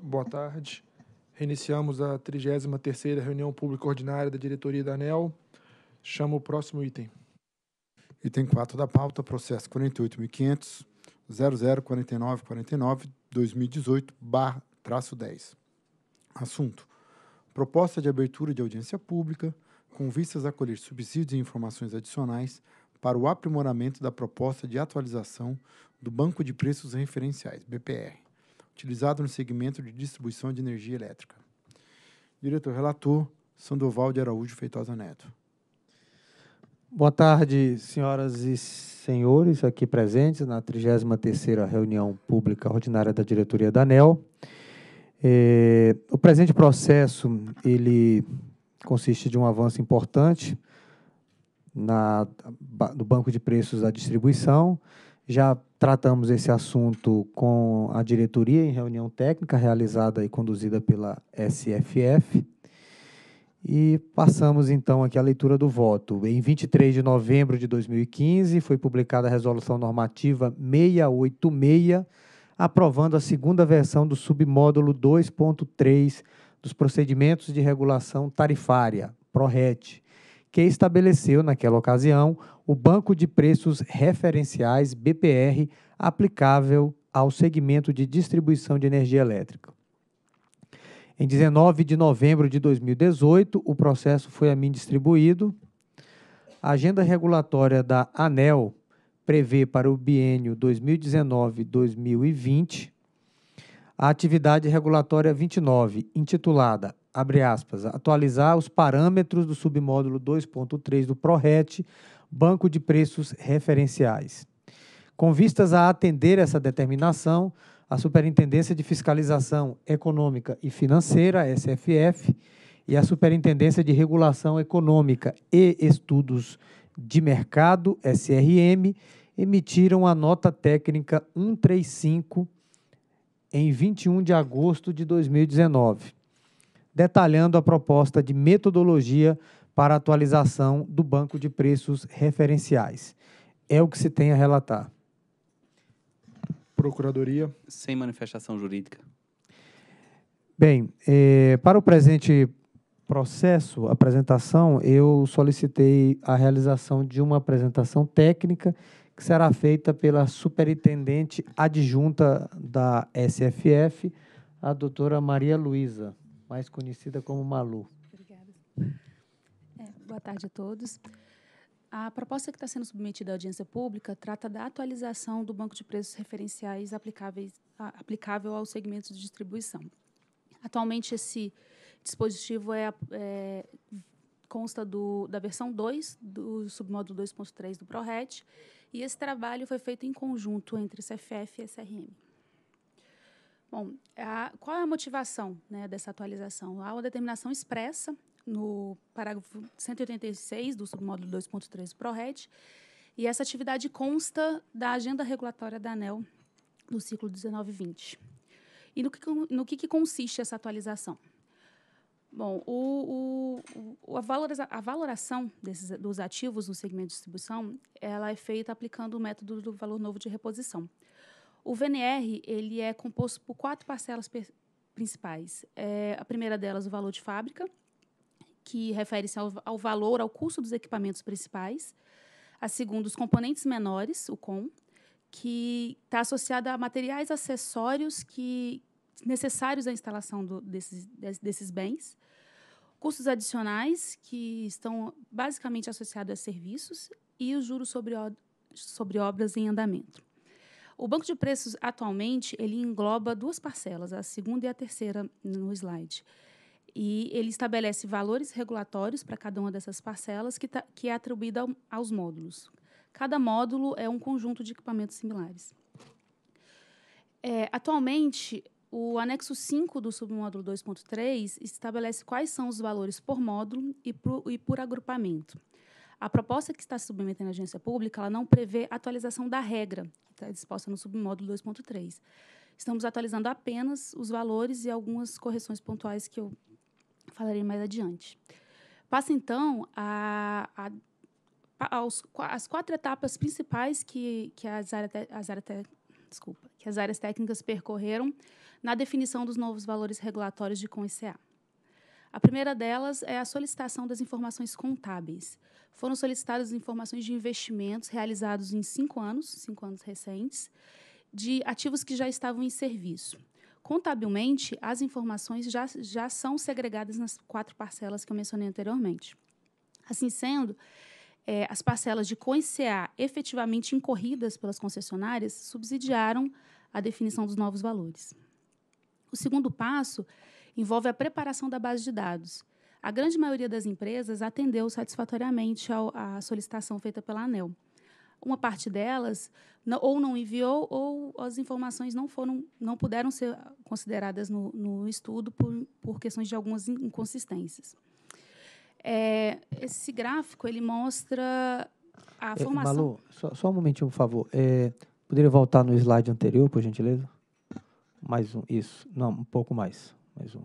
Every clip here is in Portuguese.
Boa tarde. Reiniciamos a 33ª reunião pública ordinária da diretoria da ANEL. Chamo o próximo item. Item 4 da pauta, processo 48.500, traço 10. Assunto. Proposta de abertura de audiência pública com vistas a colher subsídios e informações adicionais para o aprimoramento da proposta de atualização do Banco de Preços Referenciais, BPR utilizado no segmento de distribuição de energia elétrica. Diretor relator, Sandoval de Araújo Feitosa Neto. Boa tarde, senhoras e senhores aqui presentes na 33ª reunião pública ordinária da diretoria da ANEL. É, o presente processo, ele consiste de um avanço importante na, do banco de preços da distribuição, já tratamos esse assunto com a diretoria em reunião técnica realizada e conduzida pela SFF. E passamos então aqui à leitura do voto. Em 23 de novembro de 2015 foi publicada a resolução normativa 686, aprovando a segunda versão do submódulo 2.3 dos procedimentos de regulação tarifária, PRORET, que estabeleceu naquela ocasião o banco de preços referenciais BPR aplicável ao segmento de distribuição de energia elétrica. Em 19 de novembro de 2018, o processo foi a mim distribuído. A agenda regulatória da ANEL prevê para o biênio 2019-2020 a atividade regulatória 29, intitulada, abre aspas, atualizar os parâmetros do submódulo 2.3 do PRORET banco de preços referenciais. Com vistas a atender essa determinação, a Superintendência de Fiscalização Econômica e Financeira, SFF, e a Superintendência de Regulação Econômica e Estudos de Mercado, SRM, emitiram a nota técnica 135 em 21 de agosto de 2019, detalhando a proposta de metodologia para atualização do banco de preços referenciais. É o que se tem a relatar. Procuradoria. Sem manifestação jurídica. Bem, eh, para o presente processo, apresentação, eu solicitei a realização de uma apresentação técnica que será feita pela superintendente adjunta da SFF, a doutora Maria Luísa, mais conhecida como Malu. Obrigada. Boa tarde a todos. A proposta que está sendo submetida à audiência pública trata da atualização do banco de preços referenciais aplicáveis, aplicável aos segmentos de distribuição. Atualmente, esse dispositivo é, é consta do, da versão 2 do submódulo 2.3 do ProRed e esse trabalho foi feito em conjunto entre CFF e SRM. Bom, a, qual é a motivação né, dessa atualização? Há uma determinação expressa no parágrafo 186 do submódulo 2.3 do PRORET, e essa atividade consta da agenda regulatória da ANEL do ciclo 19-20. E no que, no que, que consiste essa atualização? Bom, o, o, a, valoriza, a valoração desses, dos ativos no segmento de distribuição ela é feita aplicando o método do valor novo de reposição. O VNR ele é composto por quatro parcelas principais. É, a primeira delas, o valor de fábrica, que refere-se ao, ao, valor, ao custo dos equipamentos principais. A segunda, os componentes menores, o COM, que está associada a materiais acessórios que necessários à instalação do, desses, desses bens. Custos adicionais, que estão basicamente associados a serviços, e os juros sobre, sobre obras em andamento. O banco de preços atualmente ele engloba duas parcelas, a segunda e a terceira no slide. E ele estabelece valores regulatórios para cada uma dessas parcelas que, tá, que é atribuída ao, aos módulos. Cada módulo é um conjunto de equipamentos similares. É, atualmente, o anexo 5 do submódulo 2.3 estabelece quais são os valores por módulo e por, e por agrupamento. A proposta que está se submetendo à agência pública ela não prevê atualização da regra que está disposta no submódulo 2.3. Estamos atualizando apenas os valores e algumas correções pontuais que eu falarei mais adiante. Passa então a, a aos, as quatro etapas principais que, que as, área te, as, área te, desculpa, que as áreas técnicas percorreram na definição dos novos valores regulatórios de CONCA. A primeira delas é a solicitação das informações contábeis. Foram solicitadas informações de investimentos realizados em cinco anos, cinco anos recentes, de ativos que já estavam em serviço. Contabilmente, as informações já, já são segregadas nas quatro parcelas que eu mencionei anteriormente. Assim sendo, é, as parcelas de CONCA efetivamente incorridas pelas concessionárias subsidiaram a definição dos novos valores. O segundo passo envolve a preparação da base de dados. A grande maioria das empresas atendeu satisfatoriamente à solicitação feita pela ANEL uma parte delas não, ou não enviou ou as informações não foram não puderam ser consideradas no, no estudo por, por questões de algumas inconsistências. É, esse gráfico ele mostra a é, formação. Malu, só, só, um momentinho, por favor. É, poderia voltar no slide anterior, por gentileza? Mais um, isso. Não, um pouco mais. Mais um.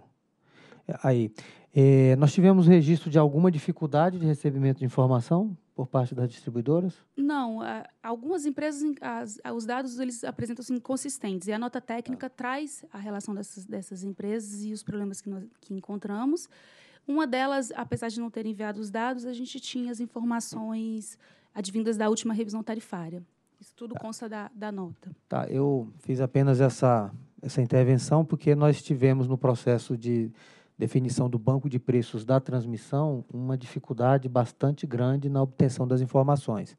É, aí, é, nós tivemos registro de alguma dificuldade de recebimento de informação por parte das distribuidoras? Não, algumas empresas as, os dados eles apresentam-se inconsistentes e a nota técnica ah. traz a relação dessas, dessas empresas e os problemas que nós que encontramos. Uma delas, apesar de não ter enviado os dados, a gente tinha as informações advindas da última revisão tarifária. Isso tudo tá. consta da, da nota. Tá, eu fiz apenas essa, essa intervenção porque nós tivemos no processo de definição do banco de preços da transmissão uma dificuldade bastante grande na obtenção das informações.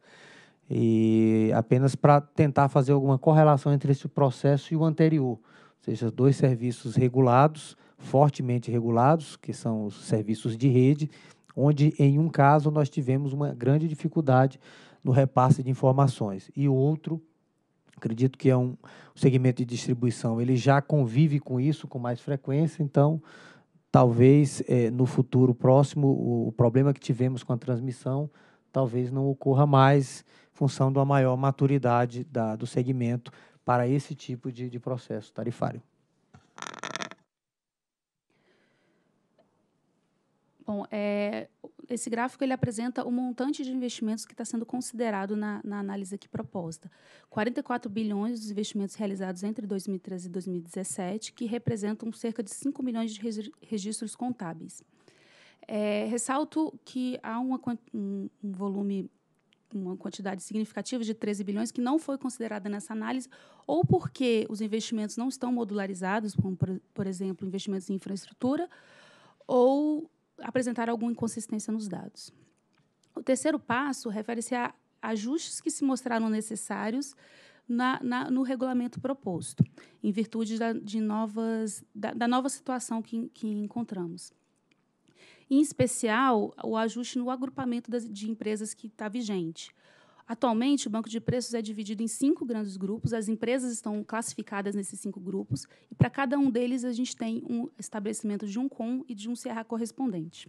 E apenas para tentar fazer alguma correlação entre esse processo e o anterior, ou seja, dois serviços regulados, fortemente regulados, que são os serviços de rede, onde em um caso nós tivemos uma grande dificuldade no repasse de informações e outro acredito que é um segmento de distribuição, ele já convive com isso com mais frequência, então talvez é, no futuro próximo o, o, problema que tivemos com a transmissão talvez não ocorra mais, função de uma maior maturidade da, do segmento para esse tipo de, de processo tarifário. Bom, é, esse gráfico ele apresenta o montante de investimentos que está sendo considerado na, na, análise aqui proposta. 44 bilhões dos investimentos realizados entre 2013 e 2017, que representam cerca de 5 milhões de registros contábeis. É, ressalto que há uma, um, um volume uma quantidade significativa de 13 bilhões que não foi considerada nessa análise, ou porque os investimentos não estão modularizados, como, por, por exemplo, investimentos em infraestrutura, ou apresentar alguma inconsistência nos dados. O terceiro passo refere-se a ajustes que se mostraram necessários na, na, no regulamento proposto, em virtude da, de novas, da, da nova situação que, que, encontramos. Em especial, o ajuste no agrupamento das, de empresas que está vigente. Atualmente, o banco de preços é dividido em cinco grandes grupos, as empresas estão classificadas nesses cinco grupos, e para cada um deles a gente tem um estabelecimento de um COM e de um CRA correspondente.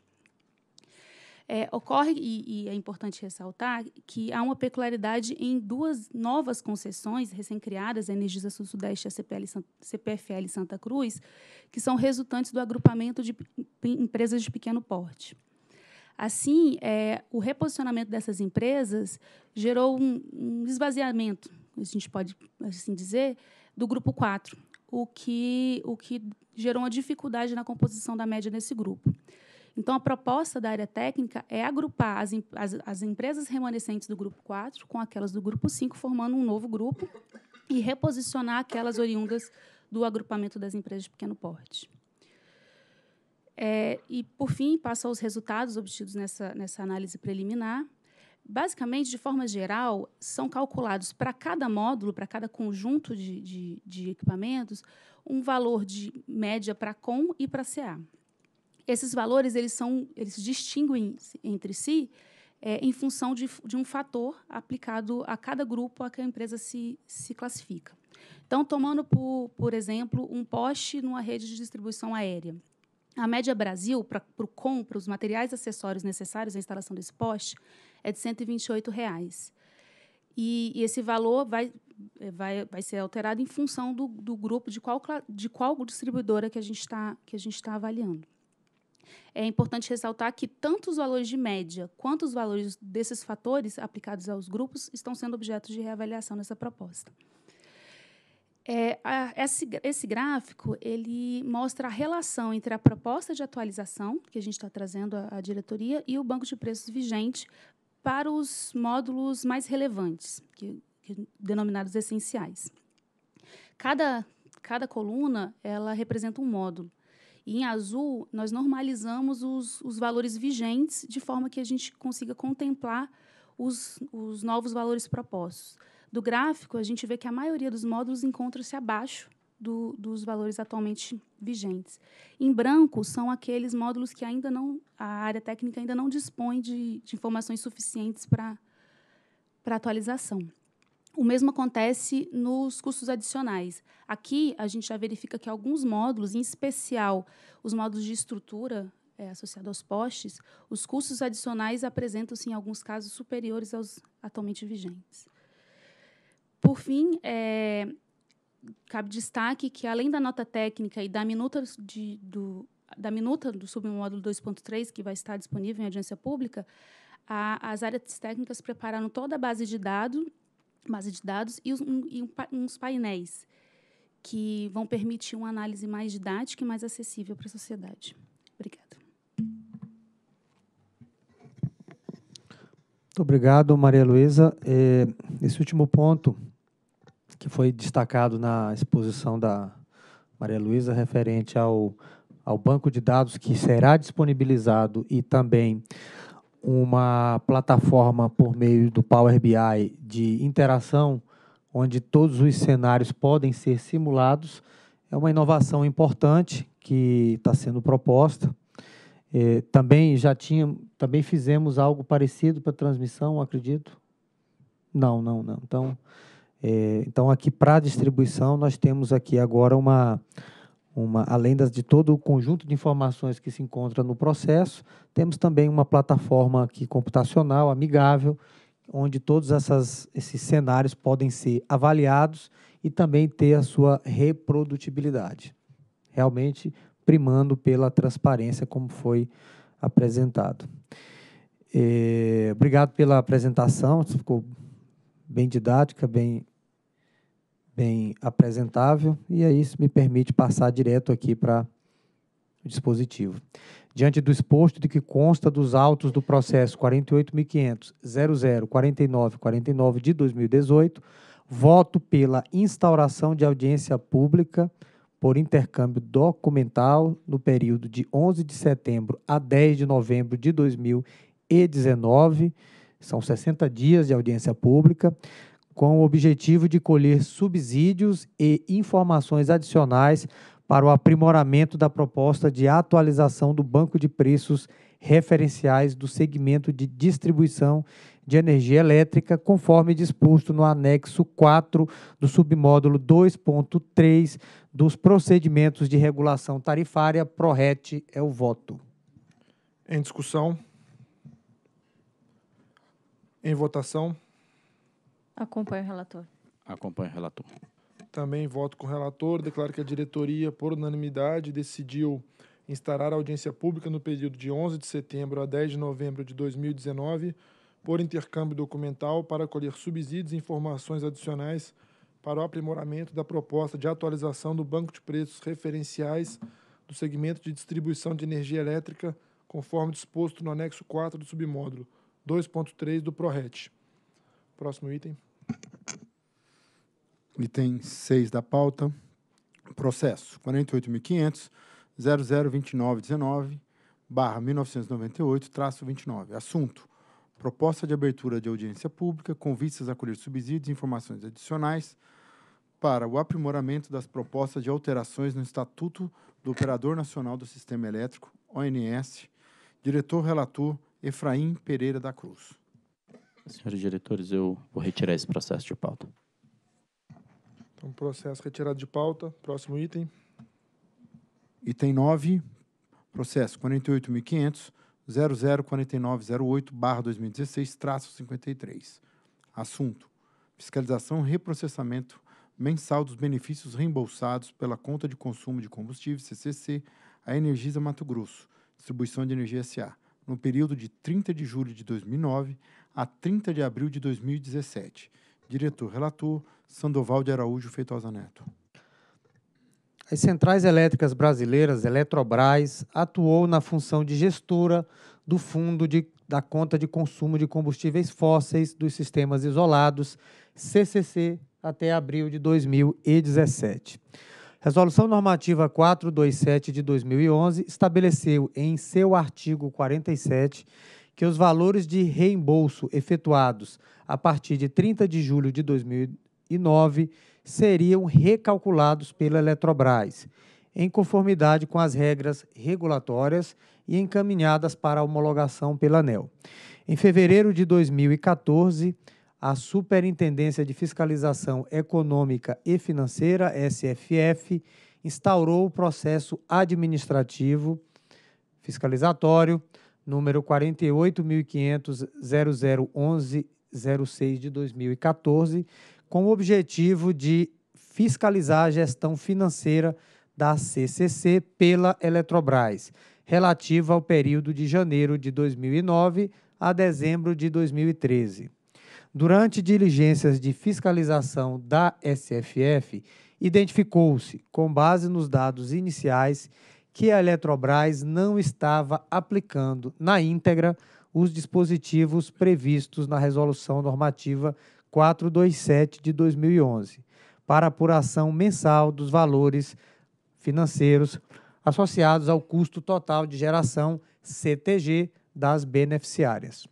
É, ocorre, e, e, é importante ressaltar, que há uma peculiaridade em duas novas concessões recém-criadas, a Energisa Sul-Sudeste e a CPL, CPFL Santa Cruz, que são resultantes do agrupamento de empresas de pequeno porte. Assim, é, o reposicionamento dessas empresas gerou um, um esvaziamento, a gente pode assim dizer, do grupo 4, o que, o que gerou uma dificuldade na composição da média nesse grupo. Então, a proposta da área técnica é agrupar as, as, as, empresas remanescentes do grupo 4 com aquelas do grupo 5, formando um novo grupo e reposicionar aquelas oriundas do agrupamento das empresas de pequeno porte. É, e, por fim, passa aos resultados obtidos nessa, nessa análise preliminar. Basicamente, de forma geral, são calculados para cada módulo, para cada conjunto de, de, de equipamentos, um valor de média para COM e para CA. Esses valores eles são, eles se distinguem entre si é, em função de, de, um fator aplicado a cada grupo a que a empresa se, se classifica. Então, tomando, por, por exemplo, um poste numa rede de distribuição aérea. A média Brasil, para o com, para os materiais acessórios necessários à instalação desse poste, é de R$ 128,00. E, e esse valor vai, é, vai, vai ser alterado em função do, do grupo, de qual, de qual distribuidora que a gente está tá avaliando. É importante ressaltar que tanto os valores de média quanto os valores desses fatores aplicados aos grupos estão sendo objeto de reavaliação nessa proposta. É, a, esse, esse gráfico ele mostra a relação entre a proposta de atualização que a gente está trazendo à, à diretoria e o banco de preços vigente para os módulos mais relevantes, que, que, denominados essenciais. Cada, cada coluna ela representa um módulo. E em azul, nós normalizamos os, os valores vigentes de forma que a gente consiga contemplar os, os novos valores propostos do gráfico, a gente vê que a maioria dos módulos encontra-se abaixo do, dos valores atualmente vigentes. Em branco são aqueles módulos que ainda não a área técnica ainda não dispõe de, de informações suficientes para para atualização. O mesmo acontece nos custos adicionais. Aqui a gente já verifica que alguns módulos, em especial os módulos de estrutura é, associados aos postes, os custos adicionais apresentam-se em alguns casos superiores aos atualmente vigentes. Por fim, é, cabe destaque que, além da nota técnica e da minuta de, do, da minuta do submódulo 2.3, que vai estar disponível em audiência pública, a, as áreas técnicas prepararam toda a base de, dado, base de dados e, um, e um, uns painéis que vão permitir uma análise mais didática e mais acessível para a sociedade. Obrigada. Muito obrigado, Maria Luísa. É, esse último ponto que foi destacado na exposição da Maria Luísa referente ao, ao banco de dados que será disponibilizado e também uma plataforma por meio do Power BI de interação, onde todos os cenários podem ser simulados, é uma inovação importante que está sendo proposta. É, também já tinha, também fizemos algo parecido para transmissão, acredito. Não, não, não. Então, é, então, aqui para a distribuição, nós temos aqui agora uma, uma, além das, de todo o conjunto de informações que se encontra no processo, temos também uma plataforma aqui computacional, amigável, onde todos essas, esses cenários podem ser avaliados e também ter a sua reprodutibilidade, realmente primando pela transparência, como foi apresentado. É, obrigado pela apresentação, ficou bem didática, bem bem apresentável, e aí é isso me permite passar direto aqui para o dispositivo. Diante do exposto de que consta dos autos do processo 48.500.004949 de 2018, voto pela instauração de audiência pública por intercâmbio documental no período de 11 de setembro a 10 de novembro de 2019. São 60 dias de audiência pública, com o objetivo de colher subsídios e informações adicionais para o aprimoramento da proposta de atualização do banco de preços referenciais do segmento de distribuição de energia elétrica, conforme disposto no anexo 4 do submódulo 2.3 dos procedimentos de regulação tarifária. PRORET é o voto. Em discussão? Em votação? Acompanho o relator. Acompanho o relator. Também voto com o relator. Declaro que a diretoria, por unanimidade, decidiu instaurar audiência pública no período de 11 de setembro a 10 de novembro de 2019 por intercâmbio documental para colher subsídios e informações adicionais para o aprimoramento da proposta de atualização do banco de preços referenciais do segmento de distribuição de energia elétrica, conforme disposto no anexo 4 do submódulo 2.3 do PRORET. Próximo item. Item 6 da pauta, processo 48.500.002919, barra 1998, traço 29. Assunto, proposta de abertura de audiência pública com vistas a colher subsídios e informações adicionais para o aprimoramento das propostas de alterações no Estatuto do Operador Nacional do Sistema Elétrico, ONS, diretor relator Efraim Pereira da Cruz. Senhores diretores, eu vou retirar esse processo de pauta. Então, processo retirado de pauta. Próximo item. Item 9, processo 48.500, barra 2016, traço 53. Assunto. Fiscalização e reprocessamento mensal dos benefícios reembolsados pela conta de consumo de combustível, CCC, a Energisa Mato Grosso, distribuição de energia SA, no período de 30 de julho de 2009 a 30 de abril de 2017, Diretor, relator Sandoval de Araújo Feitosa Neto. As centrais elétricas brasileiras, Eletrobras, atuou na função de gestora do fundo de, da conta de consumo de combustíveis fósseis dos sistemas isolados, CCC, até abril de 2017. Resolução Normativa 427 de 2011 estabeleceu em seu artigo 47 que os valores de reembolso efetuados a partir de 30 de julho de 2009 seriam recalculados pela Eletrobras, em conformidade com as regras regulatórias e encaminhadas para homologação pela ANEL. Em fevereiro de 2014, a Superintendência de Fiscalização Econômica e Financeira, SFF, instaurou o processo administrativo fiscalizatório número 48.500.0011.06 de 2014, com o objetivo de fiscalizar a gestão financeira da CCC pela Eletrobras, relativa ao período de janeiro de 2009 a dezembro de 2013. Durante diligências de fiscalização da SFF, identificou-se, com base nos dados iniciais, que a Eletrobras não estava aplicando na íntegra os dispositivos previstos na Resolução Normativa 427 de 2011, para apuração mensal dos valores financeiros associados ao custo total de geração CTG das beneficiárias.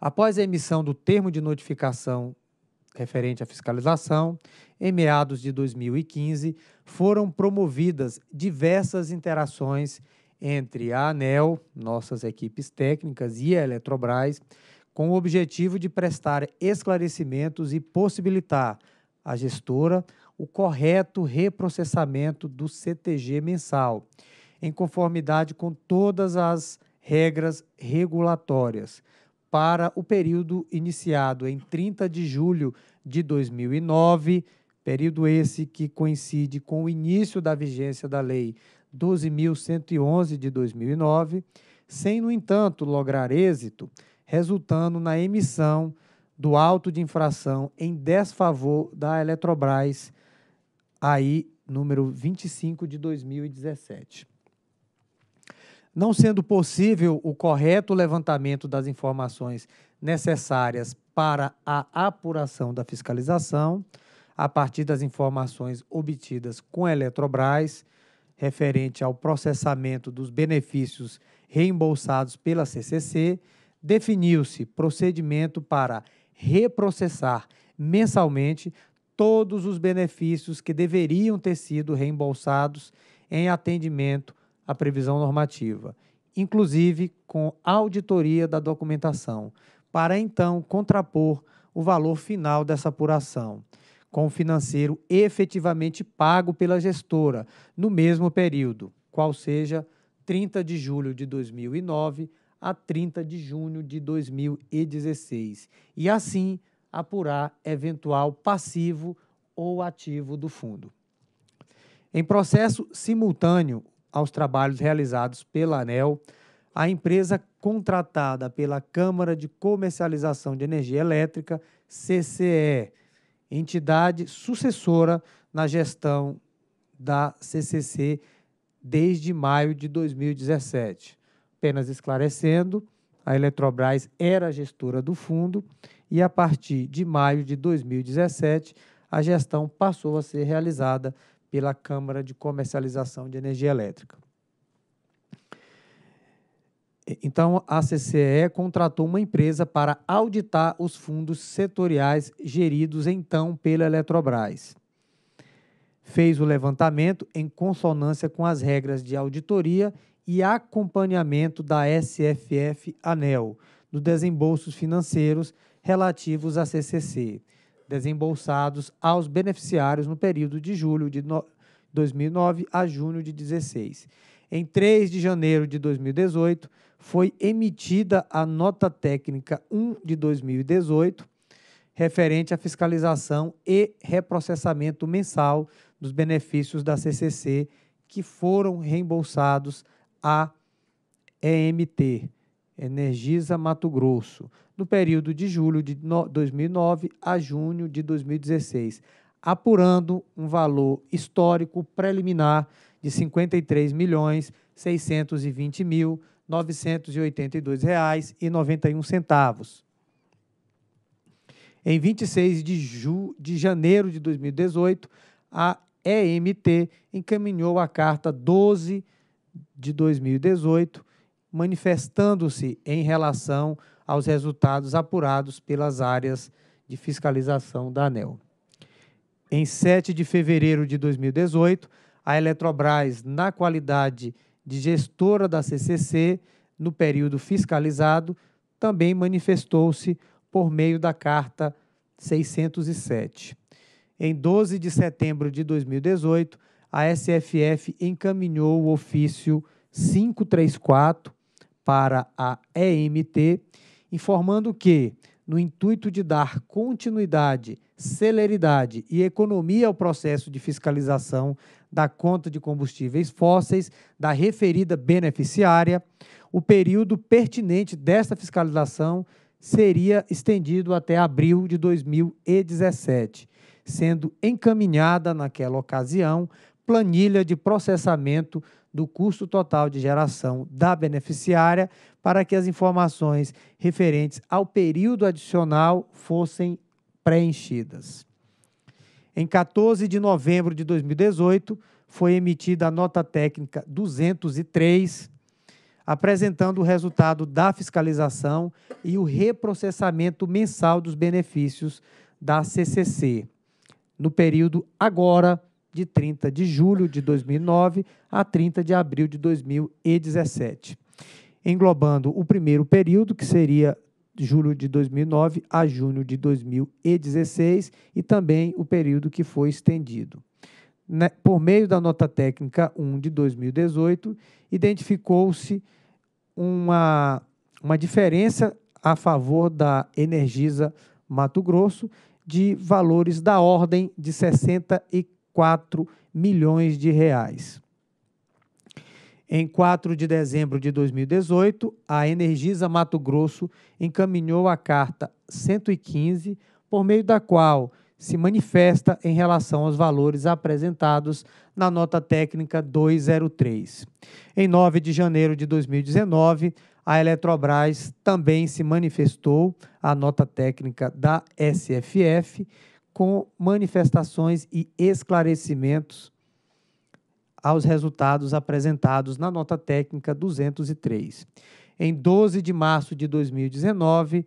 Após a emissão do termo de notificação referente à fiscalização em meados de 2015, foram promovidas diversas interações entre a ANEL, nossas equipes técnicas, e a Eletrobras, com o objetivo de prestar esclarecimentos e possibilitar à gestora o correto reprocessamento do CTG mensal, em conformidade com todas as regras regulatórias, para o período iniciado em 30 de julho de 2009 período esse que coincide com o início da vigência da Lei 12.111 de 2009, sem, no entanto, lograr êxito, resultando na emissão do auto de infração em desfavor da Eletrobras, aí número 25 de 2017. Não sendo possível o correto levantamento das informações necessárias para a apuração da fiscalização, a partir das informações obtidas com a Eletrobras, referente ao processamento dos benefícios reembolsados pela CCC, definiu-se procedimento para reprocessar mensalmente todos os benefícios que deveriam ter sido reembolsados em atendimento à previsão normativa, inclusive com auditoria da documentação, para então contrapor o valor final dessa apuração com o financeiro efetivamente pago pela gestora no mesmo período, qual seja 30 de julho de 2009 a 30 de junho de 2016, e assim apurar eventual passivo ou ativo do fundo. Em processo simultâneo aos trabalhos realizados pela ANEL, a empresa contratada pela Câmara de Comercialização de Energia Elétrica, CCE, entidade sucessora na gestão da CCC desde maio de 2017. Apenas esclarecendo, a Eletrobras era gestora do fundo e, a partir de maio de 2017, a gestão passou a ser realizada pela Câmara de Comercialização de Energia Elétrica. Então, a CCE contratou uma empresa para auditar os fundos setoriais geridos então pela Eletrobras. Fez o levantamento em consonância com as regras de auditoria e acompanhamento da SFF ANEL, dos desembolsos financeiros relativos à CCC, desembolsados aos beneficiários no período de julho de 2009 a junho de 16. Em 3 de janeiro de 2018, foi emitida a nota técnica 1 de 2018, referente à fiscalização e reprocessamento mensal dos benefícios da CCC que foram reembolsados à EMT, Energisa Mato Grosso, no período de julho de 2009 a junho de 2016, apurando um valor histórico preliminar de R$ 53.620.000 R$ 982,91. Em 26 de, ju, de janeiro de 2018, a EMT encaminhou a carta 12 de 2018, manifestando-se em relação aos resultados apurados pelas áreas de fiscalização da ANEL. Em 7 de fevereiro de 2018, a Eletrobras, na qualidade de de gestora da CCC no período fiscalizado, também manifestou-se por meio da Carta 607. Em 12 de setembro de 2018, a SFF encaminhou o ofício 534 para a EMT, informando que, no intuito de dar continuidade, celeridade e economia ao processo de fiscalização da conta de combustíveis fósseis da referida beneficiária, o período pertinente desta fiscalização seria estendido até abril de 2017, sendo encaminhada naquela ocasião planilha de processamento do custo total de geração da beneficiária para que as informações referentes ao período adicional fossem preenchidas. Em 14 de novembro de 2018, foi emitida a nota técnica 203, apresentando o resultado da fiscalização e o reprocessamento mensal dos benefícios da CCC, no período agora de 30 de julho de 2009 a 30 de abril de 2017, englobando o primeiro período, que seria julho de 2009 a junho de 2016 e também o período que foi estendido. Né, por meio da nota técnica 1 de 2018, identificou-se uma, uma diferença a favor da Energisa Mato Grosso de valores da ordem de 64 milhões de reais. Em 4 de dezembro de 2018, a Energisa Mato Grosso encaminhou a carta 115, por meio da qual se manifesta em relação aos valores apresentados na nota técnica 203. Em 9 de janeiro de 2019, a Eletrobras também se manifestou a nota técnica da SFF com manifestações e esclarecimentos aos resultados apresentados na nota técnica 203. Em 12 de março de 2019,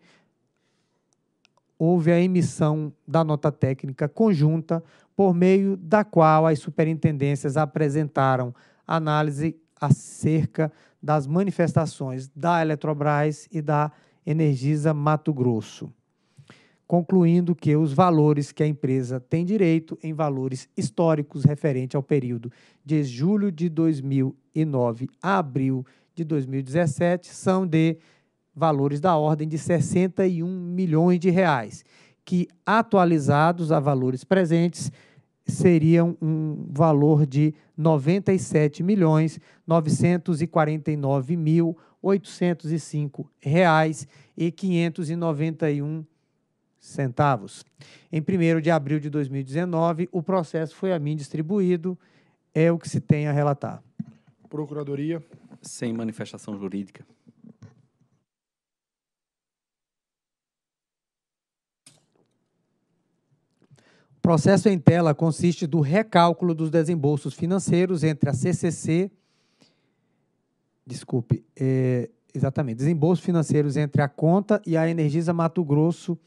houve a emissão da nota técnica conjunta, por meio da qual as superintendências apresentaram análise acerca das manifestações da Eletrobras e da Energisa Mato Grosso concluindo que os valores que a empresa tem direito em valores históricos referente ao período de julho de 2009 a abril de 2017 são de valores da ordem de 61 milhões de reais, que atualizados a valores presentes seriam um valor de 97 milhões 949 mil 805 reais e 591 centavos. Em 1 de abril de 2019, o processo foi a mim distribuído, é o que se tem a relatar. Procuradoria. Sem manifestação jurídica. O processo em tela consiste do recálculo dos desembolsos financeiros entre a CCC, desculpe, é, exatamente, desembolsos financeiros entre a conta e a Energisa Mato Grosso,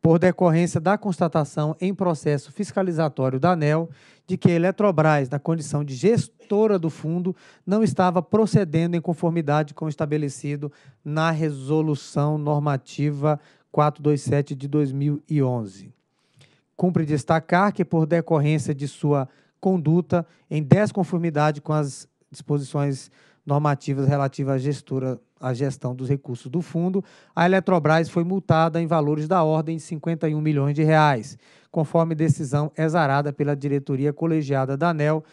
por decorrência da constatação em processo fiscalizatório da ANEL de que a Eletrobras, na condição de gestora do fundo, não estava procedendo em conformidade com o estabelecido na Resolução Normativa 427 de 2011. Cumpre destacar que, por decorrência de sua conduta em desconformidade com as disposições normativas relativas à gestora, à gestão dos recursos do fundo, a Eletrobras foi multada em valores da ordem de 51 milhões de reais, conforme decisão exarada pela diretoria colegiada da ANEL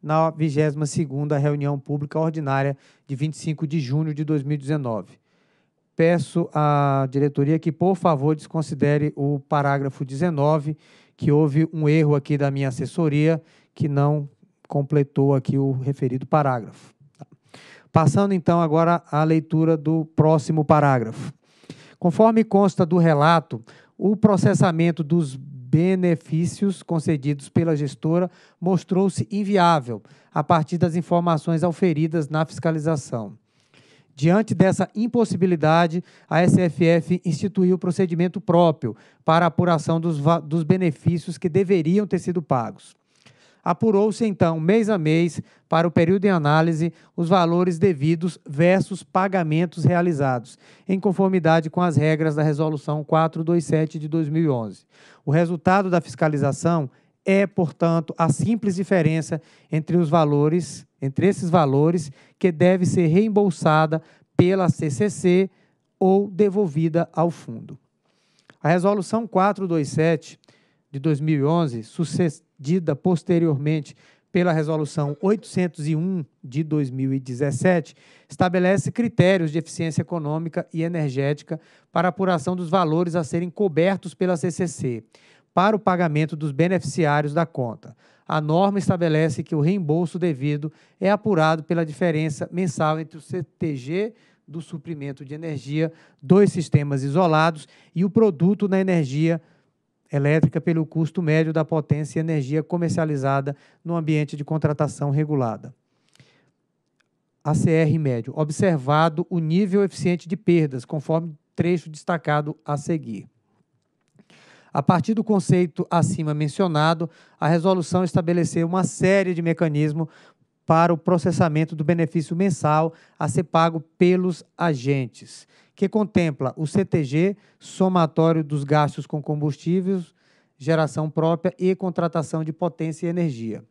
na 22ª reunião pública ordinária de 25 de junho de 2019. Peço à diretoria que, por favor, desconsidere o parágrafo 19, que houve um erro aqui da minha assessoria que não completou aqui o referido parágrafo. Passando então agora à leitura do próximo parágrafo. Conforme consta do relato, o processamento dos benefícios concedidos pela gestora mostrou-se inviável a partir das informações auferidas na fiscalização. Diante dessa impossibilidade, a SFF instituiu procedimento próprio para apuração dos, dos benefícios que deveriam ter sido pagos. Apurou-se então, mês a mês, para o período em análise, os valores devidos versus pagamentos realizados, em conformidade com as regras da Resolução 427 de 2011. O resultado da fiscalização é, portanto, a simples diferença entre os valores, entre esses valores que deve ser reembolsada pela CCC ou devolvida ao fundo. A resolução 427 de 2011, decidida posteriormente pela Resolução 801 de 2017, estabelece critérios de eficiência econômica e energética para apuração dos valores a serem cobertos pela CCC para o pagamento dos beneficiários da conta. A norma estabelece que o reembolso devido é apurado pela diferença mensal entre o CTG do suprimento de energia, dois sistemas isolados e o produto na energia elétrica pelo custo médio da potência e energia comercializada no ambiente de contratação regulada. ACR médio, observado o nível eficiente de perdas, conforme trecho destacado a seguir. A partir do conceito acima mencionado, a resolução estabeleceu uma série de mecanismos para o processamento do benefício mensal a ser pago pelos agentes que contempla o CTG, somatório dos gastos com combustíveis, geração própria e contratação de potência e energia.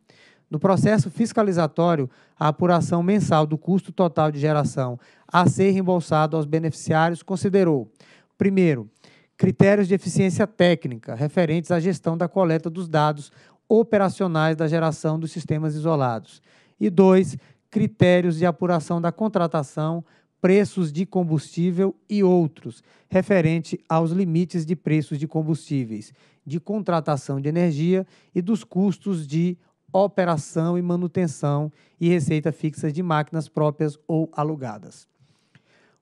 No processo fiscalizatório, a apuração mensal do custo total de geração a ser reembolsado aos beneficiários considerou: primeiro, critérios de eficiência técnica referentes à gestão da coleta dos dados operacionais da geração dos sistemas isolados, e dois, critérios de apuração da contratação preços de combustível e outros, referente aos limites de preços de combustíveis, de contratação de energia e dos custos de operação e manutenção e receita fixa de máquinas próprias ou alugadas.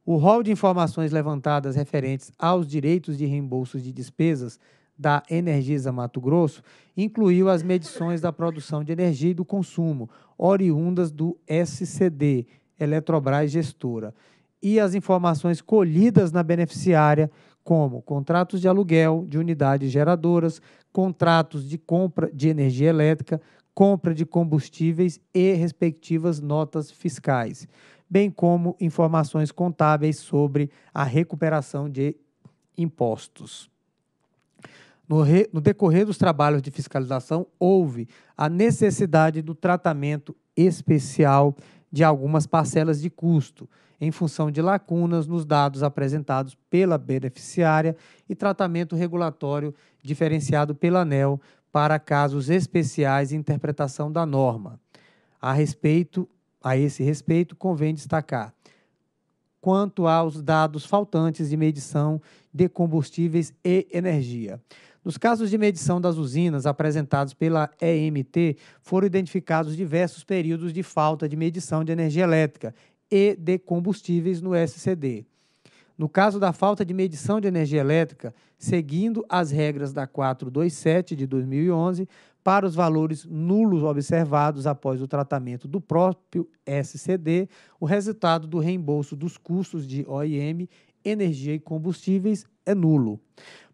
O rol de informações levantadas referentes aos direitos de reembolso de despesas da Energisa Mato Grosso incluiu as medições da produção de energia e do consumo, oriundas do SCD, Eletrobras Gestora e as informações colhidas na beneficiária, como contratos de aluguel de unidades geradoras, contratos de compra de energia elétrica, compra de combustíveis e respectivas notas fiscais, bem como informações contábeis sobre a recuperação de impostos. No, re, no, decorrer dos trabalhos de fiscalização, houve a necessidade do tratamento especial de algumas parcelas de custo, em função de lacunas nos dados apresentados pela beneficiária e tratamento regulatório diferenciado pela ANEL para casos especiais e interpretação da norma. A respeito, a esse respeito, convém destacar quanto aos dados faltantes de medição de combustíveis e energia. Nos casos de medição das usinas apresentados pela EMT, foram identificados diversos períodos de falta de medição de energia elétrica, e de combustíveis no SCD. No caso da falta de medição de energia elétrica, seguindo as regras da 427 de 2011, para os valores nulos observados após o tratamento do próprio SCD, o resultado do reembolso dos custos de OIM, energia e combustíveis é nulo.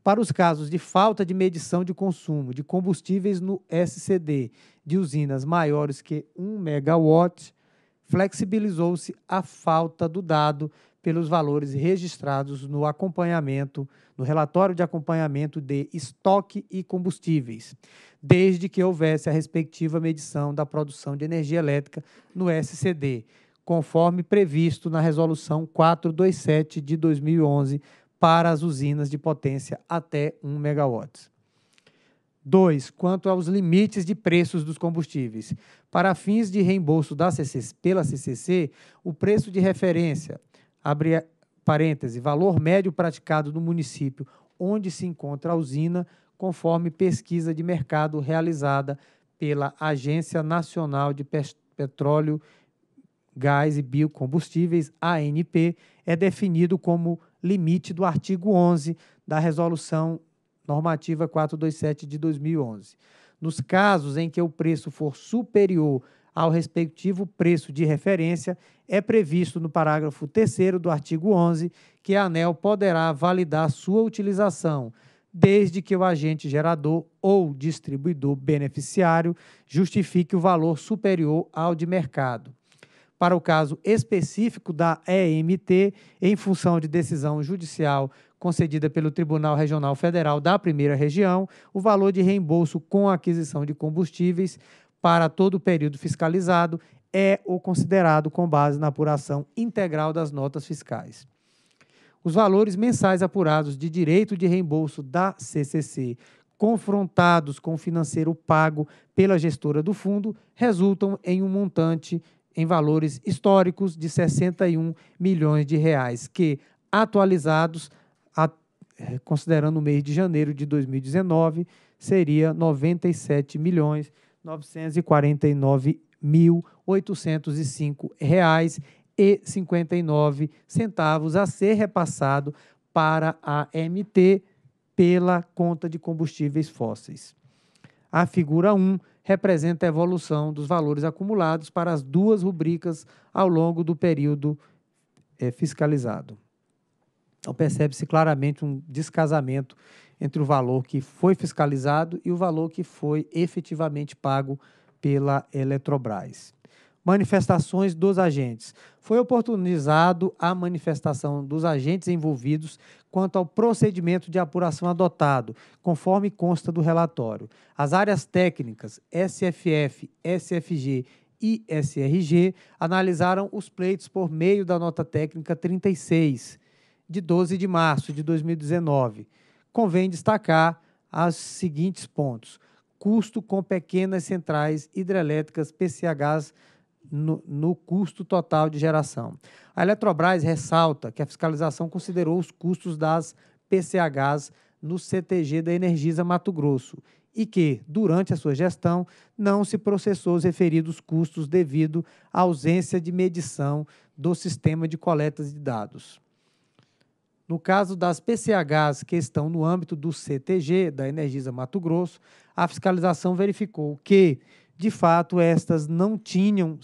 Para os casos de falta de medição de consumo de combustíveis no SCD de usinas maiores que 1 megawatt, flexibilizou-se a falta do dado pelos valores registrados no acompanhamento, no relatório de acompanhamento de estoque e combustíveis, desde que houvesse a respectiva medição da produção de energia elétrica no SCD, conforme previsto na resolução 427 de 2011 para as usinas de potência até 1 MW. 2. Quanto aos limites de preços dos combustíveis. Para fins de reembolso da CCC, pela CCC, o preço de referência, abre parêntese, valor médio praticado no município onde se encontra a usina, conforme pesquisa de mercado realizada pela Agência Nacional de Petróleo, Gás e Biocombustíveis, ANP, é definido como limite do artigo 11 da Resolução normativa 427 de 2011. Nos casos em que o preço for superior ao respectivo preço de referência, é previsto no parágrafo 3 do artigo 11 que a ANEL poderá validar sua utilização, desde que o agente gerador ou distribuidor beneficiário justifique o valor superior ao de mercado para o caso específico da EMT, em função de decisão judicial concedida pelo Tribunal Regional Federal da Primeira Região, o valor de reembolso com aquisição de combustíveis para todo o período fiscalizado é o considerado com base na apuração integral das notas fiscais. Os valores mensais apurados de direito de reembolso da CCC, confrontados com o financeiro pago pela gestora do fundo, resultam em um montante em valores históricos de 61 milhões de reais, que atualizados, a, eh, considerando o mês de janeiro de 2019, seria 97 milhões 949 mil 805 reais e 59 centavos a ser repassado para a MT pela conta de combustíveis fósseis. A figura 1 representa a evolução dos valores acumulados para as duas rubricas ao longo do período é, fiscalizado. Então, percebe-se claramente um descasamento entre o valor que foi fiscalizado e o valor que foi efetivamente pago pela Eletrobras manifestações dos agentes. Foi oportunizado a manifestação dos agentes envolvidos quanto ao procedimento de apuração adotado, conforme consta do relatório. As áreas técnicas SFF, SFG e SRG analisaram os pleitos por meio da nota técnica 36 de 12 de março de 2019. Convém destacar os seguintes pontos: custo com pequenas centrais hidrelétricas PCHs no, no custo total de geração. A Eletrobras ressalta que a fiscalização considerou os custos das PCHs no CTG da Energisa Mato Grosso e que, durante a sua gestão, não se processou os referidos custos devido à ausência de medição do sistema de coleta de dados. No caso das PCHs que estão no âmbito do CTG da Energisa Mato Grosso, a fiscalização verificou que de fato, estas não tinham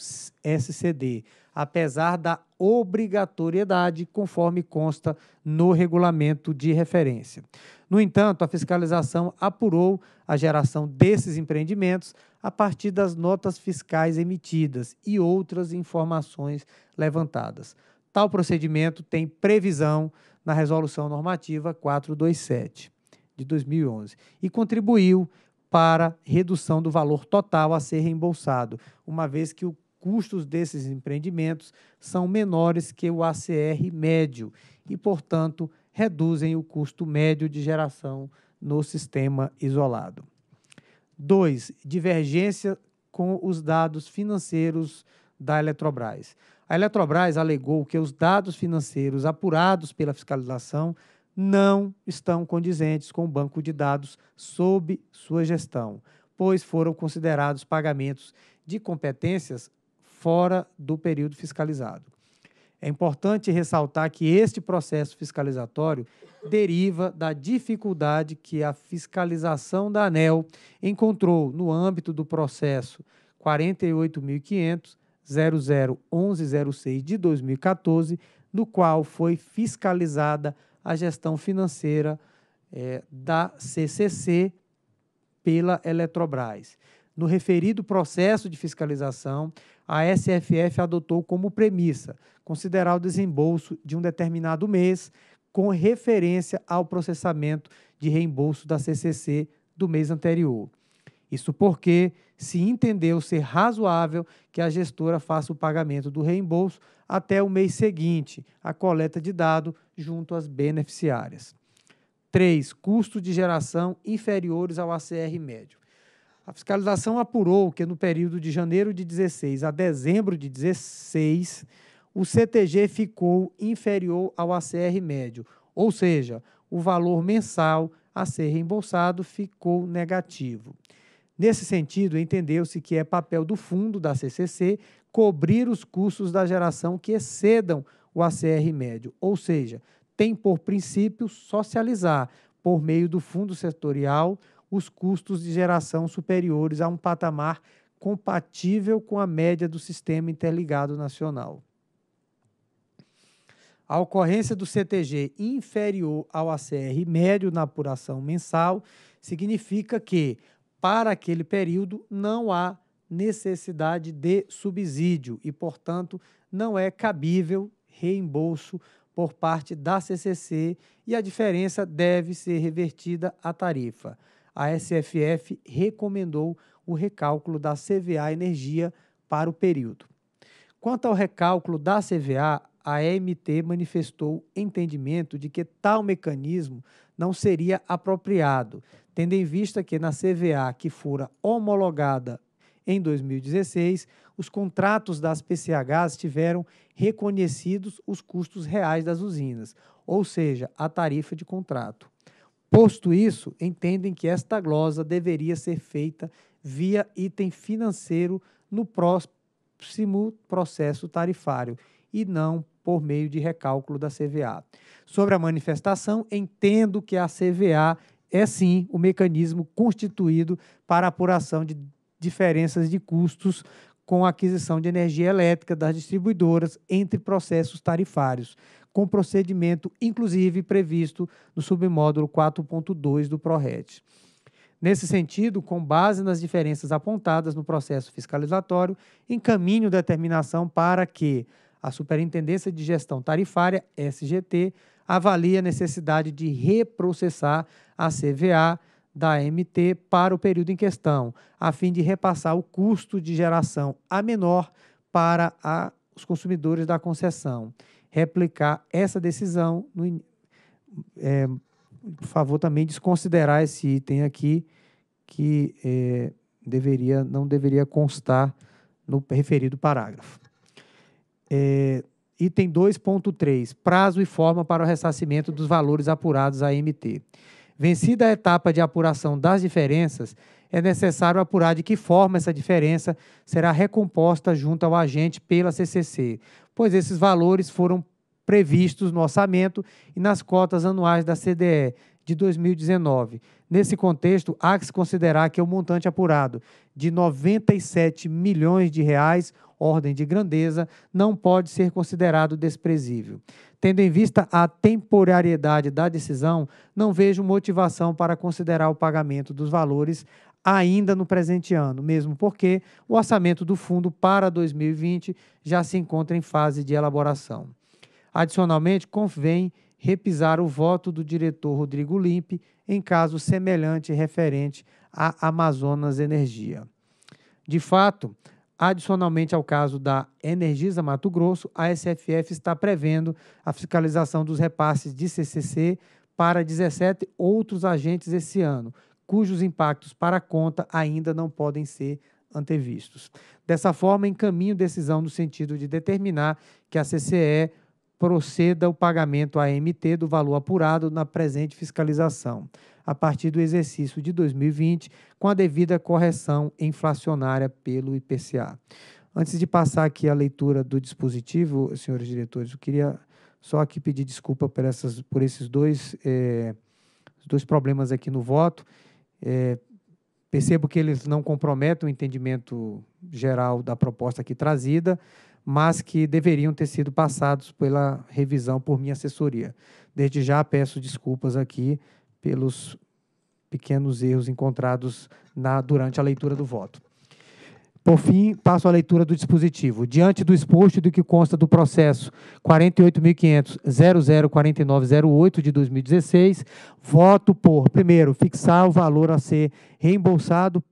SCD, apesar da obrigatoriedade, conforme consta no regulamento de referência. No entanto, a fiscalização apurou a geração desses empreendimentos a partir das notas fiscais emitidas e outras informações levantadas. Tal procedimento tem previsão na Resolução Normativa 427 de 2011 e contribuiu para redução do valor total a ser reembolsado, uma vez que os custos desses empreendimentos são menores que o ACR médio e, portanto, reduzem o custo médio de geração no sistema isolado. 2. Divergência com os dados financeiros da Eletrobras. A Eletrobras alegou que os dados financeiros apurados pela fiscalização não estão condizentes com o banco de dados sob sua gestão, pois foram considerados pagamentos de competências fora do período fiscalizado. É importante ressaltar que este processo fiscalizatório deriva da dificuldade que a fiscalização da ANEL encontrou no âmbito do processo 48.500.001106 de 2014, no qual foi fiscalizada a gestão financeira é, da CCC pela Eletrobras. No referido processo de fiscalização, a SFF adotou como premissa considerar o desembolso de um determinado mês com referência ao processamento de reembolso da CCC do mês anterior. Isso porque se entendeu ser razoável que a gestora faça o pagamento do reembolso até o mês seguinte, a coleta de dado junto às beneficiárias. 3. Custos de geração inferiores ao ACR médio. A fiscalização apurou que no período de janeiro de 16 a dezembro de 16, o CTG ficou inferior ao ACR médio, ou seja, o valor mensal a ser reembolsado ficou negativo. Nesse sentido, entendeu-se que é papel do fundo da CCC cobrir os custos da geração que excedam o ACR médio, ou seja, tem por princípio socializar, por meio do fundo setorial, os custos de geração superiores a um patamar compatível com a média do sistema interligado nacional. A ocorrência do CTG inferior ao ACR médio na apuração mensal significa que para aquele período não há necessidade de subsídio e, portanto, não é cabível reembolso por parte da CCC e a diferença deve ser revertida à tarifa. A SFF recomendou o recálculo da CVA Energia para o período. Quanto ao recálculo da CVA, a EMT manifestou entendimento de que tal mecanismo não seria apropriado, tendo em vista que na CVA que fora homologada em 2016, os contratos das PCHs tiveram reconhecidos os custos reais das usinas, ou seja, a tarifa de contrato. Posto isso, entendem que esta glosa deveria ser feita via item financeiro no próximo processo tarifário e não por meio de recálculo da CVA. Sobre a manifestação, entendo que a CVA é sim o mecanismo constituído para apuração de diferenças de custos com a aquisição de energia elétrica das distribuidoras entre processos tarifários, com procedimento inclusive previsto no submódulo 4.2 do PRORET. Nesse sentido, com base nas diferenças apontadas no processo fiscalizatório, encaminho determinação para que a Superintendência de Gestão Tarifária, SGT, avalia a necessidade de reprocessar a CVA da MT para o período em questão, a fim de repassar o custo de geração a menor para a, os consumidores da concessão. Replicar essa decisão, no, é, por favor, também desconsiderar esse item aqui, que é, deveria, não deveria constar no referido parágrafo. É, Item 2.3. Prazo e forma para o ressarcimento dos valores apurados à MT. Vencida a etapa de apuração das diferenças, é necessário apurar de que forma essa diferença será recomposta junto ao agente pela CCC, pois esses valores foram previstos no orçamento e nas cotas anuais da CDE de 2019. Nesse contexto, há que se considerar que o montante apurado de 97 milhões de reais, ordem de grandeza, não pode ser considerado desprezível. Tendo em vista a temporariedade da decisão, não vejo motivação para considerar o pagamento dos valores ainda no presente ano, mesmo porque o orçamento do fundo para 2020 já se encontra em fase de elaboração. Adicionalmente, convém repisar o voto do diretor Rodrigo Limpe em caso semelhante referente a Amazonas Energia. De fato, Adicionalmente ao caso da Energisa Mato Grosso, a SFF está prevendo a fiscalização dos repasses de CCC para 17 outros agentes esse ano, cujos impactos para a conta ainda não podem ser antevistos. Dessa forma, encaminho decisão no sentido de determinar que a CCE proceda o pagamento à MT do valor apurado na presente fiscalização a partir do exercício de 2020, com a devida correção inflacionária pelo IPCA. Antes de passar aqui a leitura do dispositivo, senhores diretores, eu queria só aqui pedir desculpa por, essas, por esses dois, é, dois problemas aqui no voto. É, percebo que eles não comprometem o entendimento geral da proposta aqui trazida, mas que deveriam ter sido passados pela revisão por minha assessoria. Desde já peço desculpas aqui pelos pequenos erros encontrados na, durante a leitura do voto. Por fim, passo à leitura do dispositivo. Diante do exposto do que consta do processo 48.500.004908 de 2016, voto por, primeiro, fixar o valor a ser reembolsado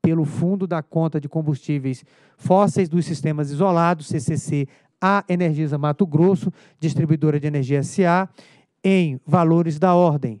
pelo Fundo da Conta de Combustíveis Fósseis dos Sistemas Isolados, CCC, a Energisa Mato Grosso, distribuidora de energia SA, em valores da ordem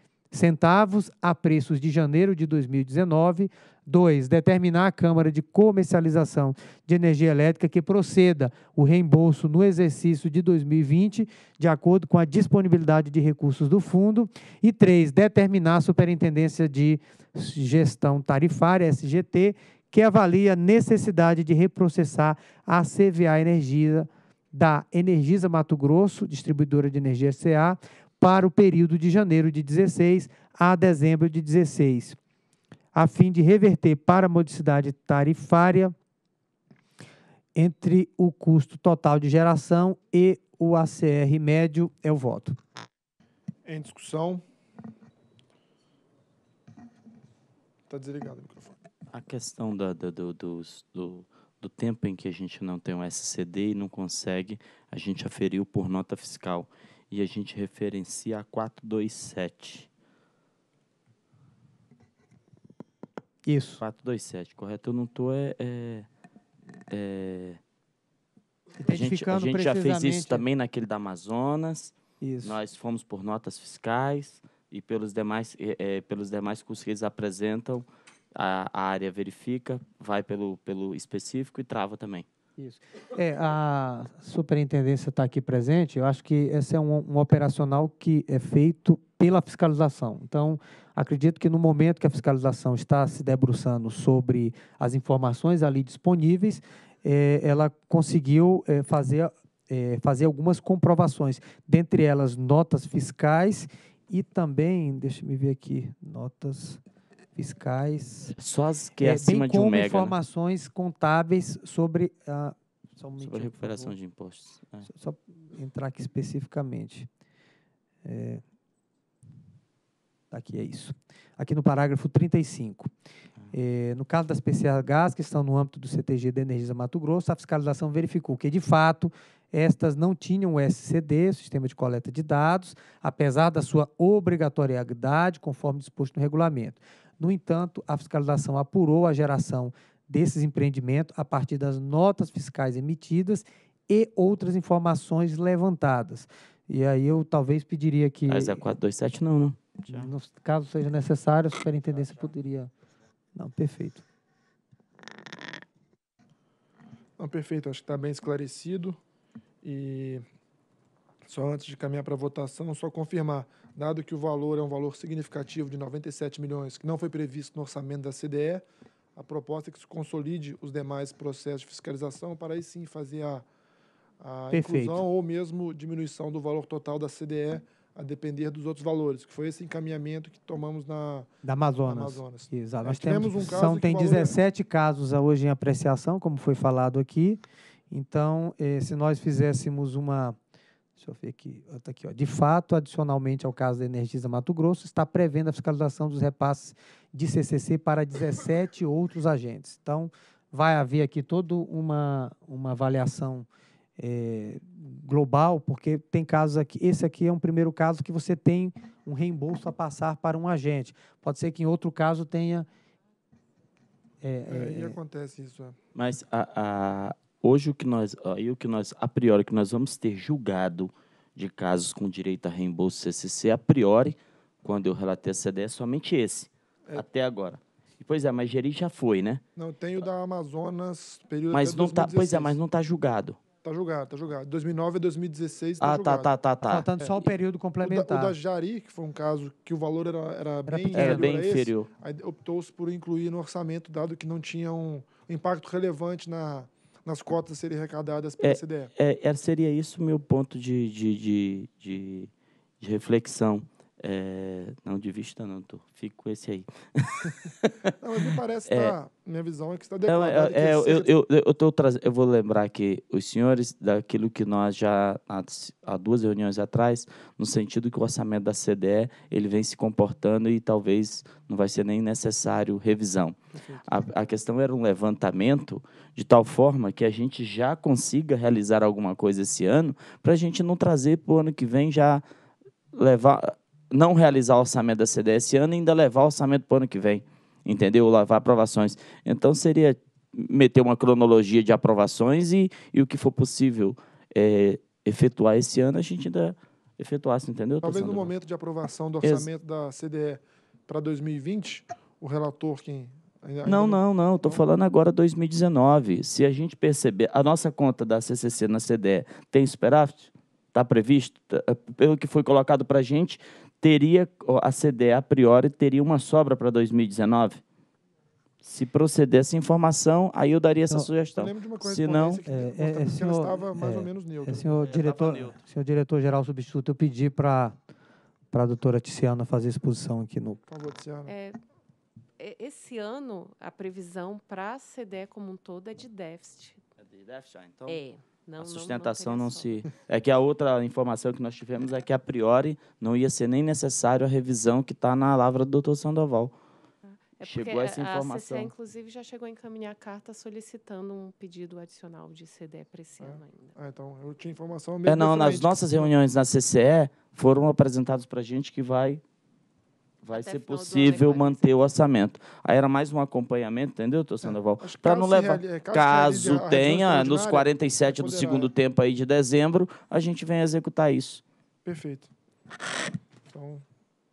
centavos a preços de janeiro de 2019. 2. Determinar a Câmara de Comercialização de Energia Elétrica que proceda o reembolso no exercício de 2020, de acordo com a disponibilidade de recursos do fundo. E 3. Determinar a Superintendência de Gestão Tarifária, SGT, que avalia a necessidade de reprocessar a CVA Energia da Energisa Mato Grosso, distribuidora de energia CA, para o período de janeiro de 16 a dezembro de 16, a fim de reverter para a modicidade tarifária entre o custo total de geração e o ACR médio é o voto. Em discussão. Está desligado o microfone. A questão da, da, do, do, do tempo em que a gente não tem um SCD e não consegue, a gente aferiu por nota fiscal e a gente referencia a 427. Isso. 427, correto? Eu não estou. É, é, é... A gente, a gente já fez isso também naquele da Amazonas. Isso. Nós fomos por notas fiscais e pelos demais, é, é, pelos demais cursos que eles apresentam, a, a área verifica, vai pelo, pelo específico e trava também. Isso. É, a superintendência está aqui presente. Eu acho que esse é um, um, operacional que é feito pela fiscalização. Então, acredito que no momento que a fiscalização está se debruçando sobre as informações ali disponíveis, é, ela conseguiu é, fazer, é, fazer algumas comprovações, dentre elas notas fiscais e também, deixa me ver aqui, notas fiscais. Só as que é, é acima de um mega. Né? informações né? contábeis sobre a ah, só um sobre a recuperação de impostos. É. Só, só, entrar aqui especificamente. É, tá aqui é isso. Aqui no parágrafo 35. Ah. É, no caso das PCHs que estão no âmbito do CTG da Energisa Mato Grosso, a fiscalização verificou que, de fato, estas não tinham o SCD, Sistema de Coleta de Dados, apesar da sua obrigatoriedade, conforme disposto no regulamento. No entanto, a fiscalização apurou a geração desses empreendimentos a partir das notas fiscais emitidas e outras informações levantadas. E aí eu talvez pediria que. Mas é 427 não, não. Né? No caso seja necessário, a superintendência poderia. Não, perfeito. Não, perfeito, acho que está bem esclarecido. E só antes de caminhar para a votação, só confirmar. Dado que o valor é um valor significativo de 97 milhões, que não foi previsto no orçamento da CDE, a proposta é que se consolide os demais processos de fiscalização para aí sim fazer a, a inclusão ou mesmo diminuição do valor total da CDE a depender dos outros valores, que foi esse encaminhamento que tomamos na da Amazonas. Na Amazonas. Exato. É, nós temos, um são, tem 17 é... casos hoje em apreciação, como foi falado aqui. Então, eh, se nós fizéssemos uma Deixa eu ver aqui. Tá aqui ó. De fato, adicionalmente ao caso da Energisa Mato Grosso, está prevendo a fiscalização dos repasses de CCC para 17 outros agentes. Então, vai haver aqui toda uma, uma avaliação é, global, porque tem casos aqui. Esse aqui é um primeiro caso que você tem um reembolso a passar para um agente. Pode ser que em outro caso tenha. É, é, e é, acontece isso. É. Mas a Hoje o que nós, aí o que nós a priori que nós vamos ter julgado de casos com direito a reembolso CCC a priori, quando eu relatei a CDE, é somente esse, é. até agora. E, pois é, mas Geri já foi, né? Não, tem o da Amazonas, período mas não 2016. tá, Pois é, mas não está julgado. Tá julgado, tá julgado. 2009 a 2016 tá ah, tá, julgado. Ah, tá, tá, tá, tá. Faltando é. só o é. período complementar. O da, o da, Jari, que foi um caso que o valor era, era, era bem, era bem inferior. Esse, aí optou-se por incluir no orçamento, dado que não tinha um impacto relevante na, nas cotas serem arrecadadas pela é, CDE. É, é, seria isso meu ponto de, de, de, de, de reflexão. É, não, de vista não, tô. fico com esse aí. não, mas me parece, é, tá, minha visão é que está demorando É, né, é, eu, eu, eu, eu, eu vou lembrar que os senhores daquilo que nós já, há duas reuniões atrás, no sentido que o orçamento da CDE, ele vem se comportando e talvez não vai ser nem necessário revisão. A, a questão era um levantamento de tal forma que a gente já consiga realizar alguma coisa esse ano, para a gente não trazer para o ano que vem já levar não realizar o orçamento da CDE esse ano e ainda levar o orçamento para o ano que vem, entendeu? lavar aprovações. Então, seria meter uma cronologia de aprovações e, e o que for possível é, efetuar esse ano, a gente ainda efetuasse, entendeu? Tá Talvez no momento de aprovação do orçamento da CDE para 2020, o relator quem... não, não, não, Estou falando agora 2019. Se a gente perceber, a nossa conta da CCC na CDE tem superávit? Está previsto? Tá, pelo que foi colocado para a gente, teria a CDE a priori teria uma sobra para 2019? Se proceder essa informação, aí eu daria essa então, sugestão. Eu de uma Se não, que é, é, é, senhor, estava mais é, ou menos neutra. É, senhor diretor, senhor diretor geral substituto, eu pedi para para a doutora Tiziana fazer exposição aqui no. Por favor, Tiziana. É, é, esse ano a previsão para a CDE como um todo é de déficit. É de déficit, ah, então. É. Não, a sustentação não, não, não se. É que a outra informação que nós tivemos é que, a priori, não ia ser nem necessário a revisão que está na lavra do doutor Sandoval. Ah, é chegou essa informação. A CCE, inclusive, já chegou a encaminhar carta solicitando um pedido adicional de CDE para esse é. ano ainda. Ah, então, eu tinha informação mesmo. É, não, nas nossas reuniões na CCE, foram apresentados para a gente que vai vai ser possível né, manter o orçamento. Aí era mais um acompanhamento, entendeu, doutor é. Sandoval? Para não levar. É caso, caso tenha, nos 47 do segundo tempo aí de dezembro, a gente vem executar isso. Perfeito. Então,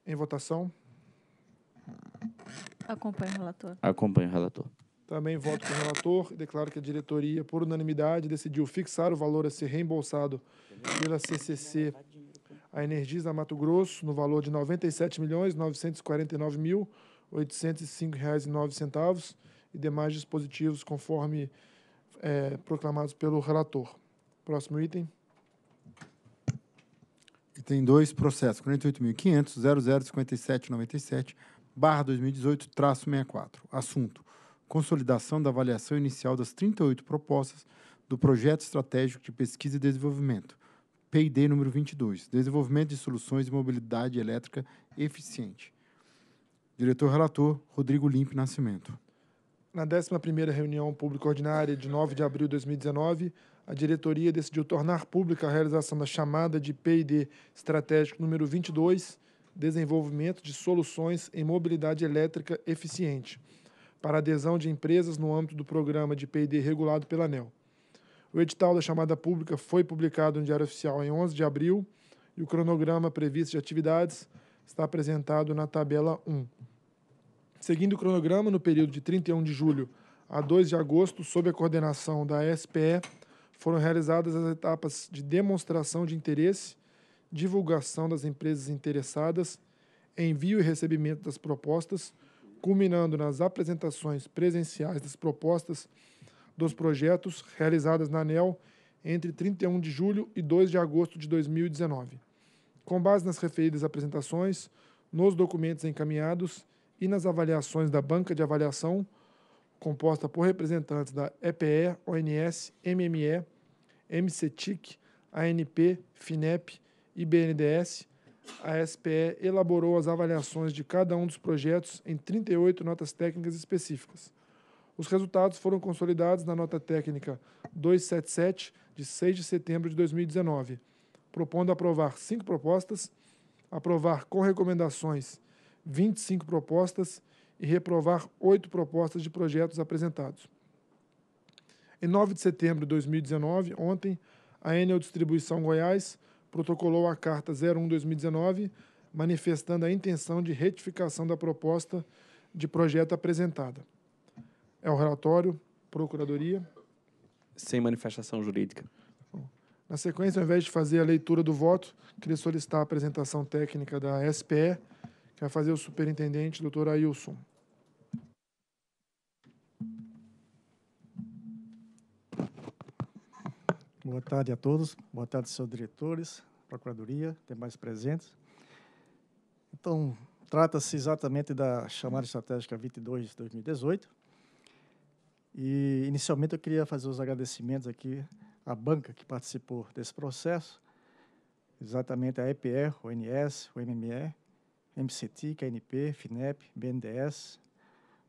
em votação. Acompanho o relator. Acompanho o relator. Também voto com o relator e declaro que a diretoria, por unanimidade, decidiu fixar o valor a ser reembolsado pela CCC a Energisa Mato Grosso, no valor de R$ 97.949.805,09 e demais dispositivos, conforme é, proclamados pelo relator. Próximo item. Item 2, processo 48.500.005797, barra 2018, traço 64. Assunto, consolidação da avaliação inicial das 38 propostas do Projeto Estratégico de Pesquisa e Desenvolvimento, P&D número 22, Desenvolvimento de Soluções de Mobilidade Elétrica Eficiente. Diretor-relator, Rodrigo Limpe Nascimento. Na 11ª reunião pública ordinária de 9 de abril de 2019, a diretoria decidiu tornar pública a realização da chamada de P&D estratégico número 22, desenvolvimento de soluções em mobilidade elétrica eficiente, para adesão de empresas no âmbito do programa de P&D regulado pela ANEL. O edital da chamada pública foi publicado no Diário Oficial em 11 de abril e o cronograma previsto de atividades está apresentado na tabela 1. Seguindo o cronograma, no período de 31 de julho a 2 de agosto, sob a coordenação da SPE, foram realizadas as etapas de demonstração de interesse, divulgação das empresas interessadas, envio e recebimento das propostas, culminando nas apresentações presenciais das propostas dos projetos realizadas na ANEL entre 31 de julho e 2 de agosto de 2019. Com base nas referidas apresentações, nos documentos encaminhados e nas avaliações da banca de avaliação, composta por representantes da EPE, ONS, MME, MCTIC, ANP, FINEP e BNDES, a SPE elaborou as avaliações de cada um dos projetos em 38 notas técnicas específicas, os resultados foram consolidados na nota técnica 277, de 6 de setembro de 2019, propondo aprovar cinco propostas, aprovar com recomendações 25 propostas e reprovar oito propostas de projetos apresentados. Em 9 de setembro de 2019, ontem, a Enel Distribuição Goiás protocolou a Carta 01-2019, manifestando a intenção de retificação da proposta de projeto apresentada. É o relatório, procuradoria. Sem manifestação jurídica. Na sequência, ao invés de fazer a leitura do voto, queria solicitar a apresentação técnica da SPE, que vai fazer o superintendente, doutor Ailson. Boa tarde a todos, boa tarde, seus diretores, Procuradoria, demais presentes. Então, trata-se exatamente da chamada estratégica 22 de 2018, e inicialmente eu queria fazer os agradecimentos aqui à banca que participou desse processo, exatamente a EPR, o NS, o MME, MCT, KNP, é FINEP, BNDES,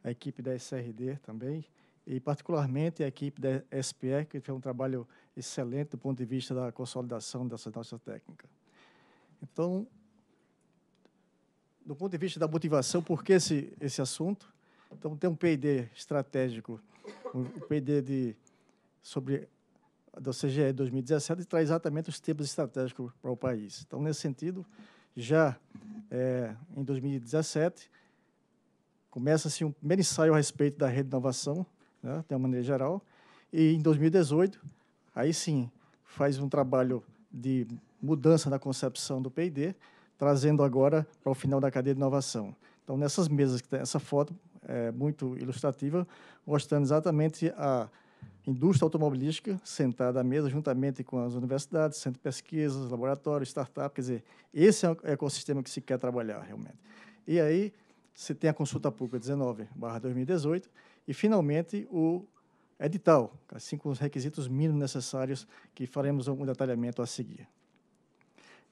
a equipe da SRD também, e particularmente a equipe da SPE, que fez um trabalho excelente do ponto de vista da consolidação dessa nossa técnica. Então, do ponto de vista da motivação, por que esse, esse assunto? Então, tem um P&D estratégico, o um P&D de, sobre da CGE 2017 traz exatamente os temas estratégicos para o país. Então, nesse sentido, já é, em 2017, começa-se um primeiro ensaio a respeito da rede de inovação, né, de uma maneira geral, e em 2018, aí sim, faz um trabalho de mudança na concepção do P&D, trazendo agora para o final da cadeia de inovação. Então, nessas mesas, que tem essa foto é, muito ilustrativa, mostrando exatamente a indústria automobilística sentada à mesa juntamente com as universidades, centro de pesquisas, laboratórios, startups, quer dizer, esse é o ecossistema que se quer trabalhar realmente. E aí você tem a consulta pública 19/2018 e finalmente o edital, assim é com os requisitos mínimos necessários que faremos um detalhamento a seguir.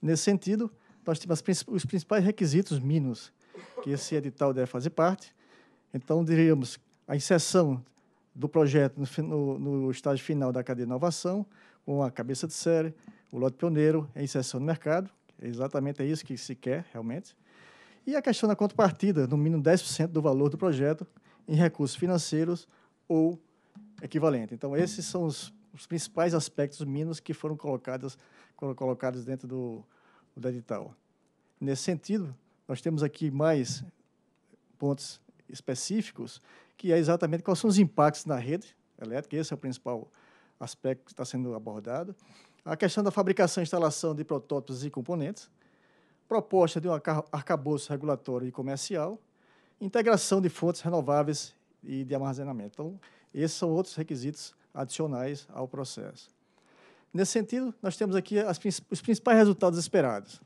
Nesse sentido, nós temos os principais requisitos mínimos que esse edital deve fazer parte, então, diríamos, a inserção do projeto no, no, estágio final da cadeia de inovação, com a cabeça de série, o lote pioneiro, a inserção no mercado, é exatamente é isso que se quer realmente, e a questão da contrapartida, no mínimo 10% do valor do projeto em recursos financeiros ou equivalente. Então, esses são os, os principais aspectos mínimos que foram colocados, colocados dentro do, do edital. Nesse sentido, nós temos aqui mais pontos específicos, que é exatamente quais são os impactos na rede elétrica, esse é o principal aspecto que está sendo abordado. A questão da fabricação e instalação de protótipos e componentes, proposta de um arcabouço regulatório e comercial, integração de fontes renováveis e de armazenamento. Então, esses são outros requisitos adicionais ao processo. Nesse sentido, nós temos aqui as, os principais resultados esperados.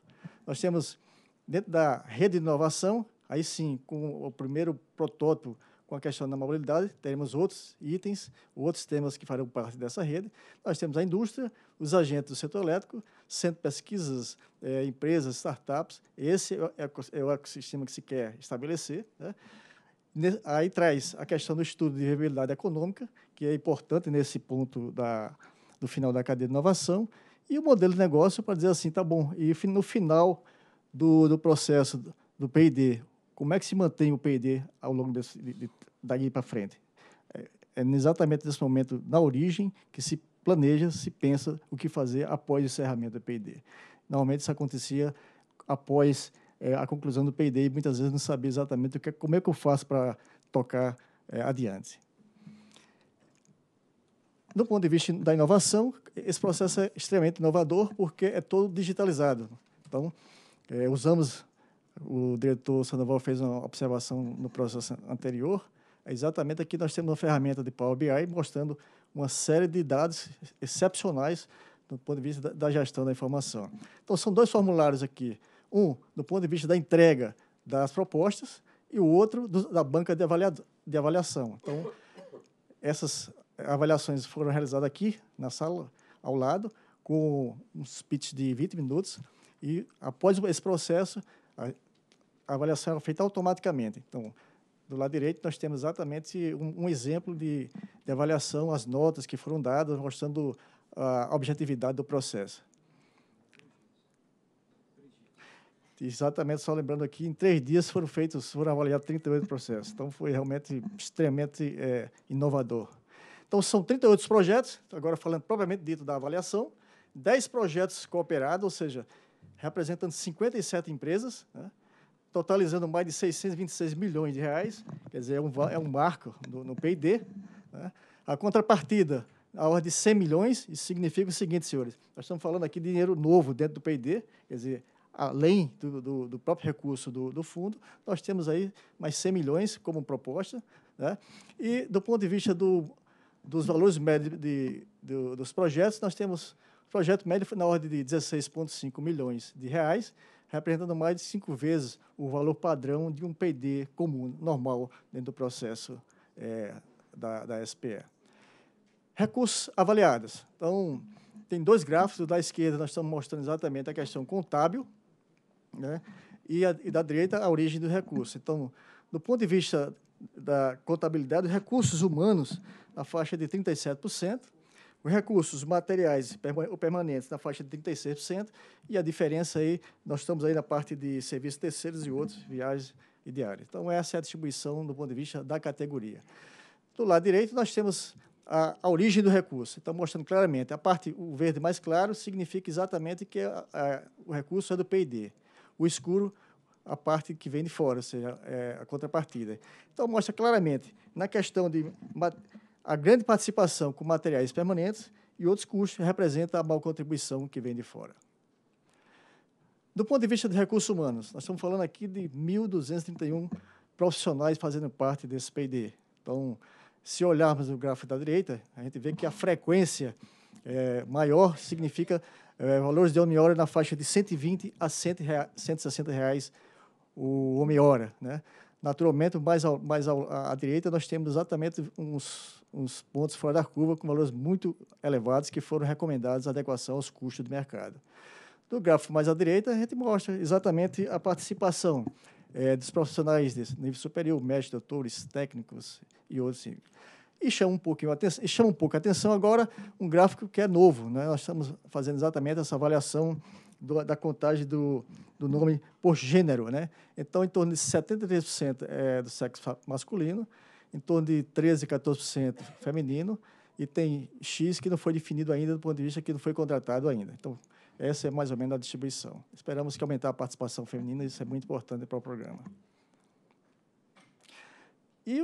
Nós temos, dentro da rede de inovação, Aí sim, com o primeiro protótipo com a questão da mobilidade, teremos outros itens, outros temas que farão parte dessa rede. Nós temos a indústria, os agentes do setor elétrico, centro de pesquisas, eh, empresas, startups. Esse é, é o ecossistema que se quer estabelecer. Né? Aí traz a questão do estudo de viabilidade econômica, que é importante nesse ponto da, do final da cadeia de inovação, e o modelo de negócio para dizer assim, tá bom, e no final do, do processo do P&D, como é que se mantém o PD ao longo desse, de, daqui para frente? É, é exatamente nesse momento, na origem, que se planeja, se pensa o que fazer após o encerramento do PD. Normalmente isso acontecia após é, a conclusão do PD e muitas vezes não sabia exatamente o que, é, como é que eu faço para tocar é, adiante. Do ponto de vista da inovação, esse processo é extremamente inovador porque é todo digitalizado. Então, é, usamos o diretor Sandoval fez uma observação no processo anterior, é exatamente aqui nós temos uma ferramenta de Power BI mostrando uma série de dados excepcionais do ponto de vista da gestão da informação. Então, são dois formulários aqui. Um, do ponto de vista da entrega das propostas, e o outro do, da banca de, avalia, de avaliação. Então, essas avaliações foram realizadas aqui, na sala, ao lado, com um speech de 20 minutos, e após esse processo, a, avaliação era é feita automaticamente. Então, do lado direito, nós temos exatamente um, um exemplo de, de, avaliação, as notas que foram dadas, mostrando a objetividade do processo. Exatamente, só lembrando aqui, em três dias foram feitos, foram avaliados 38 processos. Então, foi realmente extremamente é, inovador. Então, são 38 projetos, agora falando propriamente dito da avaliação, 10 projetos cooperados, ou seja, representando 57 empresas, né? totalizando mais de 626 milhões de reais, quer dizer, é um, é um marco no, no Né? A contrapartida, a ordem de 100 milhões, isso significa o seguinte, senhores, nós estamos falando aqui de dinheiro novo dentro do PIB, quer dizer, além do, do, do próprio recurso do, do, fundo, nós temos aí mais 100 milhões como proposta. Né? E, do ponto de vista dos valores médios de, dos projetos, nós temos o projeto médio foi na ordem de 16,5 milhões de reais, representando mais de cinco vezes o valor padrão de um PD comum, normal, dentro do processo é, da, da SPE. Recursos avaliados. Então, tem dois gráficos. Da esquerda, nós estamos mostrando exatamente a questão contábil, né? e, a, e da direita, a origem do recurso. Então, do ponto de vista da contabilidade, recursos humanos, na faixa de 37%, os recursos materiais ou permanentes na faixa de 36%, e a diferença aí, nós estamos aí na parte de serviços terceiros e outros, viagens e diárias. Então, essa é a distribuição do ponto de vista da categoria. Do lado direito, nós temos a, a origem do recurso. Então, mostrando claramente, a parte, o verde mais claro, significa exatamente que a, a, o recurso é do PID. O escuro, a parte que vem de fora, ou seja, é a contrapartida. Então, mostra claramente, na questão de a grande participação com materiais permanentes e outros custos representa a mal contribuição que vem de fora. Do ponto de vista de recursos humanos, nós estamos falando aqui de 1.231 profissionais fazendo parte desse PD. Então, se olharmos o gráfico da direita, a gente vê que a frequência é, maior significa é, valores de homem-hora na faixa de 120 a 100 rea, 160 reais o homem-hora. Né? Naturalmente, mais, ao, mais ao, à direita, nós temos exatamente uns uns pontos fora da curva com valores muito elevados que foram recomendados adequação aos custos do mercado. Do gráfico mais à direita, a gente mostra exatamente a participação é, dos profissionais desse nível superior, médicos, doutores, técnicos e outros. Assim. E chama um pouquinho atenção, chama um pouco a atenção agora um gráfico que é novo, né? Nós estamos fazendo exatamente essa avaliação do, da contagem do, do nome por gênero, né? Então, em torno de 73% é eh, do sexo masculino, em torno de 13, 14% feminino, e tem X que não foi definido ainda do ponto de vista que não foi contratado ainda. Então, essa é mais ou menos a distribuição. Esperamos que aumentar a participação feminina, isso é muito importante para o programa. E,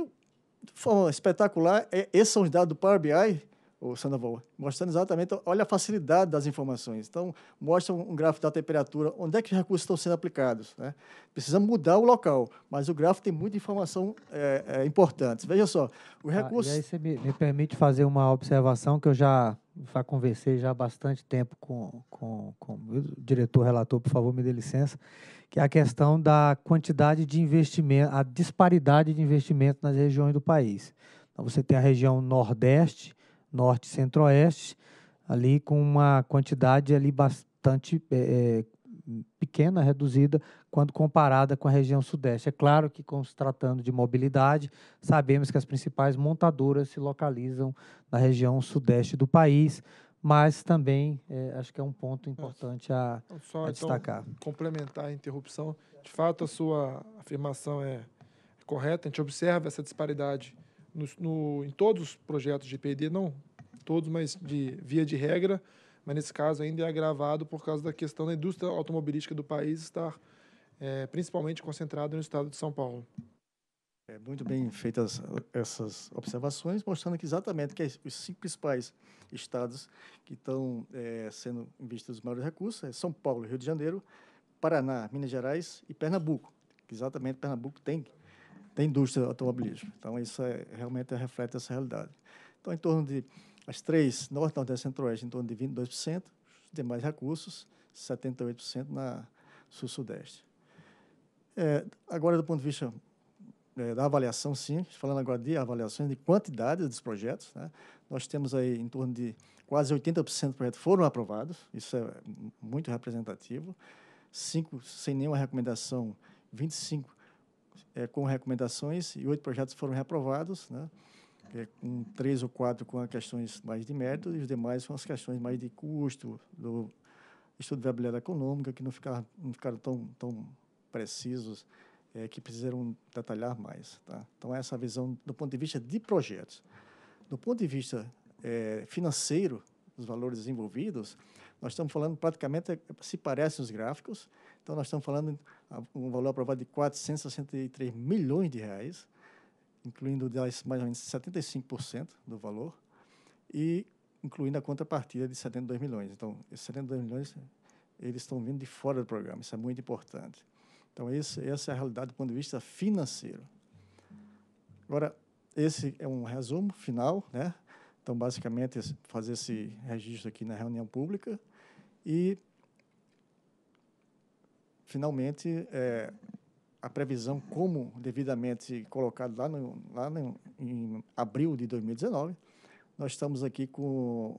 de forma espetacular, é, esses são os dados do Power BI, o Sandoval, mostrando exatamente, olha a facilidade das informações. Então, mostra um gráfico da temperatura, onde é que os recursos estão sendo aplicados. Né? Precisamos mudar o local, mas o gráfico tem muita informação é, é, importante. Veja só, o recurso... Ah, e aí você me, me, permite fazer uma observação que eu já, já conversei já há bastante tempo com, com, com o diretor relator, por favor, me dê licença, que é a questão da quantidade de investimento, a disparidade de investimento nas regiões do país. Então, você tem a região Nordeste, norte e centro-oeste, ali com uma quantidade ali bastante é, é, pequena, reduzida, quando comparada com a região sudeste. É claro que, como se tratando de mobilidade, sabemos que as principais montadoras se localizam na região sudeste do país, mas também é, acho que é um ponto importante a, só, então, a destacar. Então, complementar a interrupção, de fato a sua afirmação é, é correta, a gente observa essa disparidade no, no, em todos os projetos de PD, não todos, mas de via de regra, mas nesse caso ainda é agravado por causa da questão da indústria automobilística do país estar é, principalmente concentrada no estado de São Paulo. É muito bem feitas essas observações, mostrando que exatamente que é os cinco principais estados que estão é, sendo investidos os maiores recursos é São Paulo, Rio de Janeiro, Paraná, Minas Gerais e Pernambuco. Exatamente, Pernambuco tem da indústria automobilismo. Então, isso é, realmente reflete essa realidade. Então, em torno de as três, Norte, Norte e Centro-Oeste, em torno de 22%, os demais recursos, 78% na Sul-Sudeste. É, agora, do ponto de vista é, da avaliação, sim, falando agora de avaliações, de quantidade dos projetos, né? nós temos aí em torno de quase 80% dos projetos foram aprovados, isso é muito representativo, cinco sem nenhuma recomendação, 25 é, com recomendações e oito projetos foram reaprovados, né? É, com três ou quatro com questões mais de mérito e os demais com as questões mais de custo, do estudo de viabilidade econômica, que não ficaram, não ficaram tão, tão precisos, é, que precisaram detalhar mais. Tá? Então, essa é visão do ponto de vista de projetos. Do ponto de vista é, financeiro, os valores envolvidos, nós estamos falando praticamente, se parecem os gráficos, então, nós estamos falando um valor aprovado de 463 milhões de reais, incluindo mais ou menos 75% do valor, e incluindo a contrapartida de 72 milhões. Então, esses 72 milhões, eles estão vindo de fora do programa, isso é muito importante. Então, isso, essa é a realidade do ponto de vista financeiro. Agora, esse é um resumo final, né? Então, basicamente, fazer esse registro aqui na reunião pública e finalmente, é, a previsão, como devidamente colocado lá, no, lá no, em abril de 2019, nós estamos aqui com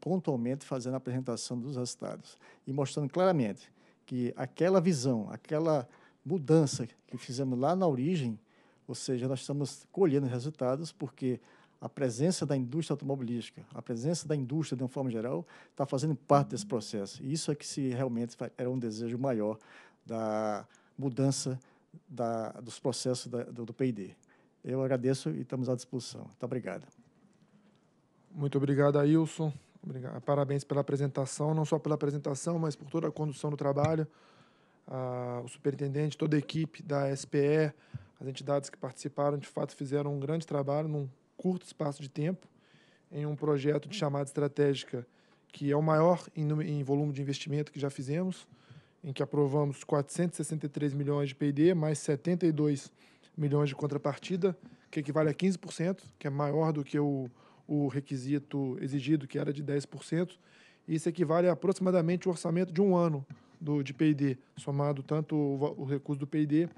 pontualmente fazendo a apresentação dos resultados e mostrando claramente que aquela visão, aquela mudança que fizemos lá na origem, ou seja, nós estamos colhendo resultados porque a presença da indústria automobilística, a presença da indústria de uma forma geral, está fazendo parte desse processo. E isso é que se realmente era um desejo maior da mudança da, dos processos da, do, do P&D. Eu agradeço e estamos à disposição. Muito obrigado. Muito obrigado, Ailson. Obrigado. Parabéns pela apresentação, não só pela apresentação, mas por toda a condução do trabalho. Ah, o superintendente, toda a equipe da SPE, as entidades que participaram, de fato, fizeram um grande trabalho num curto espaço de tempo em um projeto de chamada estratégica que é o maior em, em volume de investimento que já fizemos, em que aprovamos 463 milhões de P&D mais 72 milhões de contrapartida, que equivale a 15%, que é maior do que o, o requisito exigido, que era de 10%. Isso equivale a aproximadamente o orçamento de um ano do, de P&D, somado tanto o, o recurso do P&D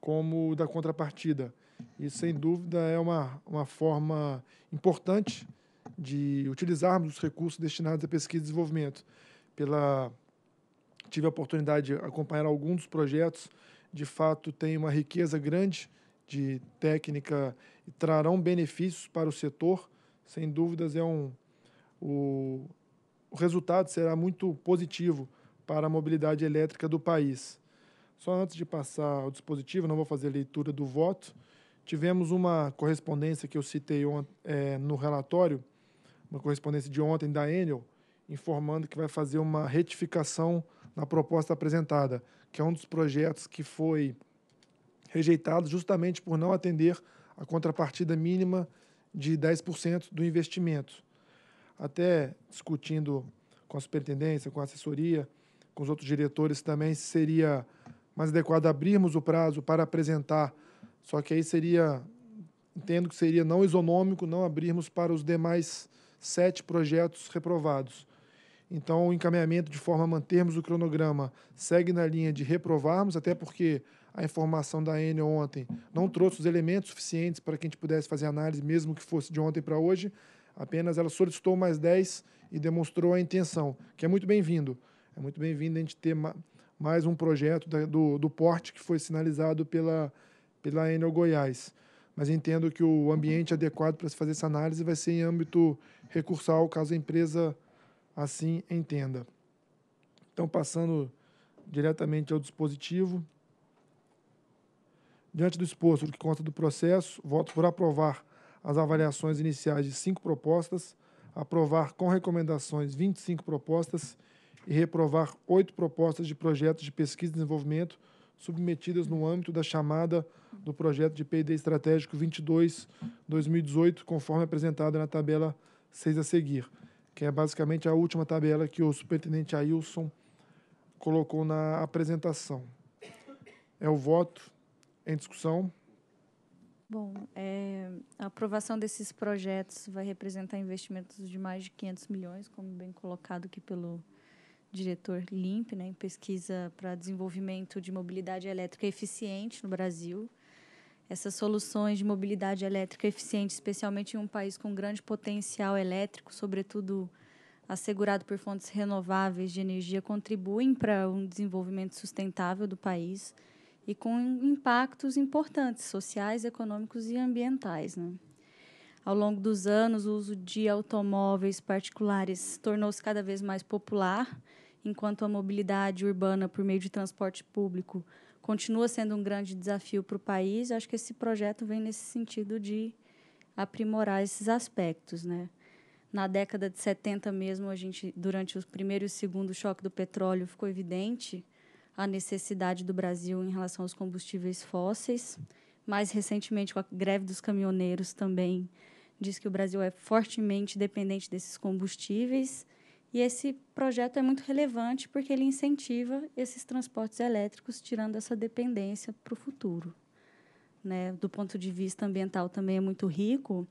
como da contrapartida e sem dúvida é uma, uma forma importante de utilizarmos os recursos destinados à pesquisa e desenvolvimento. Pela, tive a oportunidade de acompanhar alguns dos projetos, de fato tem uma riqueza grande de técnica e trarão benefícios para o setor. Sem dúvidas é um o, o resultado será muito positivo para a mobilidade elétrica do país. Só antes de passar ao dispositivo, não vou fazer a leitura do voto. Tivemos uma correspondência que eu citei é, no relatório, uma correspondência de ontem da Enel, informando que vai fazer uma retificação na proposta apresentada, que é um dos projetos que foi rejeitado justamente por não atender a contrapartida mínima de 10% do investimento. Até discutindo com a superintendência, com a assessoria, com os outros diretores também, se seria mais adequado abrirmos o prazo para apresentar só que aí seria, entendo que seria não isonômico não abrirmos para os demais sete projetos reprovados. Então, o encaminhamento de forma a mantermos o cronograma segue na linha de reprovarmos, até porque a informação da N ontem não trouxe os elementos suficientes para que a gente pudesse fazer análise, mesmo que fosse de ontem para hoje. Apenas ela solicitou mais 10 e demonstrou a intenção, que é muito bem-vindo. É muito bem-vindo a gente ter mais um projeto do, do porte que foi sinalizado pela pela Enel Goiás. Mas entendo que o ambiente adequado para se fazer essa análise vai ser em âmbito recursal, caso a empresa assim entenda. Então, passando diretamente ao dispositivo. Diante do exposto que consta do processo, voto por aprovar as avaliações iniciais de cinco propostas, aprovar com recomendações 25 propostas e reprovar oito propostas de projetos de pesquisa e desenvolvimento submetidas no âmbito da chamada do projeto de PD estratégico 22/2018, conforme apresentado na tabela 6 a seguir, que é basicamente a última tabela que o superintendente Ailson colocou na apresentação. É o voto em discussão. Bom, é, a aprovação desses projetos vai representar investimentos de mais de 500 milhões, como bem colocado aqui pelo diretor LIMP, né, em pesquisa para desenvolvimento de mobilidade elétrica eficiente no Brasil. Essas soluções de mobilidade elétrica eficiente, especialmente em um país com grande potencial elétrico, sobretudo assegurado por fontes renováveis de energia, contribuem para um desenvolvimento sustentável do país e com impactos importantes sociais, econômicos e ambientais. Né? Ao longo dos anos, o uso de automóveis particulares tornou-se cada vez mais popular, enquanto a mobilidade urbana por meio de transporte público continua sendo um grande desafio para o país. Acho que esse projeto vem nesse sentido de aprimorar esses aspectos, né? Na década de 70 mesmo, a gente durante o primeiro e o segundo choque do petróleo ficou evidente a necessidade do Brasil em relação aos combustíveis fósseis. Mais recentemente, com a greve dos caminhoneiros também diz que o Brasil é fortemente dependente desses combustíveis. E esse projeto é muito relevante porque ele incentiva esses transportes elétricos, tirando essa dependência para o futuro. Né? Do ponto de vista ambiental também é muito rico.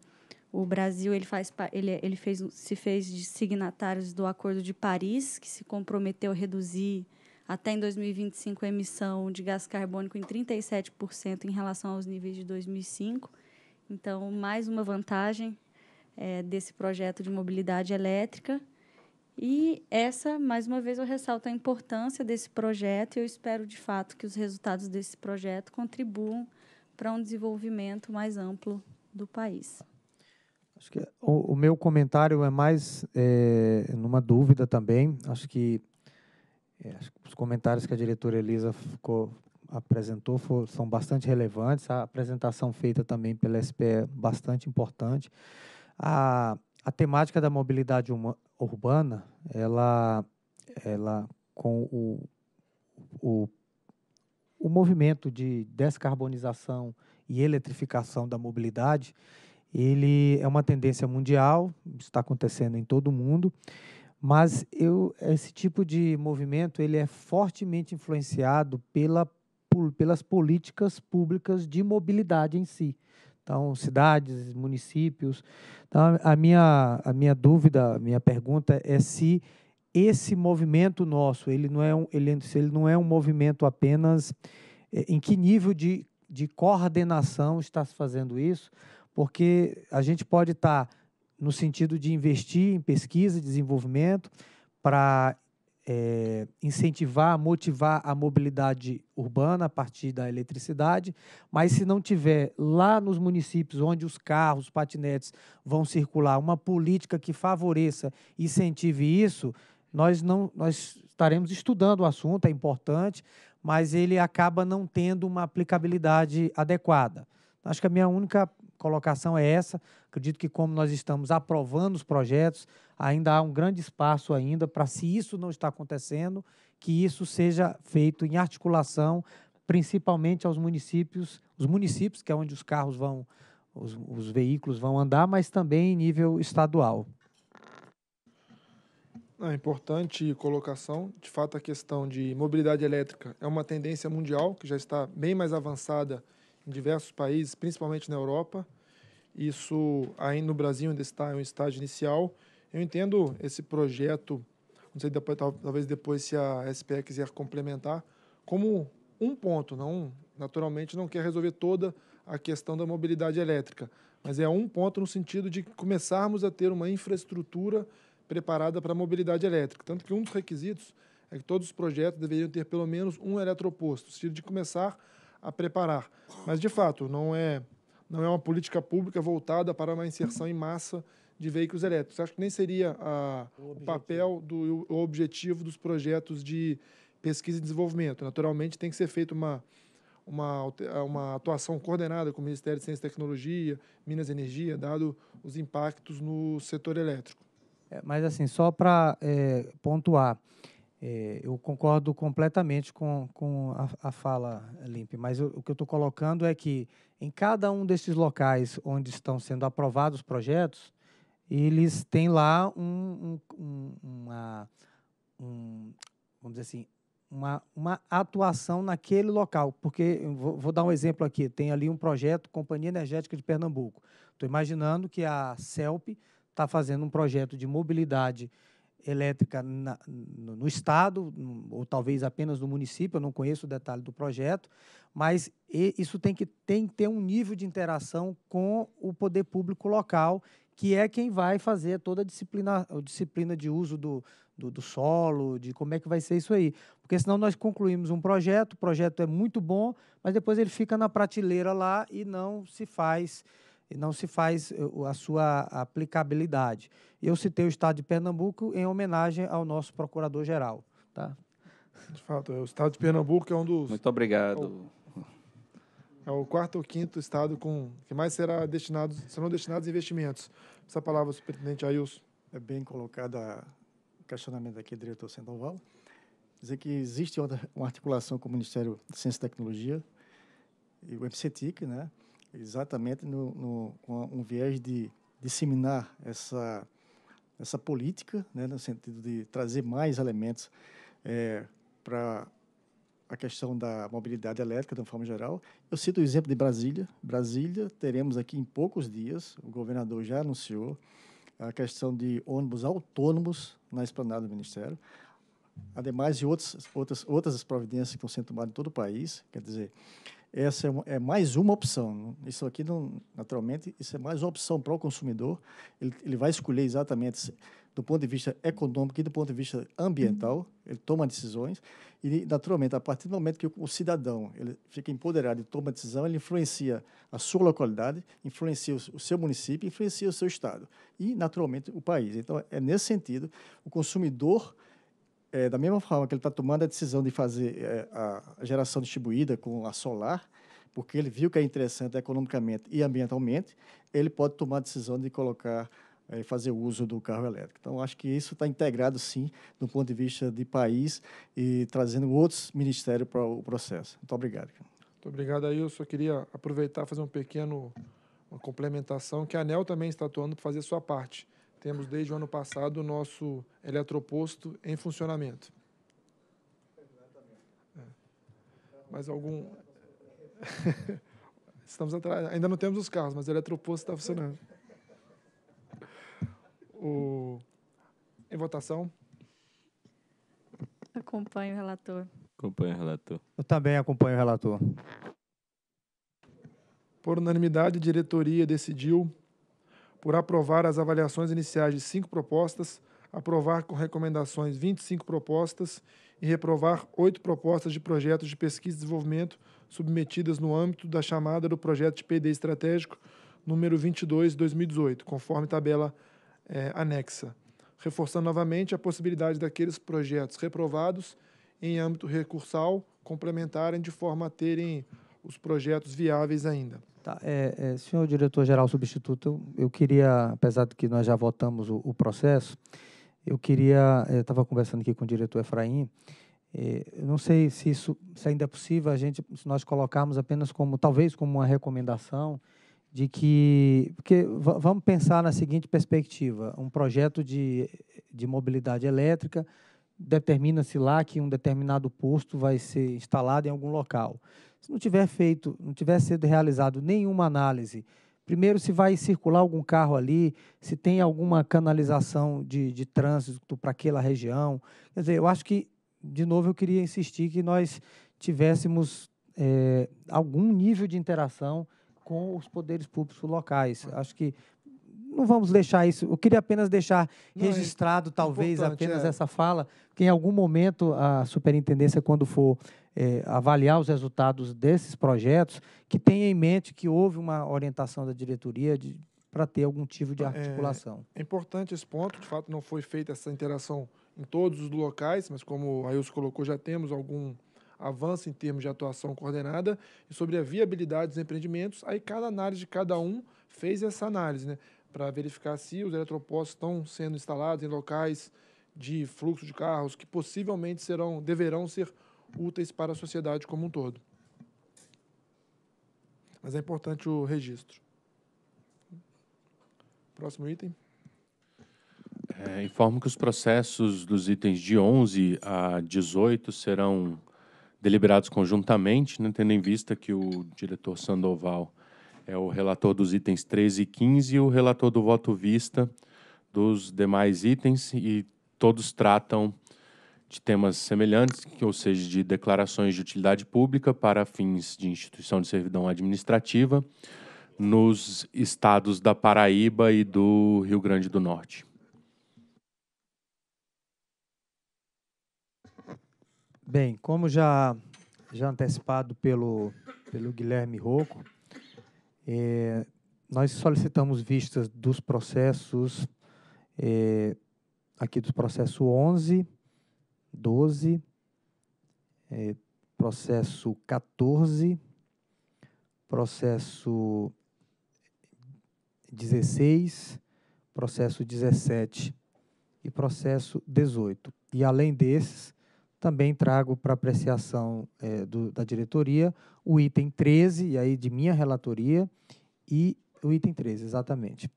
O Brasil ele faz, ele, ele fez, se fez de signatários do Acordo de Paris, que se comprometeu a reduzir até em 2025 a emissão de gás carbônico em 37% em relação aos níveis de 2005. Então, mais uma vantagem é, desse projeto de mobilidade elétrica. E essa, mais uma vez, eu ressalto a importância desse projeto e eu espero, de fato, que os resultados desse projeto contribuam para um desenvolvimento mais amplo do país. Acho que o, o meu comentário é mais é, numa dúvida também. Acho que, é, acho que os comentários que a diretora Elisa ficou, apresentou for, são bastante relevantes. A apresentação feita também pela SP é bastante importante. A, a temática da mobilidade uma, urbana, ela, ela com o, o, o movimento de descarbonização e eletrificação da mobilidade, ele é uma tendência mundial, está acontecendo em todo o mundo, mas eu, esse tipo de movimento ele é fortemente influenciado pela pelas políticas públicas de mobilidade em si. Então, cidades, municípios. Então, a minha, a minha dúvida, a minha pergunta é se esse movimento nosso, ele não é um, ele, ele não é um movimento apenas, é, em que nível de, de coordenação está se fazendo isso, porque a gente pode estar tá no sentido de investir em pesquisa e desenvolvimento para é, incentivar, motivar a mobilidade urbana a partir da eletricidade, mas se não tiver lá nos municípios onde os carros, patinetes vão circular, uma política que favoreça, e incentive isso, nós não nós estaremos estudando o assunto, é importante, mas ele acaba não tendo uma aplicabilidade adequada. Acho que a minha única colocação é essa. Acredito que como nós estamos aprovando os projetos, ainda há um grande espaço ainda para se isso não está acontecendo, que isso seja feito em articulação principalmente aos municípios, os municípios que é onde os carros vão, os, os veículos vão andar, mas também em nível estadual. É importante colocação. De fato, a questão de mobilidade elétrica é uma tendência mundial que já está bem mais avançada em diversos países, principalmente na Europa. Isso ainda no Brasil ainda está em um estágio inicial. Eu entendo esse projeto, não sei depois, talvez depois se a SPE quiser complementar, como um ponto, não naturalmente não quer resolver toda a questão da mobilidade elétrica, mas é um ponto no sentido de começarmos a ter uma infraestrutura preparada para a mobilidade elétrica. Tanto que um dos requisitos é que todos os projetos deveriam ter pelo menos um eletroposto, no sentido de começar a preparar. Mas, de fato, não é, não é uma política pública voltada para uma inserção em massa de veículos elétricos. Acho que nem seria a, o, o papel, do, o objetivo dos projetos de pesquisa e desenvolvimento. Naturalmente, tem que ser feita uma, uma, uma atuação coordenada com o Ministério de Ciência e Tecnologia, Minas e Energia, dado os impactos no setor elétrico. É, mas, assim, só para é, pontuar, é, eu concordo completamente com, com a, a fala, Limpe, mas eu, o que eu estou colocando é que em cada um desses locais onde estão sendo aprovados projetos, eles têm lá um, um, uma, um, vamos dizer assim, uma, uma atuação naquele local. Porque, vou, vou dar um exemplo aqui, tem ali um projeto Companhia Energética de Pernambuco. Estou imaginando que a CELP está fazendo um projeto de mobilidade elétrica na, no, no estado, ou talvez apenas no município, eu não conheço o detalhe do projeto, mas e, isso tem que, tem ter um nível de interação com o poder público local, que é quem vai fazer toda a disciplina, a disciplina de uso do, do, do, solo, de como é que vai ser isso aí. Porque senão nós concluímos um projeto, o projeto é muito bom, mas depois ele fica na prateleira lá e não se faz e não se faz eh, a sua aplicabilidade. Eu citei o Estado de Pernambuco em homenagem ao nosso Procurador-Geral. Tá? De fato, é, o Estado de Pernambuco é um dos... Muito obrigado. É, é o, quarto ou quinto Estado com que mais será destinado, serão destinados investimentos. Essa palavra, superintendente Ailson. É bem colocada o questionamento aqui, diretor Sandoval. Dizer que existe uma articulação com o Ministério de Ciência e Tecnologia e o MCTIC, né? exatamente no, no, com um viés de disseminar essa, essa política, né, no sentido de trazer mais elementos é, para a questão da mobilidade elétrica, de uma forma geral. Eu cito o exemplo de Brasília. Brasília, teremos aqui em poucos dias, o governador já anunciou, a questão de ônibus autônomos na esplanada do Ministério. Ademais de outras, outras, outras providências que estão sendo tomadas em todo o país, quer dizer, essa é, é mais uma opção. Né? Isso aqui, não, naturalmente, isso é mais uma opção para o consumidor. Ele, ele vai escolher exatamente do ponto de vista econômico e do ponto de vista ambiental, uhum. ele toma decisões e, naturalmente, a partir do momento que o cidadão ele fica empoderado e toma decisão, ele influencia a sua localidade, influencia o seu município, influencia o seu estado e, naturalmente, o país. Então, é nesse sentido, o consumidor é, da mesma forma que ele está tomando a decisão de fazer é, a geração distribuída com a solar, porque ele viu que é interessante economicamente e ambientalmente, ele pode tomar a decisão de colocar é, fazer o uso do carro elétrico. Então, acho que isso está integrado, sim, do ponto de vista de país e trazendo outros ministérios para o processo. Muito obrigado. Muito obrigado, aí Eu queria aproveitar e fazer um pequeno, uma complementação, que a ANEL também está atuando para fazer a sua parte. Temos desde o ano passado o nosso eletroposto em funcionamento. É. Mas algum. Estamos atrás. Ainda não temos os carros, mas o eletroposto está funcionando. O... Em votação. Acompanho o relator. Acompanho o relator. Eu também acompanho o relator. Por unanimidade, a diretoria decidiu por aprovar as avaliações iniciais de cinco propostas, aprovar com recomendações 25 propostas e reprovar oito propostas de projetos de pesquisa e desenvolvimento submetidas no âmbito da chamada do projeto de PD estratégico número 22/2018, conforme tabela é, anexa, reforçando novamente a possibilidade daqueles projetos reprovados em âmbito recursal complementarem de forma a terem os projetos viáveis ainda. Tá, é, é, senhor diretor-geral substituto, eu, eu, queria, apesar de que nós já votamos o, o processo, eu queria, é, estava conversando aqui com o diretor Efraim, é, eu não sei se isso se ainda é possível a gente, se nós colocarmos apenas como, talvez como uma recomendação, de que, porque vamos pensar na seguinte perspectiva, um projeto de, de mobilidade elétrica, determina-se lá que um determinado posto vai ser instalado em algum local. Se não tiver feito, não tiver sido realizado nenhuma análise, primeiro se vai circular algum carro ali, se tem alguma canalização de, de trânsito para aquela região. Quer dizer, eu acho que, de novo, eu queria insistir que nós tivéssemos é, algum nível de interação com os poderes públicos locais. Ah. Acho que não vamos deixar isso. Eu queria apenas deixar não, é registrado, é talvez, apenas é. essa fala, que em algum momento a superintendência, quando for é, avaliar os resultados desses projetos, que tenha em mente que houve uma orientação da diretoria de, para ter algum tipo de é, articulação. É, é, importante esse ponto, de fato não foi feita essa interação em todos os locais, mas como a Ilse colocou, já temos algum avanço em termos de atuação coordenada e sobre a viabilidade dos empreendimentos, aí cada análise de cada um fez essa análise, né, para verificar se os eletropostos estão sendo instalados em locais de fluxo de carros que possivelmente serão deverão ser úteis para a sociedade como um todo. Mas é importante o registro. Próximo item. É, informo que os processos dos itens de 11 a 18 serão deliberados conjuntamente, né, tendo em vista que o diretor Sandoval é o relator dos itens 13 e 15 e o relator do voto vista dos demais itens, e todos tratam de temas semelhantes, ou seja, de declarações de utilidade pública para fins de instituição de servidão administrativa nos estados da Paraíba e do Rio Grande do Norte. Bem, como já, já antecipado pelo, pelo Guilherme Rocco, é, nós solicitamos vistas dos processos, é, aqui dos processos 11, 12, é, processo 14, processo 16, processo 17 e processo 18. E além desses, também trago para apreciação é, do, da diretoria o item 13, e aí de minha relatoria, e o item 13, exatamente.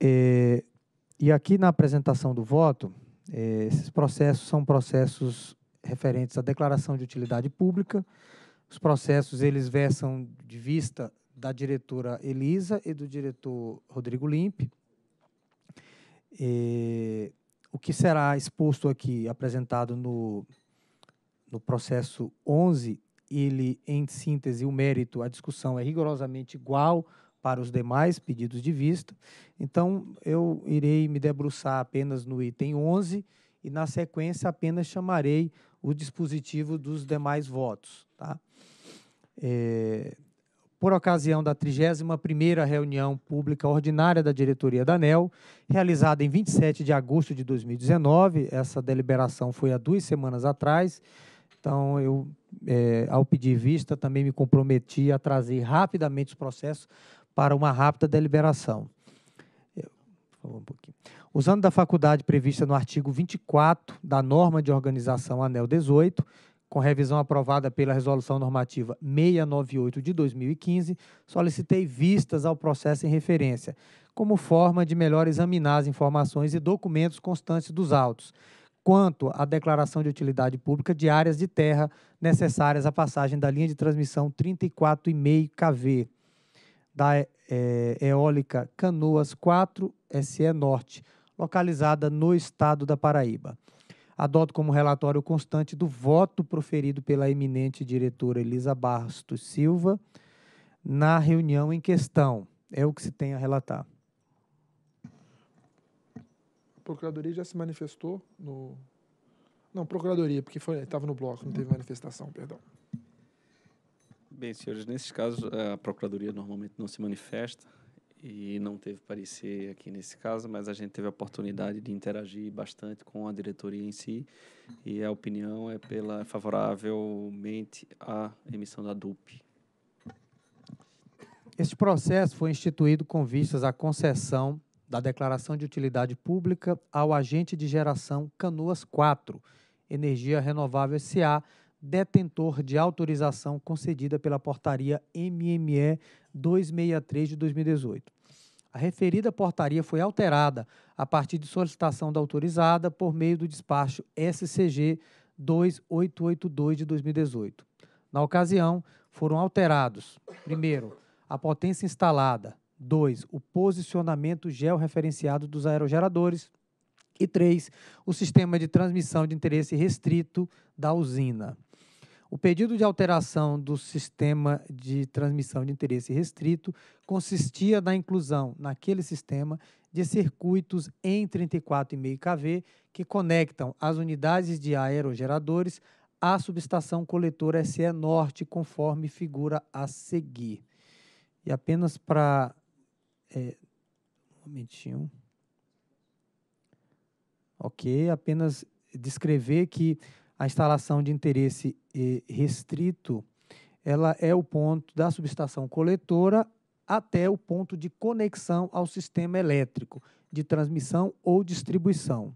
É, e aqui na apresentação do voto, é, esses processos são processos referentes à declaração de utilidade pública. Os processos eles versam de vista da diretora Elisa e do diretor Rodrigo Limpe. É, o que será exposto aqui, apresentado no, no processo 11, ele, em síntese, o mérito, a discussão é rigorosamente igual para os demais pedidos de vista. Então, eu irei me debruçar apenas no item 11 e, na sequência, apenas chamarei o dispositivo dos demais votos. Tá? É, por ocasião da 31ª reunião pública ordinária da diretoria da ANEL, realizada em 27 de agosto de 2019, essa deliberação foi há duas semanas atrás, então eu, é, ao pedir vista, também me comprometi a trazer rapidamente os processos para uma rápida deliberação. Um Usando da faculdade prevista no artigo 24 da norma de organização Anel 18, com revisão aprovada pela Resolução Normativa 698 de 2015, solicitei vistas ao processo em referência, como forma de melhor examinar as informações e documentos constantes dos autos, quanto à declaração de utilidade pública de áreas de terra necessárias à passagem da linha de transmissão 34,5 kV da é, é, Eólica Canoas 4 SE Norte, localizada no estado da Paraíba. Adoto como relatório constante do voto proferido pela eminente diretora Elisa Bastos Silva na reunião em questão. É o que se tem a relatar. A Procuradoria já se manifestou no. Não, Procuradoria, porque estava no bloco, não teve manifestação, perdão. Bem, senhores, nesses casos a Procuradoria normalmente não se manifesta e não teve parecer aqui nesse caso, mas a gente teve a oportunidade de interagir bastante com a diretoria em si e a opinião é pela é favoravelmente à emissão da DUP. Este processo foi instituído com vistas à concessão da declaração de utilidade pública ao agente de geração Canoas 4, Energia Renovável SA, detentor de autorização concedida pela portaria MME 263 de 2018. A referida portaria foi alterada a partir de solicitação da autorizada por meio do despacho SCG 2882 de 2018. Na ocasião, foram alterados: primeiro, a potência instalada, dois, o posicionamento georreferenciado dos aerogeradores e três, o sistema de transmissão de interesse restrito da usina. O pedido de alteração do sistema de transmissão de interesse restrito consistia na inclusão naquele sistema de circuitos em 34,5 kV que conectam as unidades de aerogeradores à subestação coletora SE Norte, conforme figura a seguir. E apenas para. É, um momentinho. Ok, apenas descrever que a instalação de interesse restrito, ela é o ponto da subestação coletora até o ponto de conexão ao sistema elétrico de transmissão ou distribuição.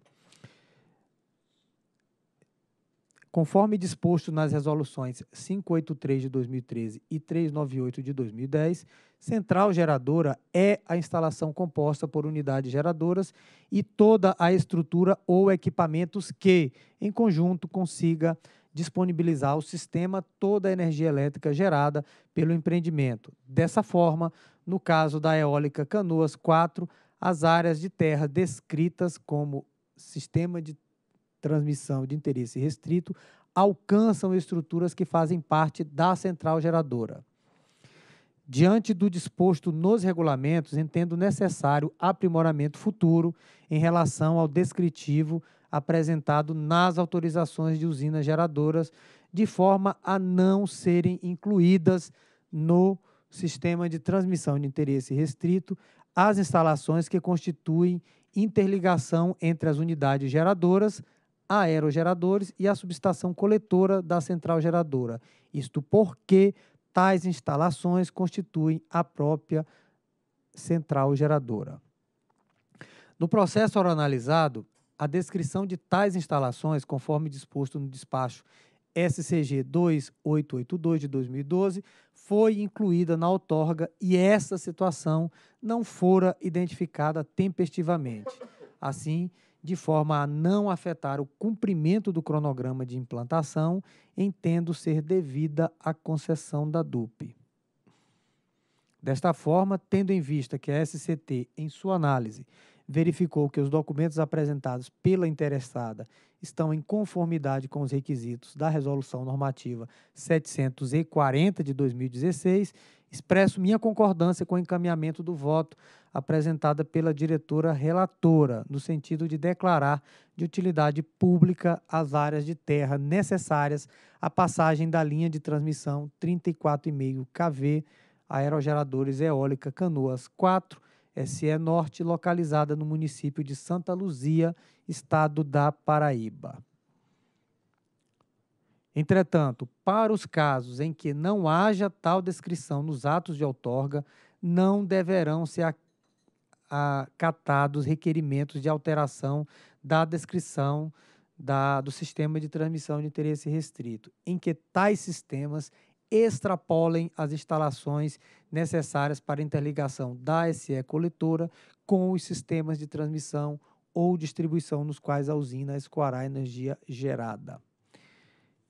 Conforme disposto nas resoluções 583 de 2013 e 398 de 2010, central geradora é a instalação composta por unidades geradoras e toda a estrutura ou equipamentos que, em conjunto, consiga disponibilizar ao sistema toda a energia elétrica gerada pelo empreendimento. Dessa forma, no caso da eólica Canoas 4, as áreas de terra descritas como sistema de transmissão de interesse restrito alcançam estruturas que fazem parte da central geradora. Diante do disposto nos regulamentos, entendo necessário aprimoramento futuro em relação ao descritivo apresentado nas autorizações de usinas geradoras, de forma a não serem incluídas no sistema de transmissão de interesse restrito as instalações que constituem interligação entre as unidades geradoras aerogeradores e a subestação coletora da central geradora. Isto porque tais instalações constituem a própria central geradora. No processo oral analisado, a descrição de tais instalações, conforme disposto no despacho SCG 2882 de 2012, foi incluída na outorga e essa situação não fora identificada tempestivamente. Assim, de forma a não afetar o cumprimento do cronograma de implantação, entendo ser devida à concessão da DUP. Desta forma, tendo em vista que a SCT, em sua análise, verificou que os documentos apresentados pela interessada estão em conformidade com os requisitos da Resolução Normativa 740 de 2016 expresso minha concordância com o encaminhamento do voto apresentada pela diretora relatora, no sentido de declarar de utilidade pública as áreas de terra necessárias à passagem da linha de transmissão 34,5 kV aerogeradores eólica Canoas 4 SE Norte, localizada no município de Santa Luzia, estado da Paraíba. Entretanto, para os casos em que não haja tal descrição nos atos de outorga, não deverão ser acatados requerimentos de alteração da descrição da, do sistema de transmissão de interesse restrito, em que tais sistemas extrapolem as instalações necessárias para a interligação da SE coletora com os sistemas de transmissão ou distribuição nos quais a usina escoará a energia gerada.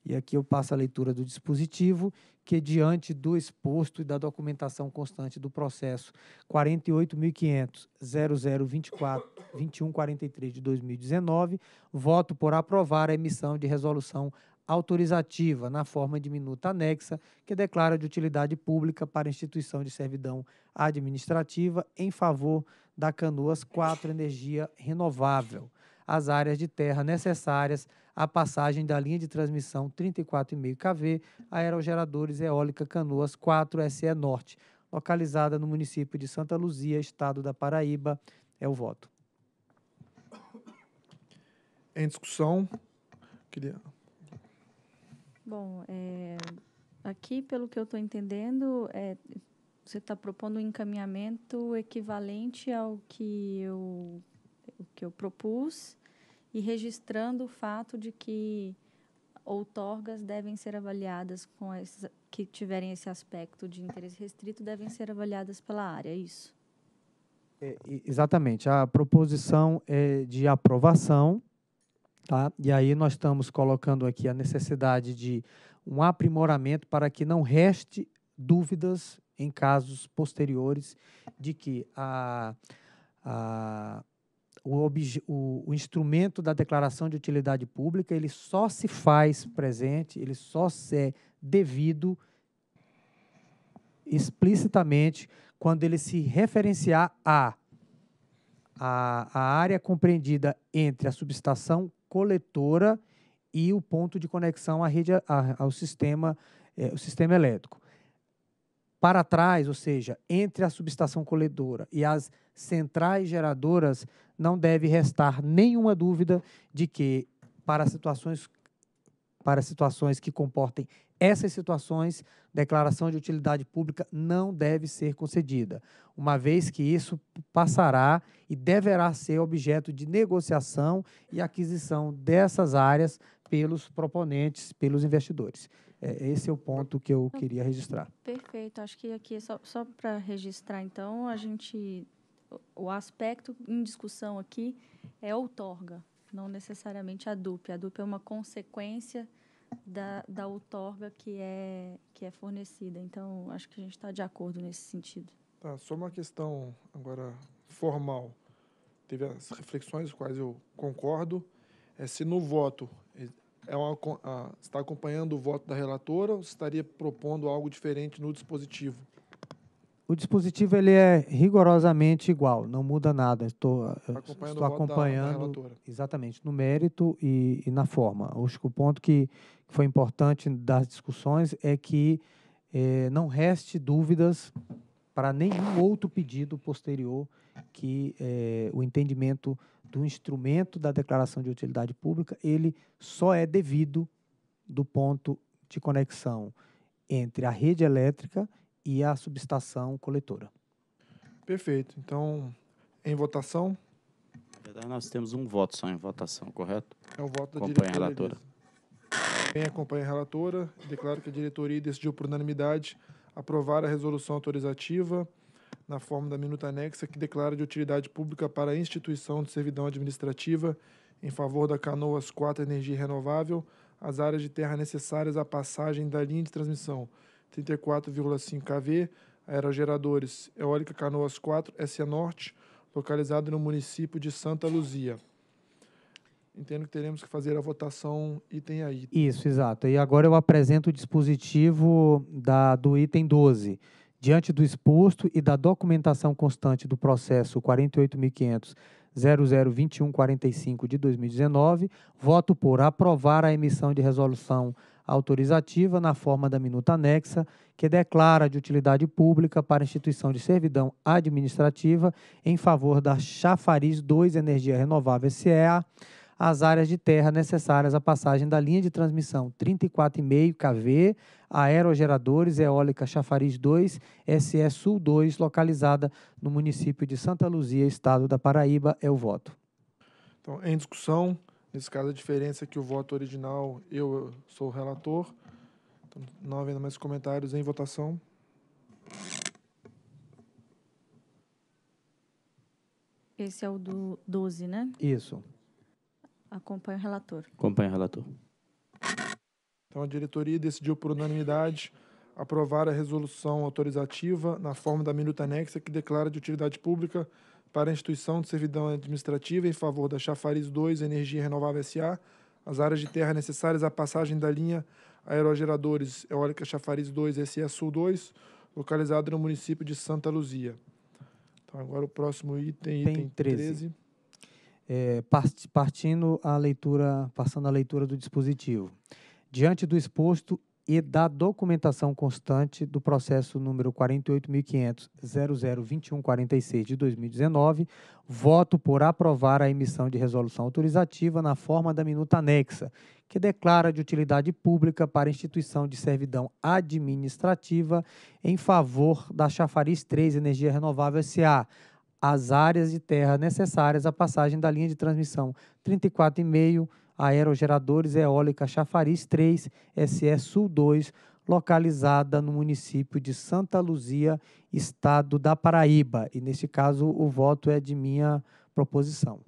E aqui eu passo a leitura do dispositivo, que diante do exposto e da documentação constante do processo 48.500.0024.2143 de 2019, voto por aprovar a emissão de resolução autorizativa na forma de minuta anexa, que declara de utilidade pública para instituição de servidão administrativa em favor da Canoas 4 Energia Renovável, as áreas de terra necessárias a passagem da linha de transmissão 34,5 kV aerogeradores eólica Canoas 4 SE Norte, localizada no município de Santa Luzia, estado da Paraíba. É o voto. Em discussão, queria. Bom, é, aqui, pelo que eu estou entendendo, é, você está propondo um encaminhamento equivalente ao que eu, o que eu propus e registrando o fato de que outorgas devem ser avaliadas com esses, que tiverem esse aspecto de interesse restrito devem ser avaliadas pela área, é isso? É, exatamente. A proposição é de aprovação, tá? E aí nós estamos colocando aqui a necessidade de um aprimoramento para que não reste dúvidas em casos posteriores de que a, a o, o, o, instrumento da declaração de utilidade pública ele só se faz presente, ele só se é devido explicitamente quando ele se referenciar a, a, a área compreendida entre a subestação coletora e o ponto de conexão à rede, a, ao sistema, é, o sistema elétrico. Para trás, ou seja, entre a subestação coletora e as centrais geradoras, não deve restar nenhuma dúvida de que, para situações, para situações que comportem essas situações, declaração de utilidade pública não deve ser concedida, uma vez que isso passará e deverá ser objeto de negociação e aquisição dessas áreas pelos proponentes, pelos investidores. É, esse é o ponto que eu queria registrar. Perfeito. Acho que aqui, é só, só para registrar, então, a gente o aspecto em discussão aqui é outorga, não necessariamente a dupla. A dupla é uma consequência da, da outorga que é, que é fornecida. Então, acho que a gente está de acordo nesse sentido. Tá, só uma questão agora formal. Teve as reflexões, com as quais eu concordo. É se no voto é uma, a, está acompanhando o voto da relatora ou estaria propondo algo diferente no dispositivo? O dispositivo ele é rigorosamente igual, não muda nada. Estou eh, tá acompanhando, estou acompanhando da, da exatamente no mérito e, e, na forma. Acho que o ponto que foi importante das discussões é que eh, não reste dúvidas para nenhum outro pedido posterior que eh, o entendimento do instrumento da declaração de utilidade pública ele só é devido do ponto de conexão entre a rede elétrica e a subestação coletora. Perfeito. Então, em votação? Nós temos um voto só em votação, correto? É o voto da acompanha a relatora. Quem acompanha a relatora, declaro que a diretoria decidiu por unanimidade aprovar a resolução autorizativa na forma da minuta anexa que declara de utilidade pública para a instituição de servidão administrativa em favor da Canoas 4 Energia Renovável as áreas de terra necessárias à passagem da linha de transmissão 34,5 kV, aerogeradores Eólica Canoas 4 SE Norte, localizado no município de Santa Luzia. Entendo que teremos que fazer a votação item a item. Isso, exato. E agora eu apresento o dispositivo da, do item 12. Diante do exposto e da documentação constante do processo 48.500.002145 de 2019, voto por aprovar a emissão de resolução autorizativa na forma da minuta anexa, que declara de utilidade pública para instituição de servidão administrativa em favor da Chafariz 2 Energia Renovável SEA, as áreas de terra necessárias à passagem da linha de transmissão 34,5 kV, aerogeradores eólica Chafariz 2, SE Sul 2, localizada no município de Santa Luzia, estado da Paraíba. É o voto. Então, em discussão, Nesse caso, a diferença é que o voto original, eu sou o relator. Então, não havendo mais comentários, em votação. Esse é o do 12, né? Isso. Acompanha o relator. Acompanha o relator. Então, a diretoria decidiu por unanimidade aprovar a resolução autorizativa na forma da minuta anexa que declara de utilidade pública para a instituição de servidão administrativa em favor da Chafariz 2 Energia Renovável SA, as áreas de terra necessárias à passagem da linha Aerogeradores Eólica Chafariz 2 SE Sul 2, localizado no município de Santa Luzia. Então, agora o próximo item, item, item 13. 13. É, partindo a leitura, passando a leitura do dispositivo. Diante do exposto e da documentação constante do processo número 48.500.002146 de 2019, voto por aprovar a emissão de resolução autorizativa na forma da minuta anexa, que declara de utilidade pública para instituição de servidão administrativa em favor da Chafariz 3 Energia Renovável SA, as áreas de terra necessárias à passagem da linha de transmissão 34,5 Aerogeradores Eólica Chafariz 3, SE Sul 2, localizada no município de Santa Luzia, estado da Paraíba. E, neste caso, o voto é de minha proposição.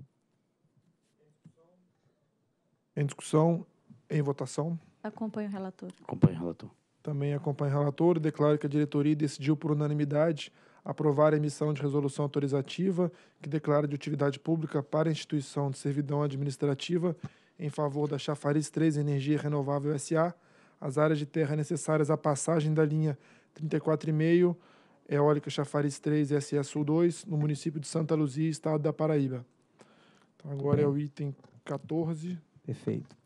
Em discussão, em votação. Acompanho o relator. Acompanho o relator. Também acompanho o relator. Declaro que a diretoria decidiu por unanimidade aprovar a emissão de resolução autorizativa que declara de utilidade pública para a instituição de servidão administrativa em favor da Chafariz 3 Energia Renovável SA. As áreas de terra necessárias à passagem da linha 34,5 Eólica Chafariz 3 SSU Sul 2, no município de Santa Luzia, estado da Paraíba. Então, agora tá é o item 14. Perfeito.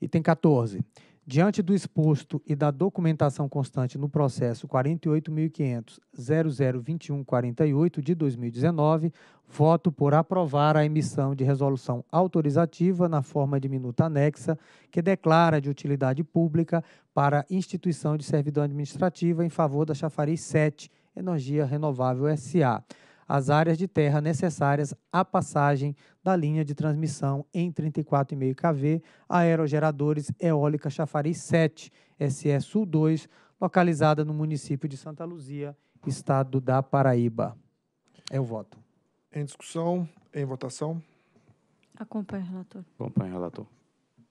Item 14. Diante do exposto e da documentação constante no processo 48.500.002148 de 2019, voto por aprovar a emissão de resolução autorizativa na forma de minuta anexa, que declara de utilidade pública para instituição de servidão administrativa em favor da chafariz 7, Energia Renovável SA as áreas de terra necessárias à passagem da linha de transmissão em 34,5 kV, aerogeradores eólica Chafariz 7, SE Sul 2, localizada no município de Santa Luzia, estado da Paraíba. É o voto. Em discussão, em votação. Acompanhe relator. Acompanhe relator.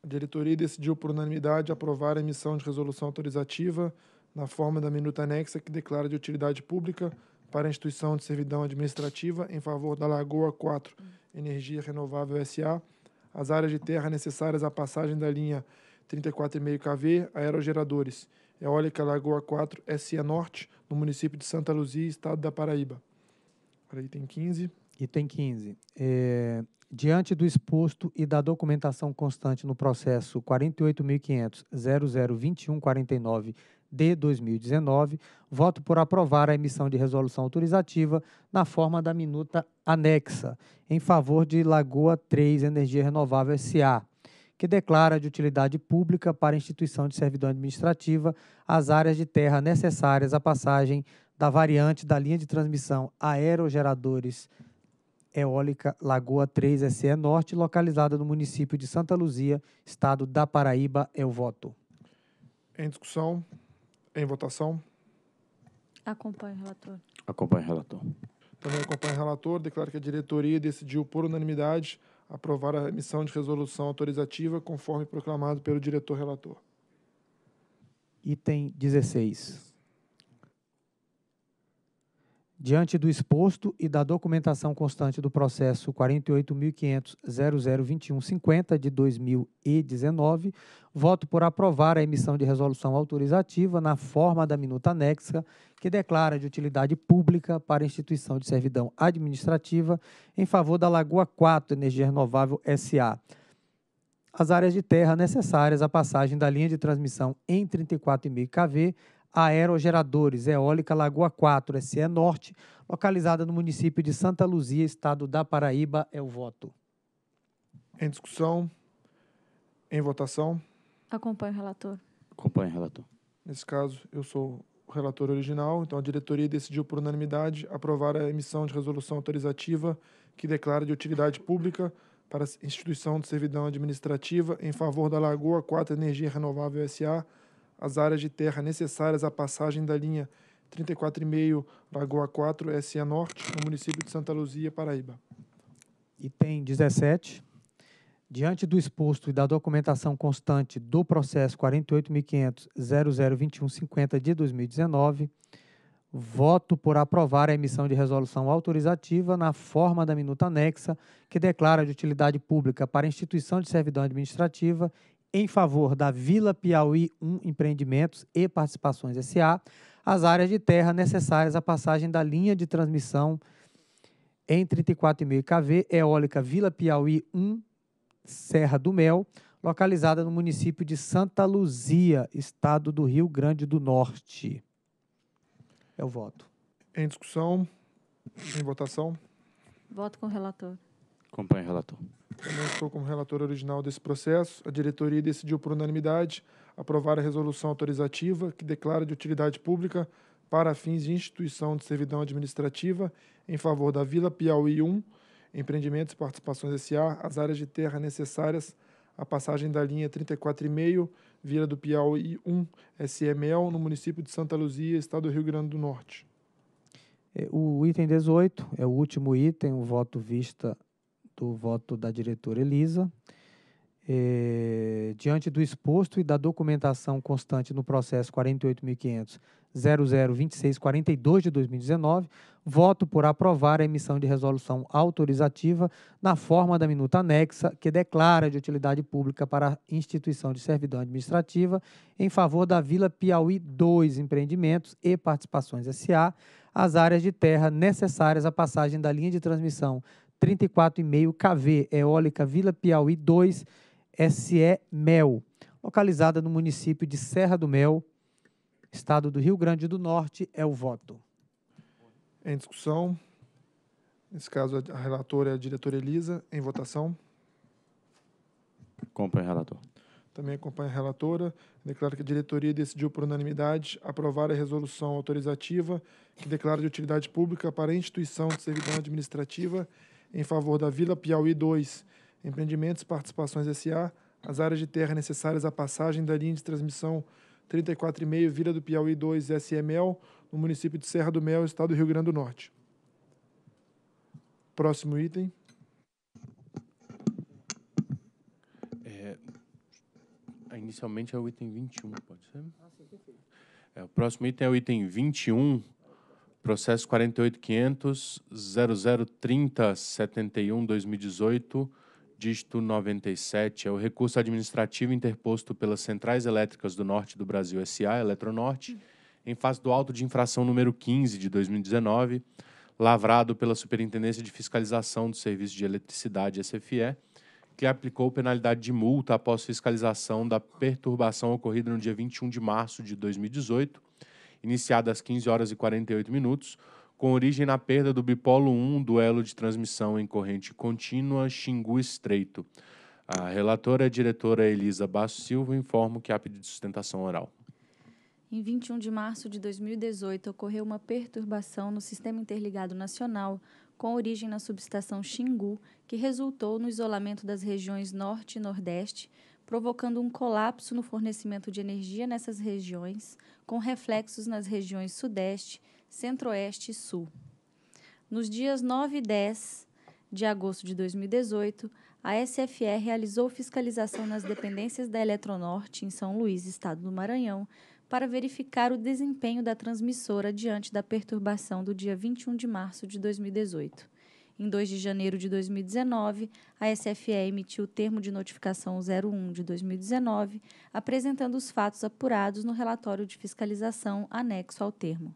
A diretoria decidiu por unanimidade aprovar a emissão de resolução autorizativa na forma da minuta anexa que declara de utilidade pública para a instituição de servidão administrativa em favor da Lagoa 4 Energia Renovável SA, as áreas de terra necessárias à passagem da linha 34,5 kV, aerogeradores, eólica Lagoa 4 SA Norte, no município de Santa Luzia, estado da Paraíba. Aí tem 15. Item 15. É, Diante do exposto e da documentação constante no processo 48.500.002149 de 2019, voto por aprovar a emissão de resolução autorizativa na forma da minuta anexa, em favor de Lagoa 3 Energia Renovável SA, que declara de utilidade pública para instituição de servidão administrativa as áreas de terra necessárias à passagem da variante da linha de transmissão aerogeradores Eólica Lagoa 3 SE Norte, localizada no município de Santa Luzia, estado da Paraíba. É o voto. Em discussão? Em votação? Acompanho o relator. Acompanho o relator. Também acompanho o relator. Declaro que a diretoria decidiu, por unanimidade, aprovar a emissão de resolução autorizativa conforme proclamado pelo diretor-relator. Item 16. Diante do exposto e da documentação constante do processo 48.500.002150 de 2019, voto por aprovar a emissão de resolução autorizativa na forma da minuta anexa, que declara de utilidade pública para instituição de servidão administrativa em favor da Lagoa 4 Energia Renovável SA. As áreas de terra necessárias à passagem da linha de transmissão em 34.000 kV aerogeradores Eólica Lagoa 4, SE Norte, localizada no município de Santa Luzia, estado da Paraíba. É o voto. Em discussão? Em votação? Acompanho o relator. Acompanho o relator. Nesse caso, eu sou o relator original, então a diretoria decidiu por unanimidade aprovar a emissão de resolução autorizativa que declara de utilidade pública para a instituição de servidão administrativa em favor da Lagoa 4 Energia Renovável SA as áreas de terra necessárias à passagem da linha 34,5 Lagoa 4 SE Norte, no município de Santa Luzia, Paraíba. Item 17. Diante do exposto e da documentação constante do processo 48.500.002150 de 2019, voto por aprovar a emissão de resolução autorizativa na forma da minuta anexa que declara de utilidade pública para instituição de servidão administrativa em favor da Vila Piauí 1 Empreendimentos e Participações SA as áreas de terra necessárias à passagem da linha de transmissão em 34,5 kV eólica Vila Piauí 1 Serra do Mel, localizada no município de Santa Luzia, estado do Rio Grande do Norte. É o voto. Em discussão, em votação. Voto com o relator. Acompanhe relator. Também estou como relator original desse processo. A diretoria decidiu por unanimidade aprovar a resolução autorizativa que declara de utilidade pública para fins de instituição de servidão administrativa em favor da Vila Piauí 1, empreendimentos e participações S.A., as áreas de terra necessárias à passagem da linha 34,5 Vila do Piauí 1 SML no município de Santa Luzia, estado do Rio Grande do Norte. É, o item 18 é o último item, o voto vista do voto da diretora Elisa. É, diante do exposto e da documentação constante no processo 48.500.002642 de 2019, voto por aprovar a emissão de resolução autorizativa na forma da minuta anexa que declara de utilidade pública para a instituição de servidão administrativa em favor da Vila Piauí 2 Empreendimentos e Participações SA, as áreas de terra necessárias à passagem da linha de transmissão 34,5 KV, é Eólica Vila Piauí 2, SE Mel, localizada no município de Serra do Mel, estado do Rio Grande do Norte, é o voto. Em discussão, nesse caso a relatora é a diretora Elisa, em votação. Acompanha relator. Também acompanha a relatora. Declaro que a diretoria decidiu por unanimidade aprovar a resolução autorizativa que declara de utilidade pública para a instituição de servidão administrativa em favor da Vila Piauí 2, Empreendimentos Participações S.A., as áreas de terra necessárias à passagem da linha de transmissão 34,5 Vila do Piauí 2 SML, no município de Serra do Mel, estado do Rio Grande do Norte. Próximo item. É, inicialmente é o item 21, pode ser? Ah, sim, É, o próximo item é o item 21, Processo 48.500.0030.71.2018, dígito 97, é o recurso administrativo interposto pelas Centrais Elétricas do Norte do Brasil SA, Eletronorte, em face do auto de infração número 15 de 2019, lavrado pela Superintendência de Fiscalização do Serviço de Eletricidade, SFE, que aplicou penalidade de multa após fiscalização da perturbação ocorrida no dia 21 de março de 2018 iniciada às 15 horas e 48 minutos, com origem na perda do bipolo 1, duelo de transmissão em corrente contínua Xingu Estreito. A relatora, a diretora Elisa Basso Silva, informa que há pedido de sustentação oral. Em 21 de março de 2018, ocorreu uma perturbação no Sistema Interligado Nacional, com origem na subestação Xingu, que resultou no isolamento das regiões Norte e Nordeste, provocando um colapso no fornecimento de energia nessas regiões, com reflexos nas regiões Sudeste, Centro-Oeste e Sul. Nos dias 9 e 10 de agosto de 2018, a SFR realizou fiscalização nas dependências da Eletronorte, em São Luís, estado do Maranhão, para verificar o desempenho da transmissora diante da perturbação do dia 21 de março de 2018. Em 2 de janeiro de 2019, a SFE emitiu o termo de notificação 01 de 2019, apresentando os fatos apurados no relatório de fiscalização anexo ao termo.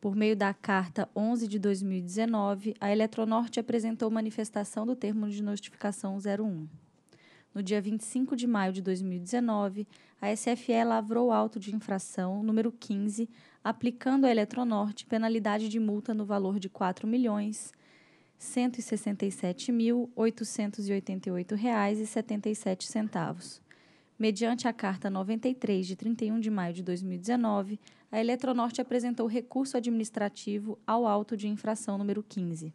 Por meio da carta 11 de 2019, a Eletronorte apresentou manifestação do termo de notificação 01. No dia 25 de maio de 2019, a SFE lavrou auto de infração número 15, aplicando à Eletronorte penalidade de multa no valor de R$ 4 milhões R$ 167.888,77 mediante a Carta 93, de 31 de maio de 2019, a Eletronorte apresentou recurso administrativo ao auto de infração número 15.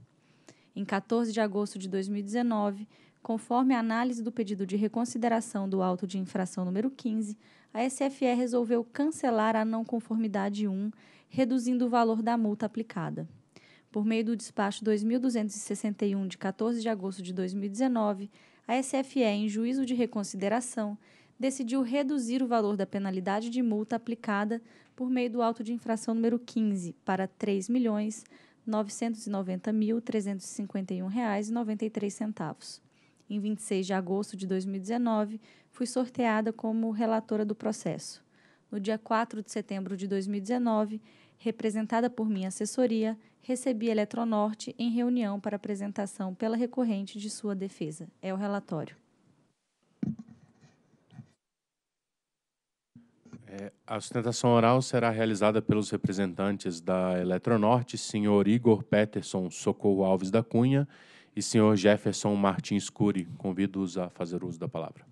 Em 14 de agosto de 2019, conforme a análise do pedido de reconsideração do auto de infração número 15, a SFE resolveu cancelar a não conformidade 1, reduzindo o valor da multa aplicada. Por meio do despacho 2261 de 14 de agosto de 2019, a SFE, em juízo de reconsideração, decidiu reduzir o valor da penalidade de multa aplicada por meio do auto de infração número 15 para R$ 3.990.351,93. Em 26 de agosto de 2019, fui sorteada como relatora do processo. No dia 4 de setembro de 2019, representada por minha assessoria, recebi Eletronorte em reunião para apresentação pela recorrente de sua defesa. É o relatório. É, a sustentação oral será realizada pelos representantes da Eletronorte, senhor Igor Peterson Socorro Alves da Cunha e senhor Jefferson Martins Cury. Convido-os a fazer uso da palavra.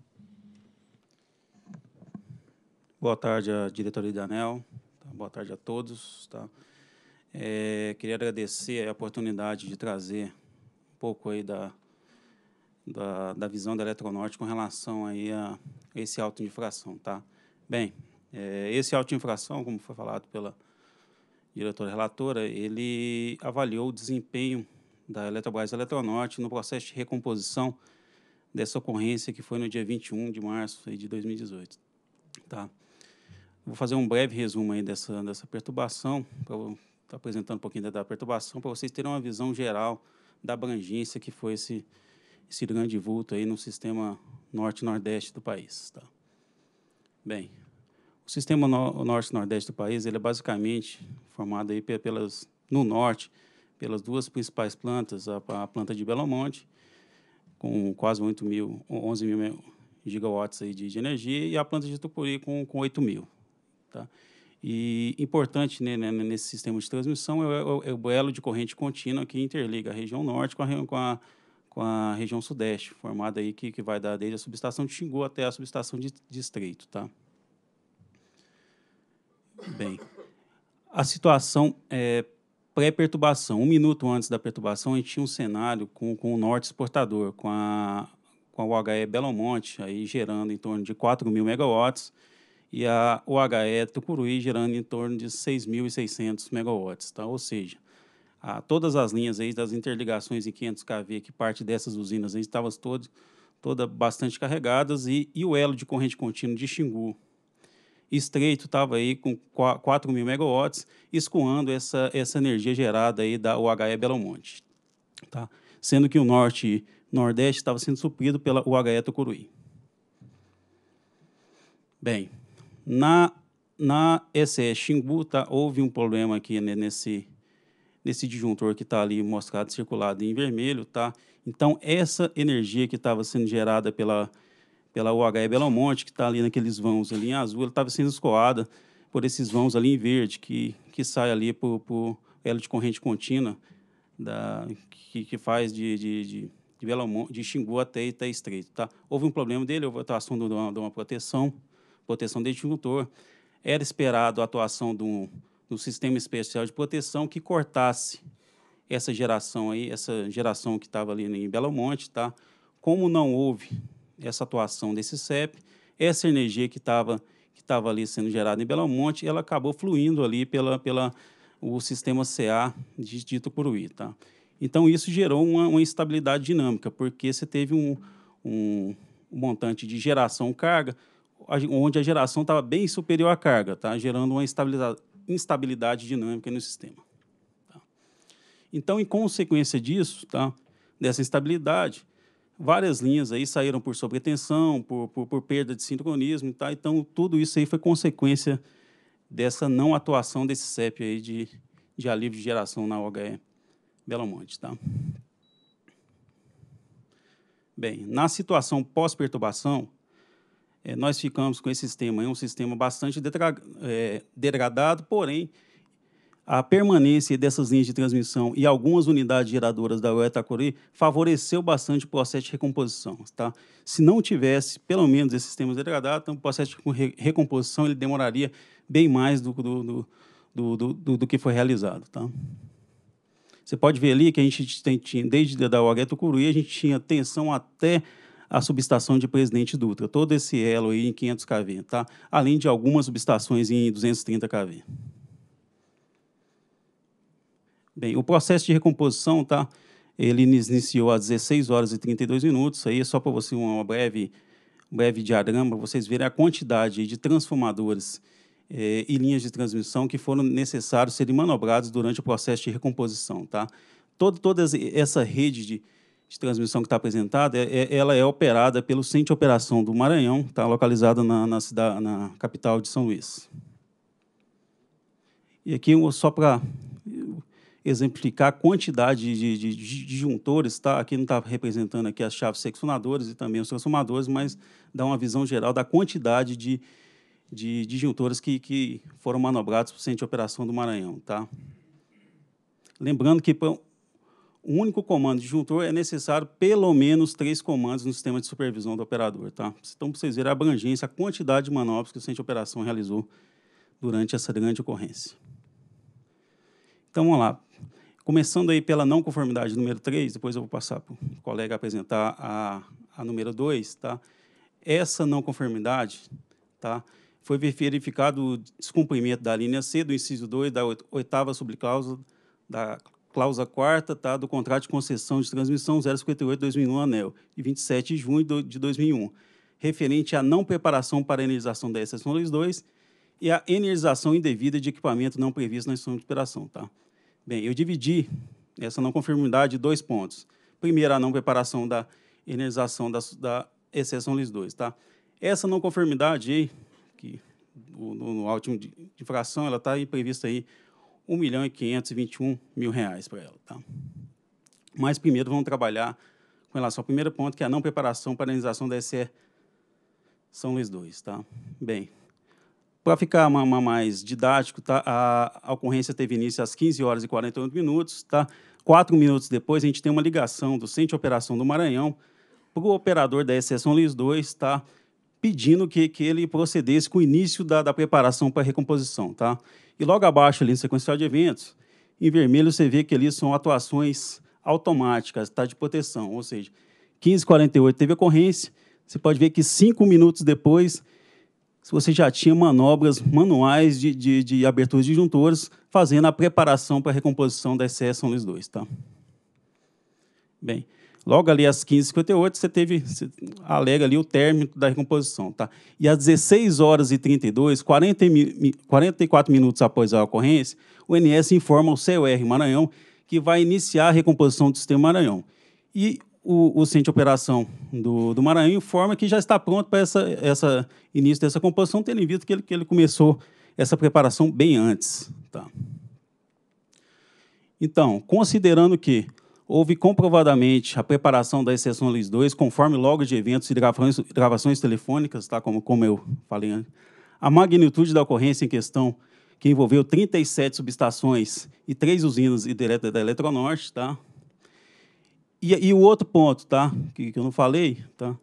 Boa tarde à diretoria da ANEL, tá? boa tarde a todos. Tá? É, queria agradecer a oportunidade de trazer um pouco aí da, da, da visão da Eletronorte com relação aí a esse auto de infração, tá? Bem, é, esse auto de infração, como foi falado pela diretora relatora, ele avaliou o desempenho da Eletrobras Eletronorte no processo de recomposição dessa ocorrência que foi no dia 21 de março de 2018, tá? Vou fazer um breve resumo aí dessa, dessa perturbação, estou apresentando um pouquinho da perturbação para vocês terem uma visão geral da abrangência que foi esse, esse grande vulto aí no sistema norte-nordeste do país. Tá? Bem, o sistema no, norte-nordeste do país ele é basicamente formado aí pelas, no norte pelas duas principais plantas, a, a planta de Belo Monte, com quase 8 mil, 11 mil gigawatts aí de, de energia, e a planta de Tupuri com, com 8 mil. Tá? E importante né, né, né, nesse sistema de transmissão é, é o, é o elo de corrente contínua que interliga a região norte com a, com a, com a região sudeste, formada aí que, que vai dar desde a subestação de Xingu até a subestação de, de Estreito. Tá? Bem, a situação é, pré-perturbação. Um minuto antes da perturbação, a gente tinha um cenário com, com o norte exportador, com a, com a UHE Belo Monte, aí gerando em torno de 4 mil megawatts e a UHE é Tucuruí gerando em torno de 6.600 megawatts, tá? ou seja, a, todas as linhas aí das interligações em 500 kV que parte dessas usinas aí estavam todas toda bastante carregadas e, e o elo de corrente contínua de Xingu estreito estava aí com 4.000 mil megawatts escoando essa, essa energia gerada aí da UHE Belo Monte, tá? sendo que o norte nordeste estava sendo suprido pela UHE Tucuruí. Bem, na, na esse Xingu tá, houve um problema aqui né, nesse, nesse disjuntor que está ali mostrado, circulado em vermelho. Tá? Então, essa energia que estava sendo gerada pela, pela UHE Belo Monte, que está ali naqueles vãos ali em azul, ela estava sendo escoada por esses vãos ali em verde, que, que sai ali por, por ela de corrente contínua, da, que, que faz de, de, de, de, Belo Monte, de Xingu até Ita Estreito. Tá? Houve um problema dele, houve a atuação de uma, de uma proteção proteção de disjuntor, era esperado a atuação do, sistema especial de proteção que cortasse essa geração aí, essa geração que estava ali em Belo Monte, tá? Como não houve essa atuação desse CEP, essa energia que estava que tava ali sendo gerada em Belo Monte, ela acabou fluindo ali pela, pela o sistema CA de Dito Curuí, tá? Então, isso gerou uma, uma instabilidade dinâmica, porque você teve um, um, um montante de geração carga onde a geração estava bem superior à carga, tá? gerando uma instabilidade dinâmica no sistema. Tá? Então, em consequência disso, tá? dessa instabilidade, várias linhas aí saíram por sobretensão, por, por, por, perda de sincronismo, tá? Então, tudo isso aí foi consequência dessa não atuação desse CEP aí de, de alívio de geração na OHE Belo Monte, tá? Bem, na situação pós-perturbação, é, nós ficamos com esse sistema, é um sistema bastante é, degradado, porém, a permanência dessas linhas de transmissão e algumas unidades geradoras da Uetacuri favoreceu bastante o processo de recomposição. Tá? Se não tivesse, pelo menos, esse sistema degradado, então, o processo de recomposição ele demoraria bem mais do, do, do, do, do que foi realizado. Tá? Você pode ver ali que a gente tem, tinha, desde a da Uetacuri, a gente tinha tensão até a subestação de Presidente Dutra, todo esse elo aí em 500 kV, tá? além de algumas subestações em 230 kV. Bem, o processo de recomposição, tá? ele iniciou às 16 horas e 32 minutos, aí é só para você uma breve, um breve diagrama, para vocês verem a quantidade de transformadores é, e linhas de transmissão que foram necessários serem manobrados durante o processo de recomposição. Tá? Todo, toda essa rede de, de transmissão que está apresentada, é, é, ela é operada pelo Centro de Operação do Maranhão, está localizado na, na, cidade, na capital de São Luís. E aqui, só para exemplificar a quantidade de, de, de disjuntores, tá? aqui não está representando aqui as chaves seccionadoras e também os transformadores, mas dá uma visão geral da quantidade de, de disjuntores que, que foram manobrados para o Centro de Operação do Maranhão. Tá? Lembrando que um único comando disjuntor é necessário pelo menos três comandos no sistema de supervisão do operador. Tá? Então, para vocês verem a abrangência, a quantidade de manobras que o centro de operação realizou durante essa grande ocorrência. Então, vamos lá. Começando aí pela não conformidade número 3, depois eu vou passar para o colega apresentar a, a número 2, tá? Essa não conformidade, tá? Foi verificado o descumprimento da linha C do inciso 2 da oitava subcláusula da cláusula quarta tá, do contrato de concessão de transmissão 058-2001 ANEL, de 27 de junho de 2001, referente à não preparação para a energização da s 2 e à energização indevida de equipamento não previsto na instrução de operação. Tá? Bem, eu dividi essa não conformidade em dois pontos. Primeiro, a não preparação da energização da, da LIS 2. Tá? Essa não conformidade, que no, no, último de, infração, ela está prevista aí 1 milhão e 521 mil reais para ela. Tá? Mas primeiro vamos trabalhar com relação ao primeiro ponto, que é a não preparação para a indenização da SE São Luís II. Tá? Bem, para ficar uma, uma mais didático, tá? a, a, ocorrência teve início às 15 horas e 48 minutos. Tá? Quatro minutos depois, a gente tem uma ligação do Centro de Operação do Maranhão para o operador da SE São Luís II, tá? pedindo que, que ele procedesse com o início da, da preparação para a recomposição. Tá? E logo abaixo ali, sequencial de eventos, em vermelho você vê que ali são atuações automáticas, tá de proteção, ou seja, 15:48 teve ocorrência, você pode ver que cinco minutos depois você já tinha manobras manuais de, de, de abertura de juntores, fazendo a preparação para a recomposição da SE São Tá? Bem, Logo ali às 15h58, você teve, você alega ali o término da recomposição. Tá? E às 16 horas e 32, 40, 44 minutos após a ocorrência, o NS informa o CUR Maranhão que vai iniciar a recomposição do sistema Maranhão. E o, o centro de operação do, do Maranhão informa que já está pronto para essa, essa início dessa composição, tendo em vista que ele, que ele começou essa preparação bem antes. Tá? Então, considerando que houve comprovadamente a preparação da exceção LIS 2, conforme logo de eventos e gravações, gravações telefônicas, tá? como, como eu falei antes. A magnitude da ocorrência em questão, que envolveu 37 subestações e três usinas hidrelétricas da Eletronorte, tá? E, e, o outro ponto, tá? Que, que eu não falei, tá?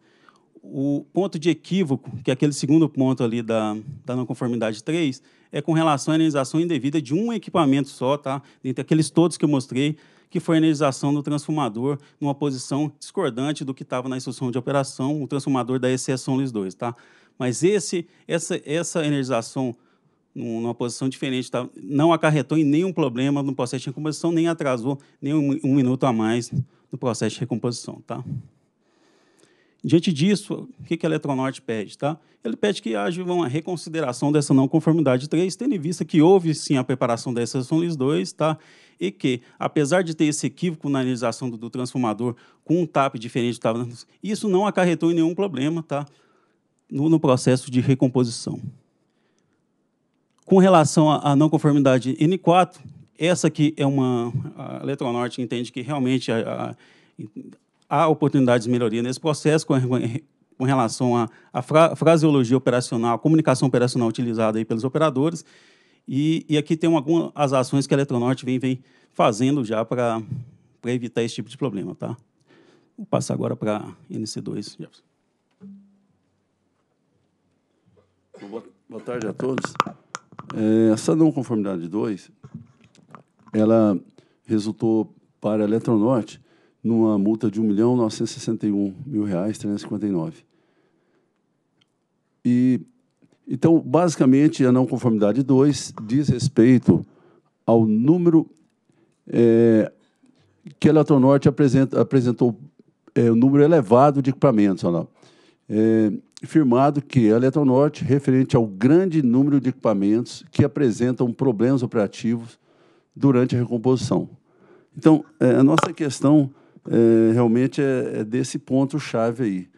o ponto de equívoco, que é aquele segundo ponto ali da, da não conformidade 3, é com relação à indenização indevida de um equipamento só, tá? Dentre aqueles todos que eu mostrei, que foi a energização do transformador numa posição discordante do que estava na instrução de operação, o transformador da exceção LIS 2, tá? Mas esse, essa, essa energização numa posição diferente, tá? não acarretou em nenhum problema no processo de recomposição, nem atrasou nem um, um minuto a mais no processo de recomposição, tá? Diante disso, o que, que a Eletronorte pede? Tá? Ele pede que haja uma reconsideração dessa não conformidade 3, tendo em vista que houve sim a preparação da exceção LIS 2, tá? e que, apesar de ter esse equívoco na analisação do, do transformador com um TAP diferente do TAP, isso não acarretou em nenhum problema tá? no, no processo de recomposição. Com relação à não conformidade N4, essa aqui é uma. A Eletronorte entende que realmente há, há oportunidades de melhoria nesse processo com, com relação à, fraseologia operacional, a comunicação operacional utilizada aí pelos operadores. E, e aqui tem algumas ações que a Eletronorte vem, vem fazendo já para evitar esse tipo de problema. Tá? Vou passar agora para NC2. Boa tarde a todos. É, essa não conformidade 2, ela resultou para a Eletronorte numa multa de R$ 1.961.359. E então, basicamente, a não conformidade 2 diz respeito ao número é, que a Eletronorte apresenta, apresentou, é, número elevado de equipamentos, lá, é, firmado que a Eletronorte, referente ao grande número de equipamentos que apresentam problemas operativos durante a recomposição. Então, é, a nossa questão é, realmente é, é, desse ponto-chave aí.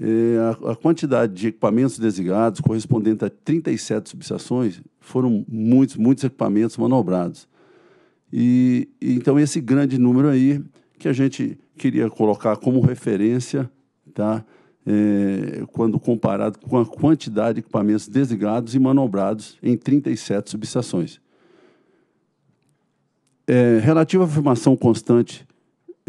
É, a, a, quantidade de equipamentos designados, correspondente a 37 subestações, foram muitos, muitos equipamentos manobrados. E, e, então esse grande número aí que a gente queria colocar como referência, tá? É, quando comparado com a quantidade de equipamentos desligados e manobrados em 37 subestações. É, relativo à afirmação constante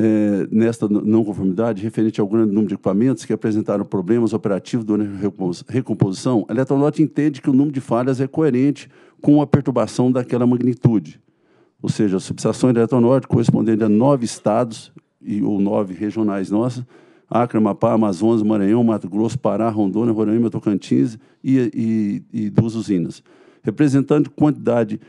é, nesta não conformidade referente ao grande número de equipamentos que apresentaram problemas operativos durante a recomposição, a Eletronorte entende que o número de falhas é coerente com a perturbação daquela magnitude. Ou seja, a subestação Eletronorte correspondente a nove estados e, ou nove regionais nossas, Acre, Amapá, Amazonas, Maranhão, Mato Grosso, Pará, Rondônia, Roraima, Tocantins e, e, e duas usinas. Representando quantidade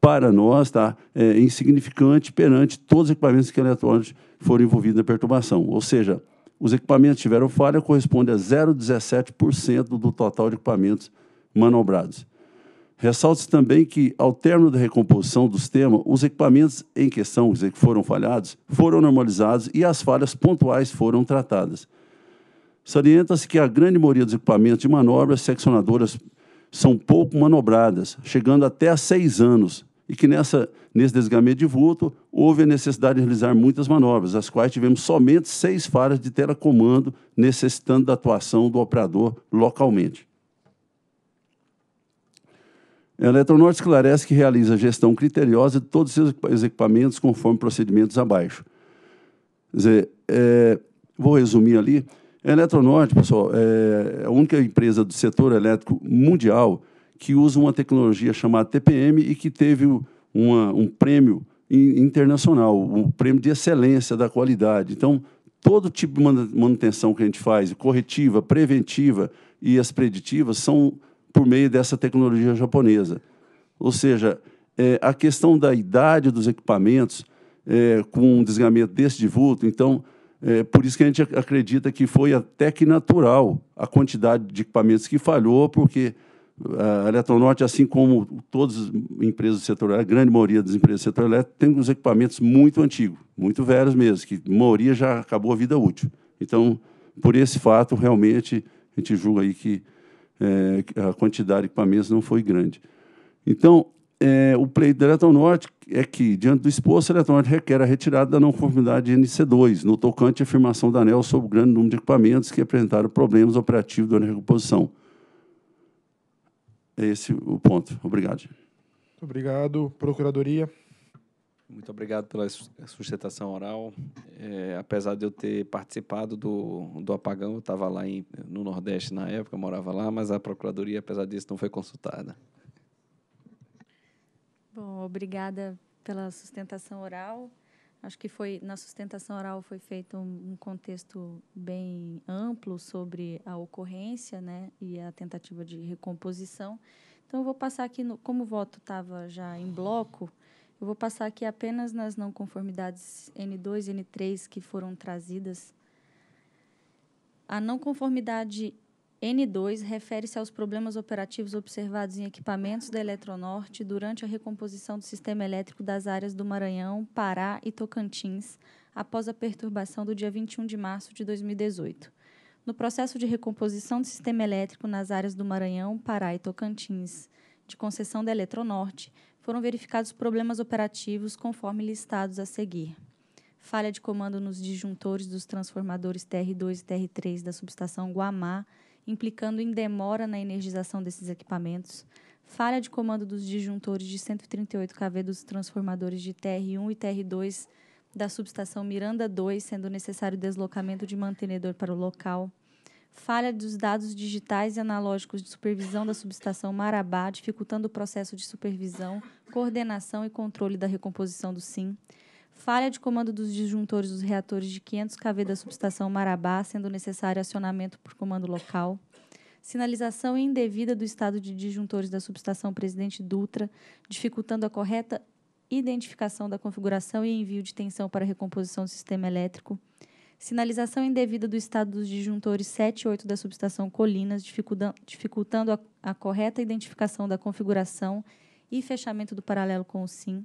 para nós tá, é, insignificante perante todos os equipamentos que a Eletronorte foram envolvidos na perturbação. Ou seja, os equipamentos tiveram falha corresponde a 0,17% do total de equipamentos manobrados. Ressalta-se também que, ao término da recomposição do sistema, os equipamentos em questão, que foram falhados, foram normalizados e as falhas pontuais foram tratadas. Salienta-se que a grande maioria dos equipamentos de manobras seccionadoras são pouco manobradas, chegando até a seis anos, e que nessa, nesse desligamento de vulto houve a necessidade de realizar muitas manobras, as quais tivemos somente seis falhas de telecomando, necessitando da atuação do operador localmente. A Eletronorte esclarece que realiza a gestão criteriosa de todos os equipamentos conforme procedimentos abaixo. Quer dizer, é, vou resumir ali. A Eletronorte, pessoal, é, é a única empresa do setor elétrico mundial que usa uma tecnologia chamada TPM e que teve uma, um prêmio internacional, um prêmio de excelência da qualidade. Então, todo tipo de manutenção que a gente faz, corretiva, preventiva e as preditivas, são por meio dessa tecnologia japonesa. Ou seja, é, a questão da idade dos equipamentos é, com um desgamento desse de vulto, então, é, por isso que a gente acredita que foi até que natural a quantidade de equipamentos que falhou, porque a Eletronorte, assim como todas as empresas setoriais, a grande maioria das empresas setoriais, tem uns equipamentos muito antigos, muito velhos mesmo, que a maioria já acabou a vida útil. Então, por esse fato, realmente, a gente julga aí que é, a quantidade de equipamentos não foi grande. Então, é, o pleito da Eletronorte é que, diante do exposto, a Eletronorte requer a retirada da não conformidade de NC2, no tocante à afirmação da ANEL sobre o grande número de equipamentos que apresentaram problemas operativos durante a recomposição é esse o ponto. Obrigado. Muito obrigado, Procuradoria. Muito obrigado pela sustentação oral. É, apesar de eu ter participado do, do apagão, eu estava lá em, no Nordeste na época, morava lá, mas a Procuradoria, apesar disso, não foi consultada. Bom, obrigada pela sustentação oral. Acho que foi na sustentação oral foi feito um, um, contexto bem amplo sobre a ocorrência, né, e a tentativa de recomposição. Então eu vou passar aqui no, como o voto estava já em bloco, eu vou passar aqui apenas nas não conformidades N2 e N3 que foram trazidas. A não conformidade N2 refere-se aos problemas operativos observados em equipamentos da Eletronorte durante a recomposição do sistema elétrico das áreas do Maranhão, Pará e Tocantins, após a perturbação do dia 21 de março de 2018. No processo de recomposição do sistema elétrico nas áreas do Maranhão, Pará e Tocantins, de concessão da Eletronorte, foram verificados problemas operativos conforme listados a seguir falha de comando nos disjuntores dos transformadores TR2 e TR3 da subestação Guamá implicando em demora na energização desses equipamentos, falha de comando dos disjuntores de 138 kV dos transformadores de TR1 e TR2 da subestação Miranda 2, sendo necessário deslocamento de mantenedor para o local, falha dos dados digitais e analógicos de supervisão da subestação Marabá, dificultando o processo de supervisão, coordenação e controle da recomposição do SIM, falha de comando dos disjuntores dos reatores de 500 kV da subestação Marabá, sendo necessário acionamento por comando local, sinalização indevida do estado de disjuntores da subestação Presidente Dutra, dificultando a correta identificação da configuração e envio de tensão para recomposição do sistema elétrico, sinalização indevida do estado dos disjuntores 7 e 8 da subestação Colinas, dificultando a, a correta identificação da configuração e fechamento do paralelo com o SIM,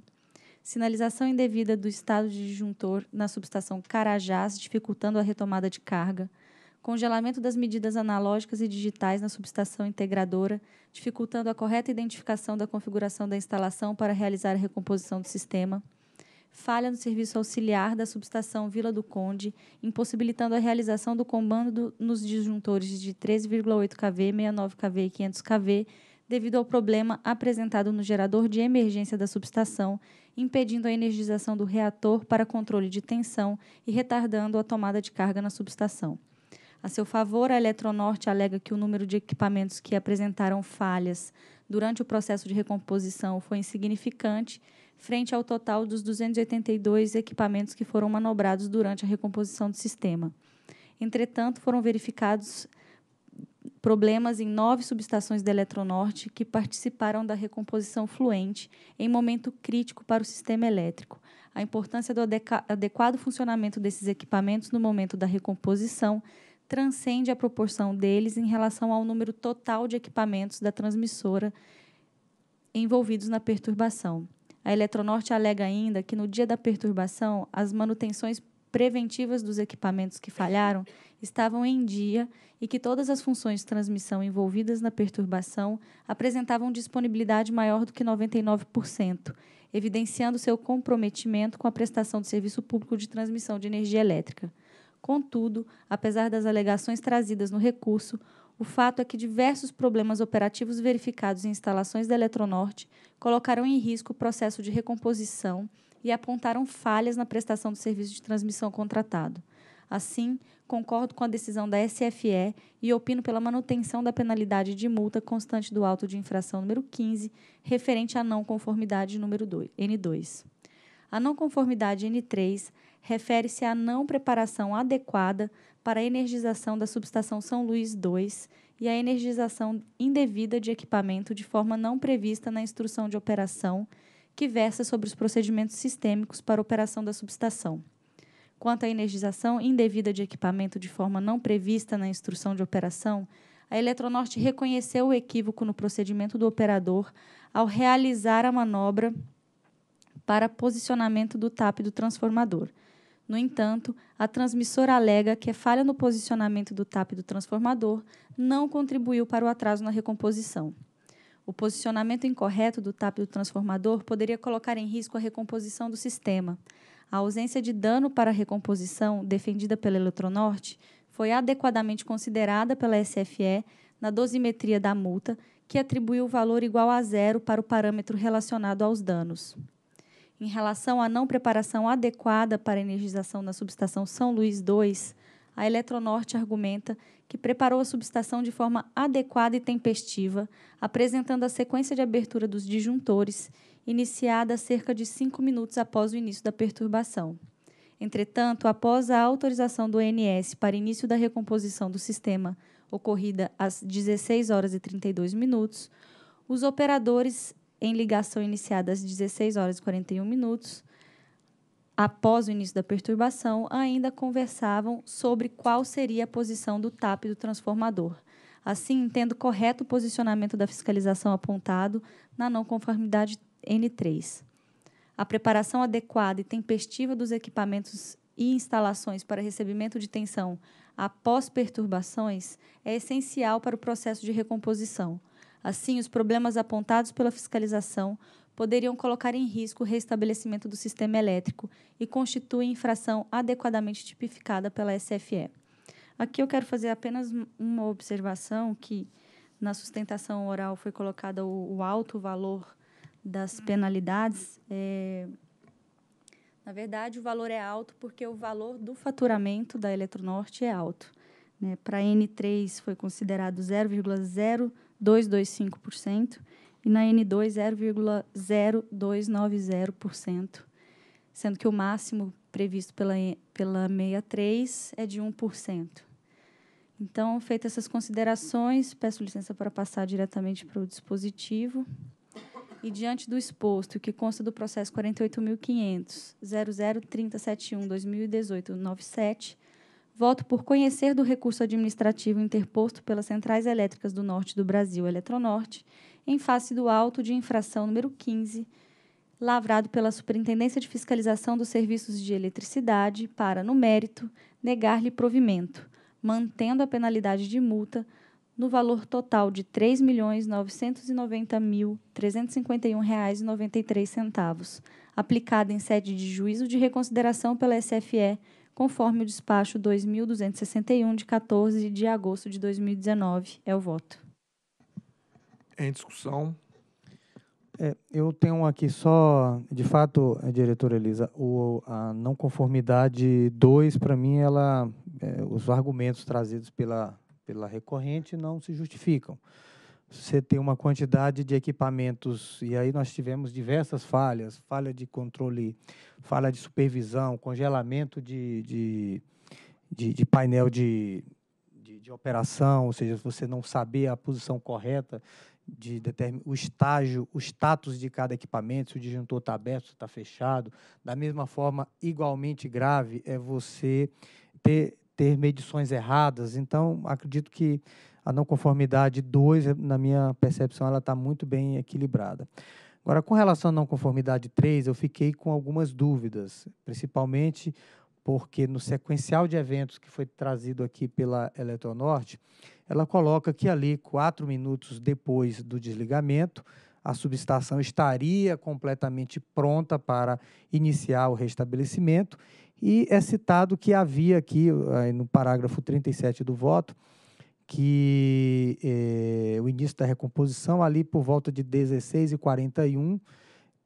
sinalização indevida do estado de disjuntor na subestação Carajás, dificultando a retomada de carga, congelamento das medidas analógicas e digitais na subestação integradora, dificultando a correta identificação da configuração da instalação para realizar a recomposição do sistema, falha no serviço auxiliar da subestação Vila do Conde, impossibilitando a realização do comando nos disjuntores de 13,8 kV, 69 kV e 500 kV devido ao problema apresentado no gerador de emergência da subestação, impedindo a energização do reator para controle de tensão e retardando a tomada de carga na subestação. A seu favor, a Eletronorte alega que o número de equipamentos que apresentaram falhas durante o processo de recomposição foi insignificante, frente ao total dos 282 equipamentos que foram manobrados durante a recomposição do sistema. Entretanto, foram verificados problemas em nove subestações da Eletronorte que participaram da recomposição fluente em momento crítico para o sistema elétrico. A importância do adequado funcionamento desses equipamentos no momento da recomposição transcende a proporção deles em relação ao número total de equipamentos da transmissora envolvidos na perturbação. A Eletronorte alega ainda que no dia da perturbação as manutenções preventivas dos equipamentos que falharam estavam em dia e que todas as funções de transmissão envolvidas na perturbação apresentavam disponibilidade maior do que 99%, evidenciando seu comprometimento com a prestação de serviço público de transmissão de energia elétrica. Contudo, apesar das alegações trazidas no recurso, o fato é que diversos problemas operativos verificados em instalações da Eletronorte colocaram em risco o processo de recomposição e apontaram falhas na prestação do serviço de transmissão contratado. Assim, concordo com a decisão da SFE e opino pela manutenção da penalidade de multa constante do auto de infração número 15, referente à não conformidade número 2, N2. A não conformidade N3 refere-se à não preparação adequada para a energização da subestação São Luís 2 e à energização indevida de equipamento de forma não prevista na instrução de operação que versa sobre os procedimentos sistêmicos para operação da subestação. Quanto à energização indevida de equipamento de forma não prevista na instrução de operação, a Eletronorte reconheceu o equívoco no procedimento do operador ao realizar a manobra para posicionamento do TAP do transformador. No entanto, a transmissora alega que a falha no posicionamento do TAP do transformador não contribuiu para o atraso na recomposição. O posicionamento incorreto do TAP do transformador poderia colocar em risco a recomposição do sistema. A ausência de dano para a recomposição, defendida pela Eletronorte, foi adequadamente considerada pela SFE na dosimetria da multa, que atribuiu o valor igual a zero para o parâmetro relacionado aos danos. Em relação à não preparação adequada para a energização na subestação São Luís 2, a Eletronorte argumenta que preparou a subestação de forma adequada e tempestiva, apresentando a sequência de abertura dos disjuntores, iniciada cerca de cinco minutos após o início da perturbação. Entretanto, após a autorização do ONS para início da recomposição do sistema, ocorrida às 16 horas e 32 minutos, os operadores em ligação iniciada às 16 horas e 41 minutos após o início da perturbação, ainda conversavam sobre qual seria a posição do TAP do transformador. Assim, tendo correto o posicionamento da fiscalização apontado na não conformidade N3. A preparação adequada e tempestiva dos equipamentos e instalações para recebimento de tensão após perturbações é essencial para o processo de recomposição. Assim, os problemas apontados pela fiscalização poderiam colocar em risco o restabelecimento do sistema elétrico e constituem infração adequadamente tipificada pela SFE. Aqui eu quero fazer apenas uma observação que na sustentação oral foi colocada o, o alto valor das penalidades. É, na verdade, o valor é alto porque o valor do faturamento da Eletronorte é alto. Né? Para N3 foi considerado 0,0225%, e na N2 0,0290%, sendo que o máximo previsto pela, pela 63 é de 1%. Então, feitas essas considerações, peço licença para passar diretamente para o dispositivo. E diante do exposto, que consta do processo 48.500.00371-2018-97, voto por conhecer do recurso administrativo interposto pelas Centrais Elétricas do Norte do Brasil, Eletronorte, em face do auto de infração número 15, lavrado pela Superintendência de Fiscalização dos Serviços de Eletricidade para, no mérito, negar-lhe provimento, mantendo a penalidade de multa no valor total de R$ 3.990.351,93, aplicada em sede de juízo de reconsideração pela SFE, conforme o despacho 2261 de 14 de agosto de 2019. É o voto em discussão. É, eu tenho aqui só, de fato, é, diretora Elisa, o, a não conformidade 2, para mim, ela, é, os argumentos trazidos pela, pela recorrente não se justificam. Você tem uma quantidade de equipamentos, e aí nós tivemos diversas falhas, falha de controle, falha de supervisão, congelamento de, de, de, de painel de, de, de operação, ou seja, você não saber a posição correta de determin... o estágio, o status de cada equipamento, se o disjuntor está aberto, se está fechado. Da mesma forma, igualmente grave é você ter, ter medições erradas. Então, acredito que a não conformidade 2, na minha percepção, ela está muito bem equilibrada. Agora, com relação à não conformidade 3, eu fiquei com algumas dúvidas, principalmente porque no sequencial de eventos que foi trazido aqui pela Eletronorte, ela coloca que ali, quatro minutos depois do desligamento, a subestação estaria completamente pronta para iniciar o restabelecimento. E é citado que havia aqui, eh, no parágrafo 37 do voto, que eh, o início da recomposição, ali por volta de 16h41,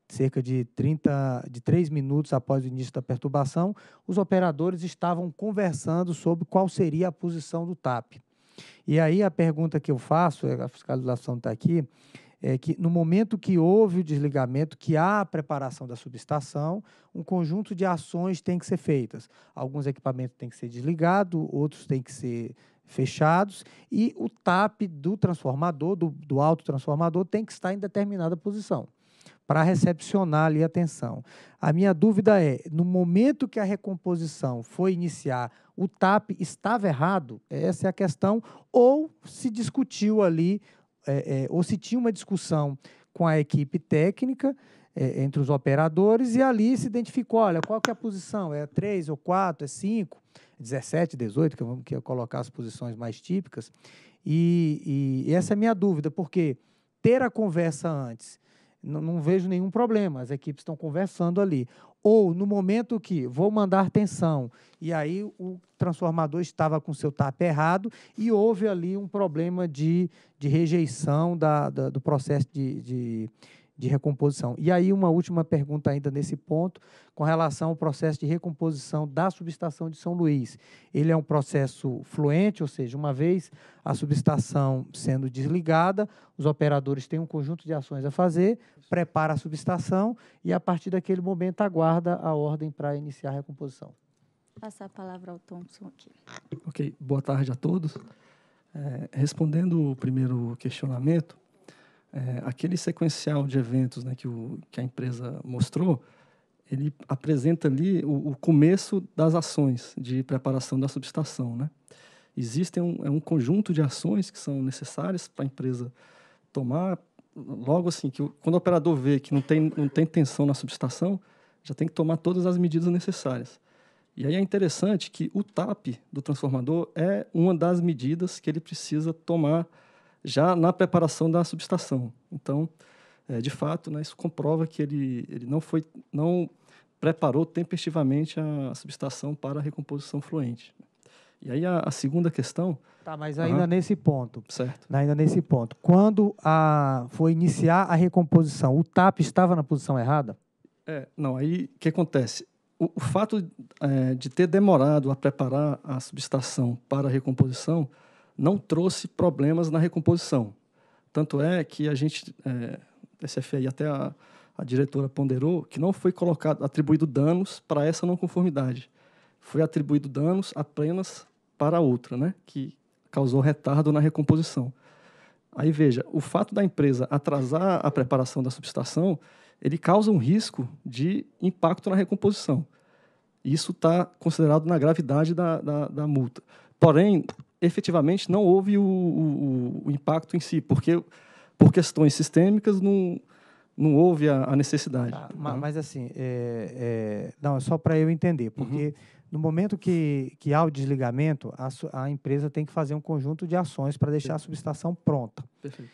cerca de, 30, de 3 minutos após o início da perturbação, os operadores estavam conversando sobre qual seria a posição do TAP. E aí a pergunta que eu faço, é, a fiscalização está aqui, é que no momento que houve o desligamento, que há a preparação da subestação, um conjunto de ações tem que ser feitas. Alguns equipamentos têm que ser desligados, outros têm que ser fechados e o TAP do transformador, do, do autotransformador, tem que estar em determinada posição para recepcionar ali a atenção. A minha dúvida é, no momento que a recomposição foi iniciar, o TAP estava errado? Essa é a questão. Ou se discutiu ali, é, é, ou se tinha uma discussão com a equipe técnica, é, entre os operadores, e ali se identificou, olha, qual que é a posição? É 3 ou 4, é 5, 17, 18, que eu, que eu colocar as posições mais típicas. E, e, e essa é a minha dúvida, porque ter a conversa antes não, não vejo nenhum problema, as equipes estão conversando ali. Ou no momento que vou mandar tensão, e aí o transformador estava com seu TAP errado e houve ali um problema de, de rejeição da, da do processo de, de de recomposição. E aí, uma última pergunta ainda nesse ponto, com relação ao processo de recomposição da subestação de São Luís. Ele é um processo fluente, ou seja, uma vez a subestação sendo desligada, os operadores têm um conjunto de ações a fazer, prepara a subestação e, a partir daquele momento, aguarda a ordem para iniciar a recomposição. Vou passar a palavra ao Thompson aqui. Ok, boa tarde a todos. É, respondendo o primeiro questionamento, é, aquele sequencial de eventos né, que, o, que a empresa mostrou, ele apresenta ali o, o, começo das ações de preparação da subestação. Né? Existem um, é um conjunto de ações que são necessárias para a empresa tomar, logo assim, que quando o operador vê que não tem, não tem tensão na subestação, já tem que tomar todas as medidas necessárias. E aí é interessante que o TAP do transformador é uma das medidas que ele precisa tomar já na preparação da subestação. Então, é, de fato, né, isso comprova que ele, ele não foi não preparou tempestivamente a subestação para a recomposição fluente. E aí a, a segunda questão. Tá, mas ainda uhum. nesse ponto. Certo. Ainda nesse ponto. Quando a, foi iniciar a recomposição, o TAP estava na posição errada? É, não, aí o que acontece? O, o fato é, de ter demorado a preparar a subestação para a recomposição não trouxe problemas na recomposição. Tanto é que a gente, é, SFI até a, a diretora ponderou, que não foi colocado, atribuído danos para essa não conformidade. Foi atribuído danos apenas para a outra, né? que causou retardo na recomposição. Aí veja, o fato da empresa atrasar a preparação da subestação, ele causa um risco de impacto na recomposição. Isso está considerado na gravidade da, da, da multa. Porém, efetivamente não houve o, o, o impacto em si, porque por questões sistêmicas não, não houve a, a necessidade. Ah, tá? tá? Mas assim, é, é, não, é só para eu entender, uhum. porque uhum. no momento que, que há o desligamento, a, a empresa tem que fazer um conjunto de ações para deixar Perfeito. a subestação pronta. Perfeito.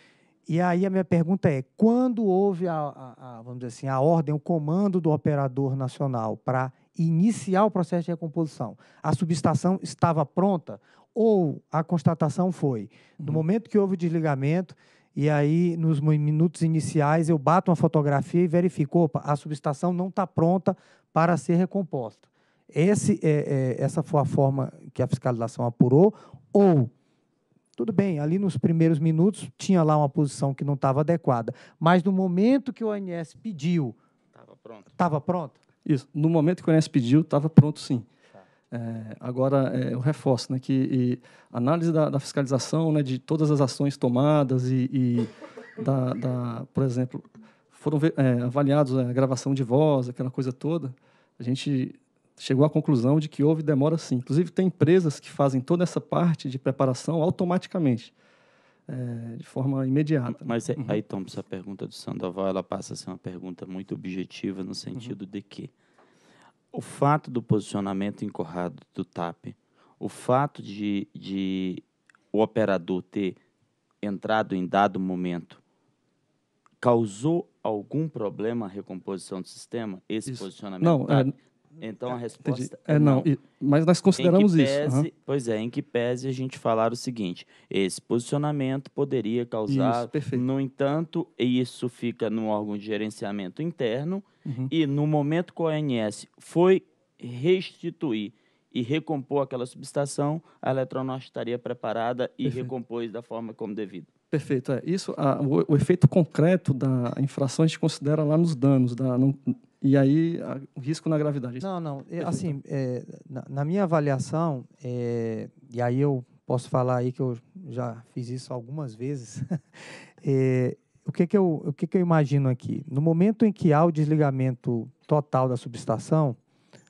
E aí a minha pergunta é, quando houve a, a, a vamos dizer assim, a ordem, o comando do operador nacional para iniciar o processo de recomposição, a subestação estava pronta ou a constatação foi, no uhum. momento que houve o desligamento, e aí nos minutos iniciais eu bato uma fotografia e verifico, opa, a subestação não está pronta para ser recomposta. Esse, é, é, essa foi a forma que a fiscalização apurou, ou tudo bem, ali nos primeiros minutos tinha lá uma posição que não estava adequada, mas no momento que o ANS pediu, estava pronto. Estava pronto? Isso, no momento que o ANS pediu, estava pronto sim. É, agora, é, eu reforço né, que análise da, da, fiscalização né, de todas as ações tomadas e, e da, da, por exemplo, foram é, avaliados é, a gravação de voz, aquela coisa toda, a gente chegou à conclusão de que houve demora sim. Inclusive, tem empresas que fazem toda essa parte de preparação automaticamente. É, de forma imediata. Mas aí, é, uhum. aí pergunta do Sandoval ela passa a ser uma pergunta muito objetiva no uhum. sentido uhum. de que o fato do posicionamento encorrado do TAP, o fato de, de o operador ter entrado em dado momento, causou algum problema à recomposição do sistema? Esse isso. posicionamento? Não, é, TAP? É, então a é, resposta é, é não. não. E, mas nós consideramos pese, isso. Uhum. Pois é, em que pese a gente falar o seguinte: esse posicionamento poderia causar. Isso, perfeito. No entanto, isso fica no órgão de gerenciamento interno uhum. e no momento que o ONS foi restituir e recompor aquela subestação, a Eletronorte estaria preparada e Perfeito. recompôs da forma como devido. Perfeito. É. Isso, a, o, o, efeito concreto da infração a gente considera lá nos danos, da, e aí a, o risco na gravidade. Não, não. É, Perfeito. Assim, é, na, na, minha avaliação, é, e aí eu posso falar aí que eu já fiz isso algumas vezes, é, o que, que, eu, o que, que eu imagino aqui? No momento em que há o desligamento total da subestação,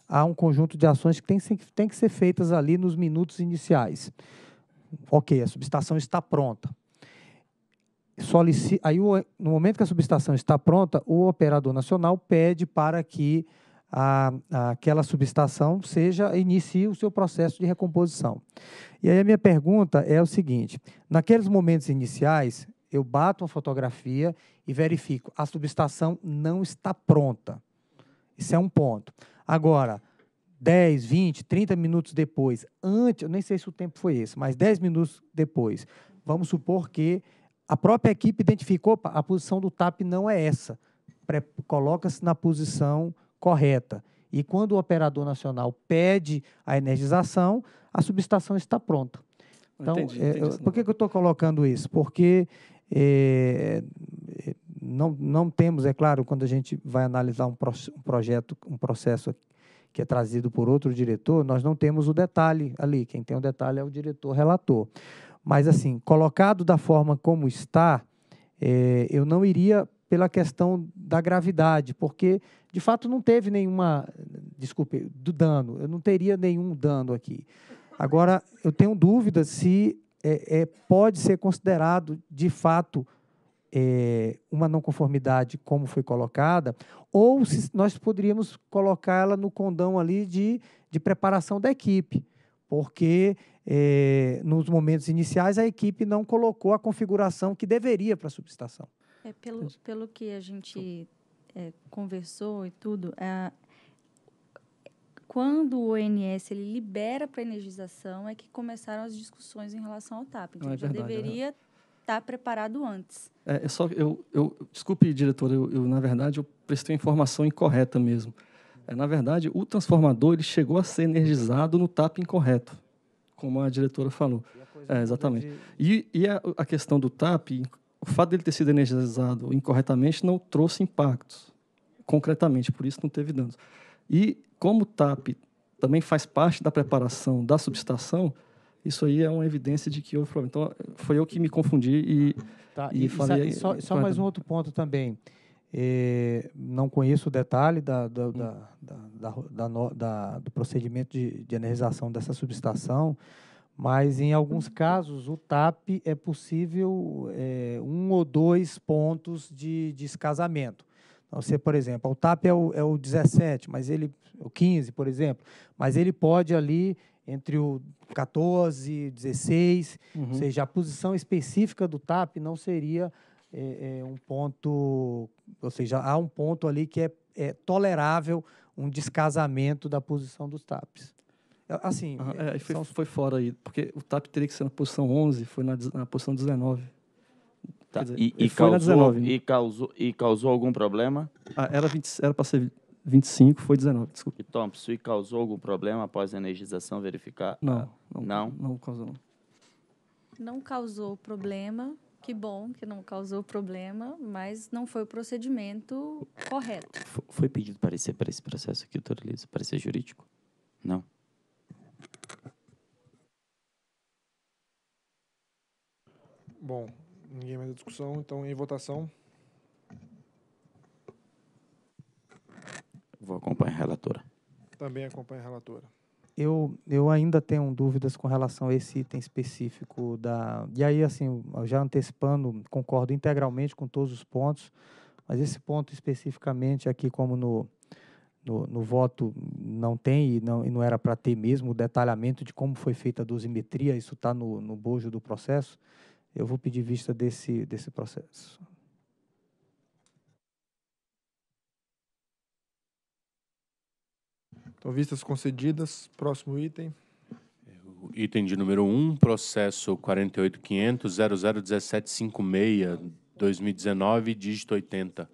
há um conjunto de ações que tem, tem que ser feitas ali nos minutos iniciais. Ok, a subestação está pronta. Solici aí, no momento que a subestação está pronta, o operador nacional pede para que a, a, aquela subestação seja inicie o seu processo de recomposição. E aí a minha pergunta é o seguinte: naqueles momentos iniciais, eu bato uma fotografia e verifico. A subestação não está pronta. Isso é um ponto. Agora, 10, 20, 30 minutos depois, antes, eu nem sei se o tempo foi esse, mas 10 minutos depois, vamos supor que a própria equipe identificou, opa, a posição do TAP não é essa. Coloca-se na posição correta. E quando o operador nacional pede a energização, a subestação está pronta. Então, entendi, é, entendi, é, por que, que eu estou colocando isso? Porque é, não, não temos, é claro, quando a gente vai analisar um, pro, um projeto, um processo que é trazido por outro diretor, nós não temos o detalhe ali. Quem tem o detalhe é o diretor relator. Mas, assim, colocado da forma como está, é, eu não iria pela questão da gravidade, porque, de fato, não teve nenhuma. Desculpe, do dano. Eu não teria nenhum dano aqui. Agora, eu tenho dúvida se é, é, pode ser considerado, de fato, é, uma não conformidade como foi colocada, ou se nós poderíamos colocá-la no condão ali de, de preparação da equipe, porque é, nos momentos iniciais a equipe não colocou a configuração que deveria para a subestação. É, pelo, pelo que a gente é, conversou e tudo, é, quando o ONS ele libera para energização é que começaram as discussões em relação ao TAP. Então, é já verdade, é deveria estar é tá preparado antes. É, é só eu, eu desculpe, diretor, eu, eu, na verdade eu prestei informação incorreta mesmo. É, na verdade, o transformador ele chegou a ser energizado no TAP incorreto, como a diretora falou. A é, exatamente. De... E, e a, a questão do TAP, o fato dele ter sido energizado incorretamente não trouxe impactos concretamente, por isso não teve danos. E como o TAP também faz parte da preparação da subestação, isso aí é uma evidência de que houve problema. Então, foi eu que me confundi e, tá. e, e falei... E só, só mais um outro ponto também. É, não conheço o detalhe da, da, hum. da, da do procedimento de, de energização dessa subestação, mas em alguns casos o TAP é possível é, um ou dois pontos de, de escasamento. Então, você, por exemplo, o TAP é o, é o 17, mas ele, o 15, por exemplo, mas ele pode ali entre o 14 e 16, uhum. ou seja, a posição específica do TAP não seria é, é um ponto, ou seja, há um ponto ali que é, é tolerável um descasamento da posição dos TAPs. É, assim, uhum. foi, são... foi fora aí, porque o TAP teria que ser na posição 11, foi na, na posição 19. Tá. Dizer, e, e, foi causou, na 19. Né? E causou, e causou algum problema? Ah, era era para ser 25, foi 19, desculpa. E Thompson, e causou algum problema após a energização verificar? Não, não, não, não causou. Não. não causou problema. Que bom que não causou problema, mas não foi o procedimento correto. Foi, foi pedido parecer para esse processo aqui, doutor Elisa, parecer jurídico? Não. Bom, Ninguém mais a é discussão, então em votação. Vou acompanhar a relatora. Também acompanho a relatora. Eu, eu ainda tenho dúvidas com relação a esse item específico da. E aí, assim, já antecipando, concordo integralmente com todos os pontos, mas esse ponto especificamente aqui, como no, no, no, voto não tem e não, e não era para ter mesmo o detalhamento de como foi feita a dosimetria, isso está no, no bojo do processo eu vou pedir vista desse, desse processo. Então, vistas concedidas. Próximo item. item de número 1, processo 48.500.001756-2019, dígito 80.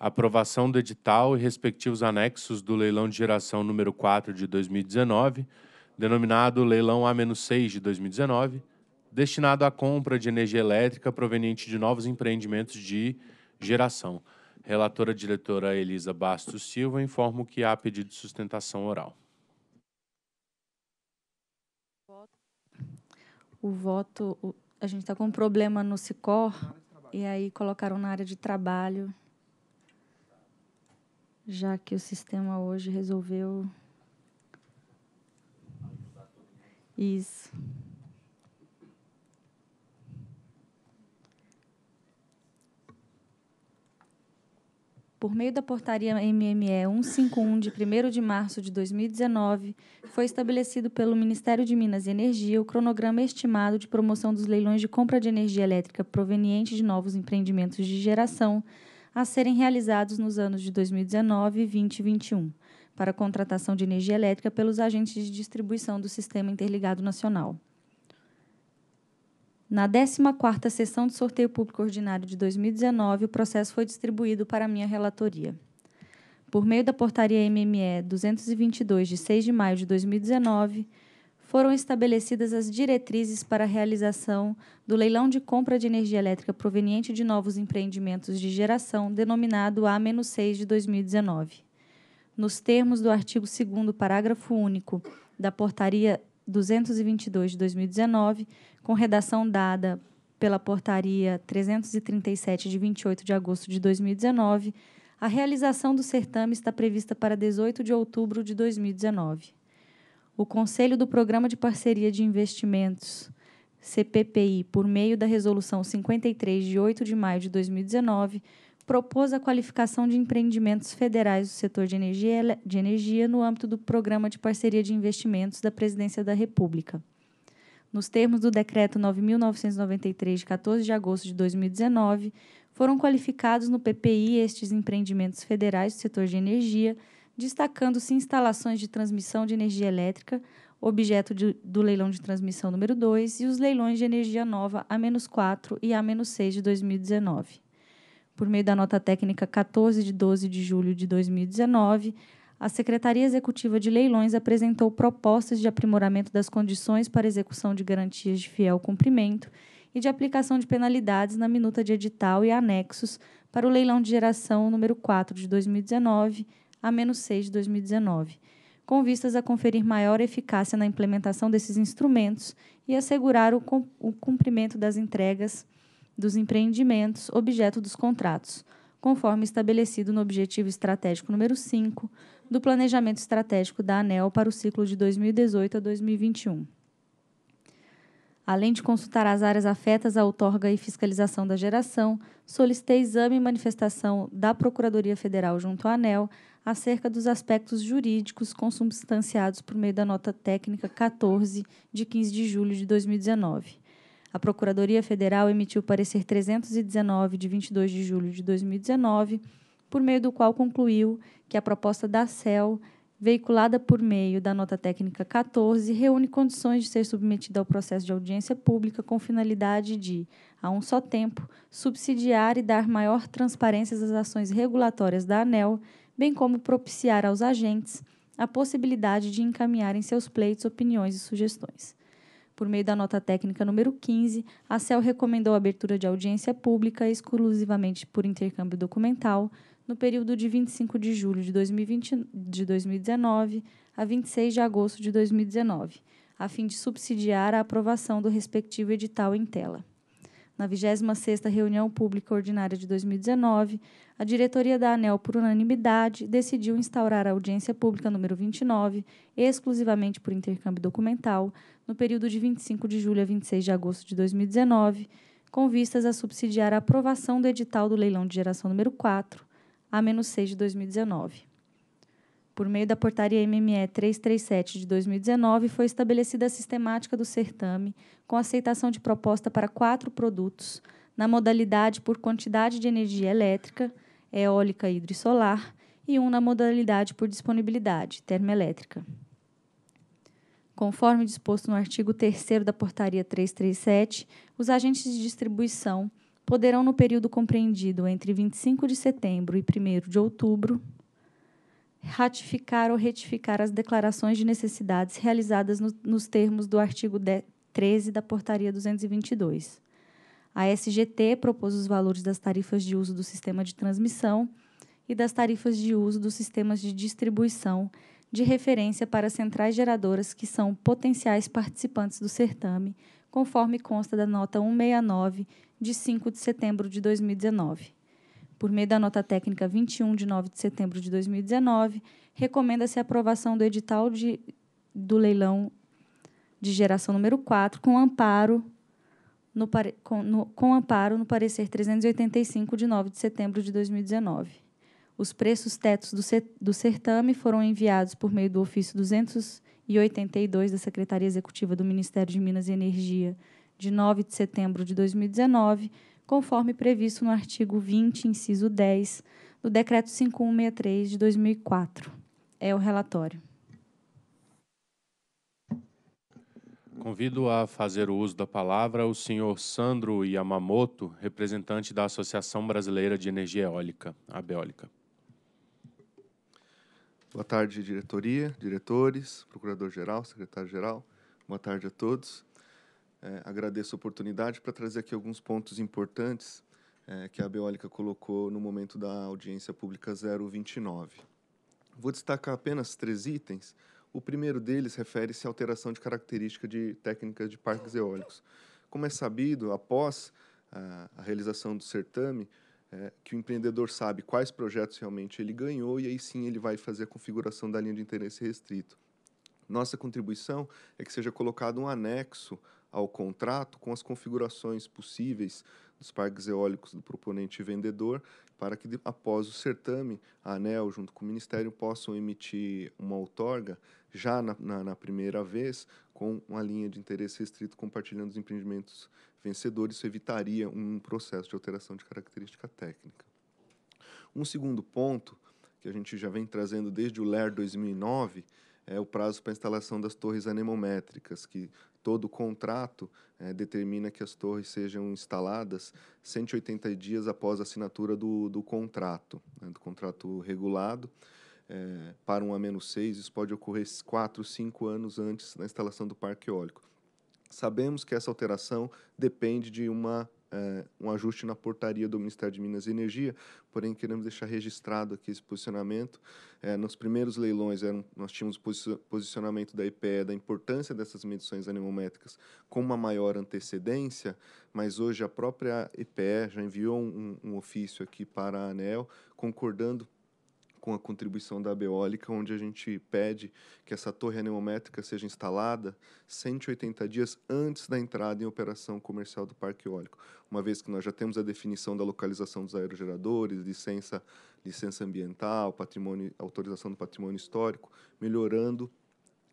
Aprovação do edital e respectivos anexos do leilão de geração número 4 de 2019, denominado leilão A-6 de 2019, destinado à compra de energia elétrica proveniente de novos empreendimentos de geração. Relatora diretora Elisa Bastos Silva informa que há pedido de sustentação oral. O voto, a gente está com um problema no SICOR e aí colocaram na área de trabalho, já que o sistema hoje resolveu isso. por meio da portaria MME 151 de 1 de março de 2019, foi estabelecido pelo Ministério de Minas e Energia o cronograma estimado de promoção dos leilões de compra de energia elétrica proveniente de novos empreendimentos de geração a serem realizados nos anos de 2019, 20 e 21, para contratação de energia elétrica pelos agentes de distribuição do Sistema Interligado Nacional. Na 14ª sessão de sorteio público ordinário de 2019, o processo foi distribuído para minha relatoria. Por meio da portaria MME 222 de 6 de maio de 2019, foram estabelecidas as diretrizes para a realização do leilão de compra de energia elétrica proveniente de novos empreendimentos de geração, denominado A-6 de 2019. Nos termos do artigo 2 parágrafo único da portaria 222 de 2019, com redação dada pela Portaria 337 de 28 de agosto de 2019, a realização do certame está prevista para 18 de outubro de 2019. O Conselho do Programa de Parceria de Investimentos, CPPI, por meio da Resolução 53 de 8 de maio de 2019, propôs a qualificação de empreendimentos federais do setor de energia, de energia no âmbito do Programa de Parceria de Investimentos da Presidência da República nos termos do Decreto 9.993, de 14 de agosto de 2019, foram qualificados no PPI estes empreendimentos federais do setor de energia, destacando-se instalações de transmissão de energia elétrica, objeto de, do leilão de transmissão número 2, e os leilões de energia nova A-4 e A-6 de 2019. Por meio da nota técnica 14 de 12 de julho de 2019, a Secretaria Executiva de Leilões apresentou propostas de aprimoramento das condições para execução de garantias de fiel cumprimento e de aplicação de penalidades na minuta de edital e anexos para o leilão de geração número 4 de 2019 a menos 6 de 2019, com vistas a conferir maior eficácia na implementação desses instrumentos e assegurar o, o cumprimento das entregas dos empreendimentos objeto dos contratos, conforme estabelecido no objetivo estratégico número 5 do Planejamento Estratégico da ANEL para o ciclo de 2018 a 2021. Além de consultar as áreas afetas à outorga e fiscalização da geração, solicitei exame e manifestação da Procuradoria Federal junto à ANEL acerca dos aspectos jurídicos consubstanciados por meio da nota técnica 14 de 15 de julho de 2019. A Procuradoria Federal emitiu o parecer 319 de 22 de julho de 2019 por meio do qual concluiu que a proposta da CEL, veiculada por meio da nota técnica 14, reúne condições de ser submetida ao processo de audiência pública com finalidade de, a um só tempo, subsidiar e dar maior transparência às ações regulatórias da ANEL, bem como propiciar aos agentes a possibilidade de encaminhar em seus pleitos opiniões e sugestões. Por meio da nota técnica número 15, a CEL recomendou a abertura de audiência pública exclusivamente por intercâmbio documental, no período de 25 de julho de, 2020, de 2019 a 26 de agosto de 2019, a fim de subsidiar a aprovação do respectivo edital em tela. Na 26ª reunião pública ordinária de 2019, a diretoria da ANEL, por unanimidade, decidiu instaurar a audiência pública número 29, exclusivamente por intercâmbio documental, no período de 25 de julho a 26 de agosto de 2019, com vistas a subsidiar a aprovação do edital do leilão de geração número 4, a menos 6 de 2019. Por meio da portaria MME 337 de 2019, foi estabelecida a sistemática do certame, com aceitação de proposta para quatro produtos, na modalidade por quantidade de energia elétrica, eólica, hidro e solar, e um na modalidade por disponibilidade, termoelétrica. Conforme disposto no artigo 3 da Portaria 337, os agentes de distribuição poderão, no período compreendido entre 25 de setembro e 1 de outubro, ratificar ou retificar as declarações de necessidades realizadas no, nos termos do artigo 13 da Portaria 222. A SGT propôs os valores das tarifas de uso do sistema de transmissão e das tarifas de uso dos sistemas de distribuição de referência para centrais geradoras que são potenciais participantes do certame, conforme consta da nota 169 de 5 de setembro de 2019. Por meio da nota técnica 21 de 9 de setembro de 2019, recomenda-se a aprovação do edital de, do leilão de geração número 4 com amparo no, com, no, com amparo no parecer 385 de 9 de setembro de 2019. Os preços tetos do, do certame foram enviados por meio do ofício 200 e 82 da Secretaria Executiva do Ministério de Minas e Energia, de 9 de setembro de 2019, conforme previsto no artigo 20, inciso 10, do Decreto 5163 de 2004. É o relatório. Convido a fazer o uso da palavra o senhor Sandro Yamamoto, representante da Associação Brasileira de Energia Eólica, Abeólica. Boa tarde, diretoria, diretores, procurador-geral, secretário-geral. Boa tarde a todos. É, agradeço a oportunidade para trazer aqui alguns pontos importantes é, que a Beólica colocou no momento da audiência pública 029. Vou destacar apenas três itens. O primeiro deles refere-se à alteração de característica de técnicas de parques eólicos. Como é sabido, após a, a realização do certame, é, que o empreendedor sabe quais projetos realmente ele ganhou e aí sim ele vai fazer a configuração da linha de interesse restrito. Nossa contribuição é que seja colocado um anexo ao contrato com as configurações possíveis dos parques eólicos do proponente e vendedor, para que após o certame, a ANEL, junto com o Ministério, possam emitir uma outorga já na, na, na, primeira vez, com uma linha de interesse restrito compartilhando os empreendimentos vencedores, isso evitaria um processo de alteração de característica técnica. Um segundo ponto, que a gente já vem trazendo desde o LER 2009, é o prazo para instalação das torres anemométricas, que todo contrato é, determina que as torres sejam instaladas 180 dias após a assinatura do, do contrato, né, do contrato regulado é, para um A-6, isso pode ocorrer 4, 5 anos antes da instalação do parque eólico. Sabemos que essa alteração depende de uma, é, um ajuste na portaria do Ministério de Minas e Energia, porém queremos deixar registrado aqui esse posicionamento. É, nos primeiros leilões eram, nós tínhamos posicionamento da IPE da importância dessas medições anemométricas com uma maior antecedência, mas hoje a própria IPE já enviou um, um ofício aqui para a ANEL concordando com a contribuição da Beólica, onde a gente pede que essa torre anemométrica seja instalada 180 dias antes da entrada em operação comercial do parque eólico, uma vez que nós já temos a definição da localização dos aerogeradores, licença, licença ambiental, patrimônio, autorização do patrimônio histórico, melhorando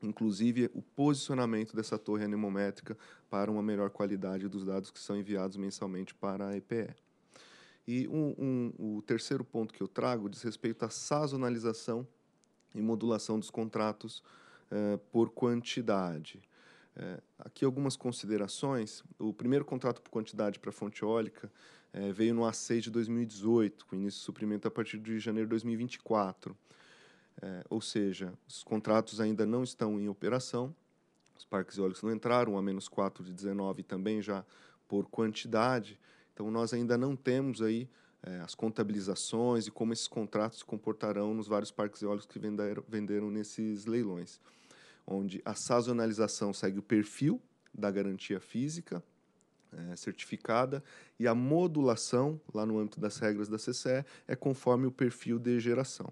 inclusive o posicionamento dessa torre anemométrica para uma melhor qualidade dos dados que são enviados mensalmente para a EPE. E um, um, o terceiro ponto que eu trago diz respeito à sazonalização e modulação dos contratos eh, por quantidade. Eh, aqui algumas considerações. O primeiro contrato por quantidade para a fonte eólica eh, veio no A6 de 2018, com início de suprimento a partir de janeiro de 2024. ou seja, os contratos ainda não estão em operação, os parques eólicos não entraram, a menos 4 de 19 também já por quantidade, então, nós ainda não temos aí é, as contabilizações e como esses contratos se comportarão nos vários parques eólicos que venderam, venderam nesses leilões, onde a sazonalização segue o perfil da garantia física é, certificada e a modulação, lá no âmbito das regras da CCE, é conforme o perfil de geração.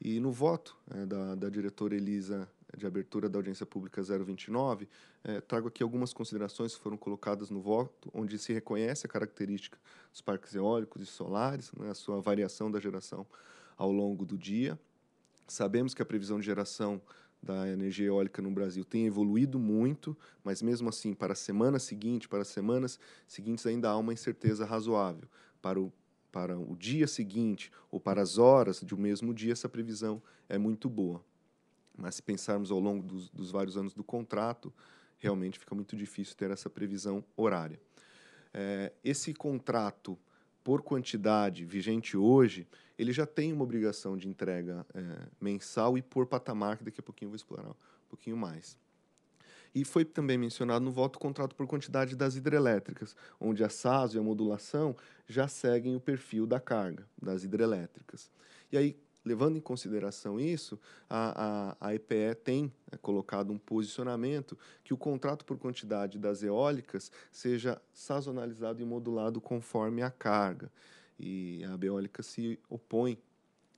E no voto é, da, da diretora Elisa de abertura da audiência pública 029, eh, é, trago aqui algumas considerações que foram colocadas no voto, onde se reconhece a característica dos parques eólicos e solares, né, a sua variação da geração ao longo do dia. Sabemos que a previsão de geração da energia eólica no Brasil tem evoluído muito, mas mesmo assim, para a semana seguinte, para as semanas seguintes, ainda há uma incerteza razoável. Para o para o dia seguinte ou para as horas de um mesmo dia, essa previsão é muito boa. Mas se pensarmos ao longo dos, dos vários anos do contrato, realmente fica muito difícil ter essa previsão horária. É, esse contrato por quantidade vigente hoje, ele já tem uma obrigação de entrega é, mensal e por patamar, que daqui a pouquinho eu vou explorar um pouquinho mais. E foi também mencionado no voto o contrato por quantidade das hidrelétricas, onde a SASO e a modulação já seguem o perfil da carga das hidrelétricas. E aí, levando em consideração isso, a, a, a EPE tem é, colocado um posicionamento que o contrato por quantidade das eólicas seja sazonalizado e modulado conforme a carga. E a eólica se opõe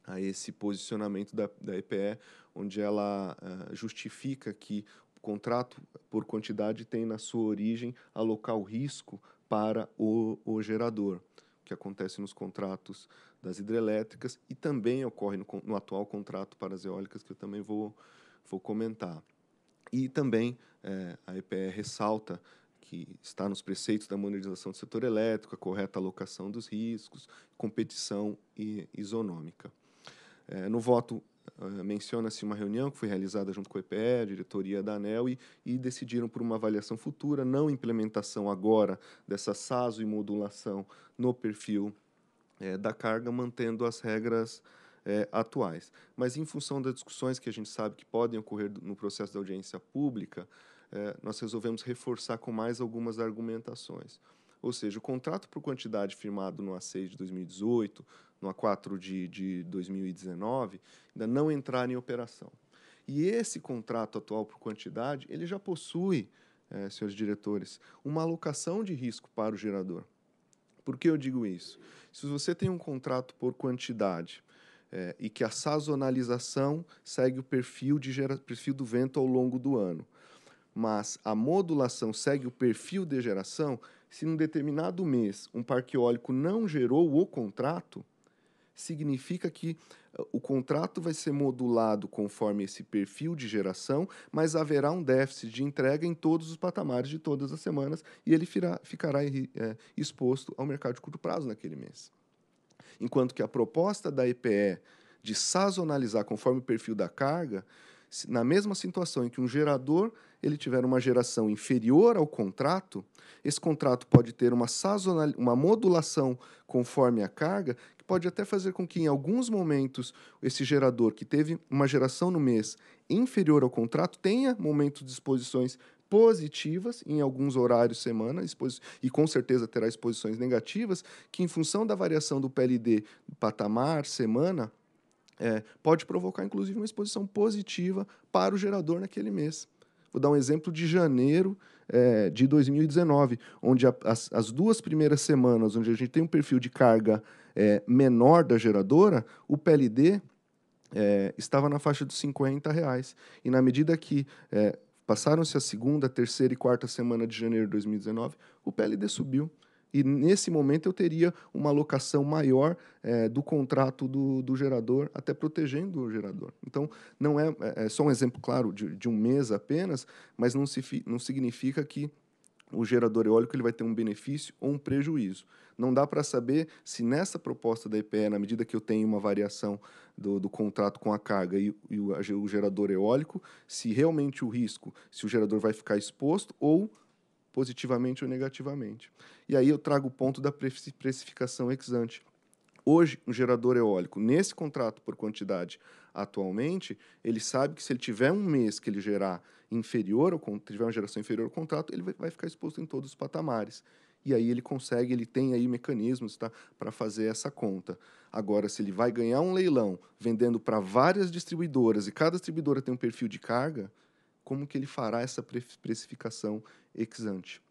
a esse posicionamento da, da EPE, onde ela uh, justifica que o contrato por quantidade tem na sua origem alocar o risco para o, o gerador, o que acontece nos contratos das hidrelétricas e também ocorre no, no atual contrato para as eólicas, que eu também vou, vou comentar. E também é, a EPE ressalta que está nos preceitos da modernização do setor elétrico, a correta alocação dos riscos, competição e isonômica. É, no voto é, menciona-se uma reunião que foi realizada junto com a EPE, a diretoria da ANEL, e, e, decidiram por uma avaliação futura, não implementação agora dessa SASO e modulação no perfil é, da carga, mantendo as regras é, atuais. Mas, em função das discussões que a gente sabe que podem ocorrer no processo da audiência pública, é, nós resolvemos reforçar com mais algumas argumentações. Ou seja, o contrato por quantidade firmado no A6 de 2018, no A4 de, de 2019, ainda não entrar em operação. E esse contrato atual por quantidade, ele já possui, eh, senhores diretores, uma alocação de risco para o gerador. Por que eu digo isso? Se você tem um contrato por quantidade é, e que a sazonalização segue o perfil, de gera, perfil do vento ao longo do ano, mas a modulação segue o perfil de geração, se num determinado mês um parque eólico não gerou o contrato, significa que eh, o contrato vai ser modulado conforme esse perfil de geração, mas haverá um déficit de entrega em todos os patamares de todas as semanas e ele ficará é, exposto ao mercado de curto prazo naquele mês. Enquanto que a proposta da EPE de sazonalizar conforme o perfil da carga, na mesma situação em que um gerador ele tiver uma geração inferior ao contrato, esse contrato pode ter uma sazonal, uma modulação conforme a carga, pode até fazer com que, em alguns momentos, esse gerador que teve uma geração no mês inferior ao contrato tenha momentos de exposições positivas em alguns horários semana e com certeza terá exposições negativas que em função da variação do PLD patamar semana é, pode provocar inclusive uma exposição positiva para o gerador naquele mês. Vou dar um exemplo de janeiro é, de 2019, onde a, as, as duas primeiras semanas, onde a gente tem um perfil de carga é, menor da geradora, o PLD é, estava na faixa dos 50 reais. E na medida que é, passaram-se a segunda, terceira e quarta semana de janeiro de 2019, o PLD subiu. E nesse momento eu teria uma alocação maior é, do contrato do, do, gerador, até protegendo o gerador. Então, não é, é, é só um exemplo claro de, de um mês apenas, mas não, se, não significa que o gerador eólico ele vai ter um benefício ou um prejuízo. Não dá para saber se nessa proposta da EPE, na medida que eu tenho uma variação do, do contrato com a carga e, e o, o, gerador eólico, se realmente o risco, se o gerador vai ficar exposto ou positivamente ou negativamente. E aí eu trago o ponto da precificação ex ante. Hoje, um gerador eólico, nesse contrato por quantidade atualmente, ele sabe que se ele tiver um mês que ele gerar inferior, ou tiver uma geração inferior ao contrato, ele vai ficar exposto em todos os patamares. E aí ele consegue, ele tem aí mecanismos tá, para fazer essa conta. Agora, se ele vai ganhar um leilão vendendo para várias distribuidoras e cada distribuidora tem um perfil de carga, como que ele fará essa precificação ex ante?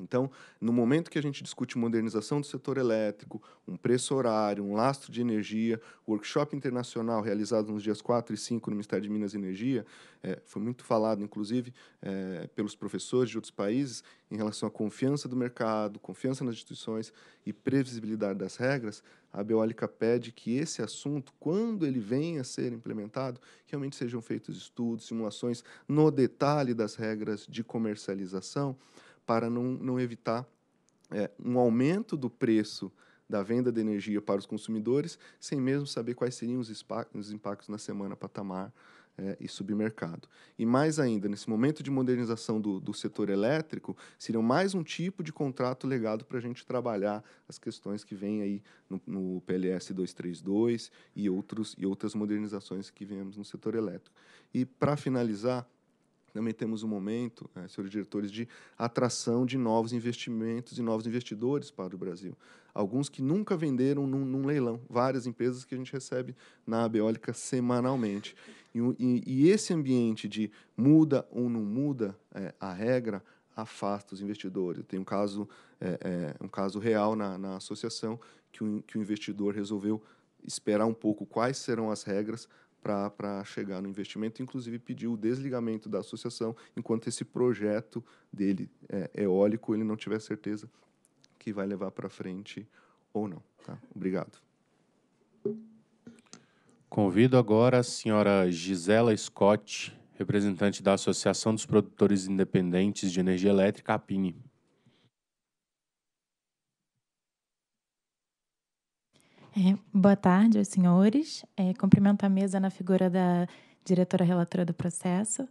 Então, no momento que a gente discute modernização do setor elétrico, um preço horário, um lastro de energia, workshop internacional realizado nos dias 4 e 5 no Ministério de Minas e Energia, é, foi muito falado, inclusive, é, pelos professores de outros países, em relação à confiança do mercado, confiança nas instituições e previsibilidade das regras, a Beólica pede que esse assunto, quando ele venha a ser implementado, realmente sejam feitos estudos, simulações no detalhe das regras de comercialização, para não, não evitar é, um aumento do preço da venda de energia para os consumidores, sem mesmo saber quais seriam os, os impactos na semana patamar é, e submercado. E mais ainda, nesse momento de modernização do, do setor elétrico, seria mais um tipo de contrato legado para a gente trabalhar as questões que vêm aí no, no, PLS 232 e, outros, e outras modernizações que vemos no setor elétrico. E para finalizar, também temos um momento, é, senhores diretores, de atração de novos investimentos e novos investidores para o Brasil. Alguns que nunca venderam num, num leilão, várias empresas que a gente recebe na Abeólica semanalmente. E, e, e, esse ambiente de muda ou não muda é, a regra afasta os investidores. Tem um caso, é, um caso real na, na associação que o, que o investidor resolveu esperar um pouco quais serão as regras para chegar no investimento, inclusive pediu o desligamento da associação enquanto esse projeto dele é, eólico ele não tiver certeza que vai levar para frente ou não. Tá? Obrigado. Convido agora a senhora Gisela Scott, representante da Associação dos Produtores Independentes de Energia Elétrica, APINE. É, boa tarde senhores. É, cumprimento a mesa na figura da diretora relatora do processo.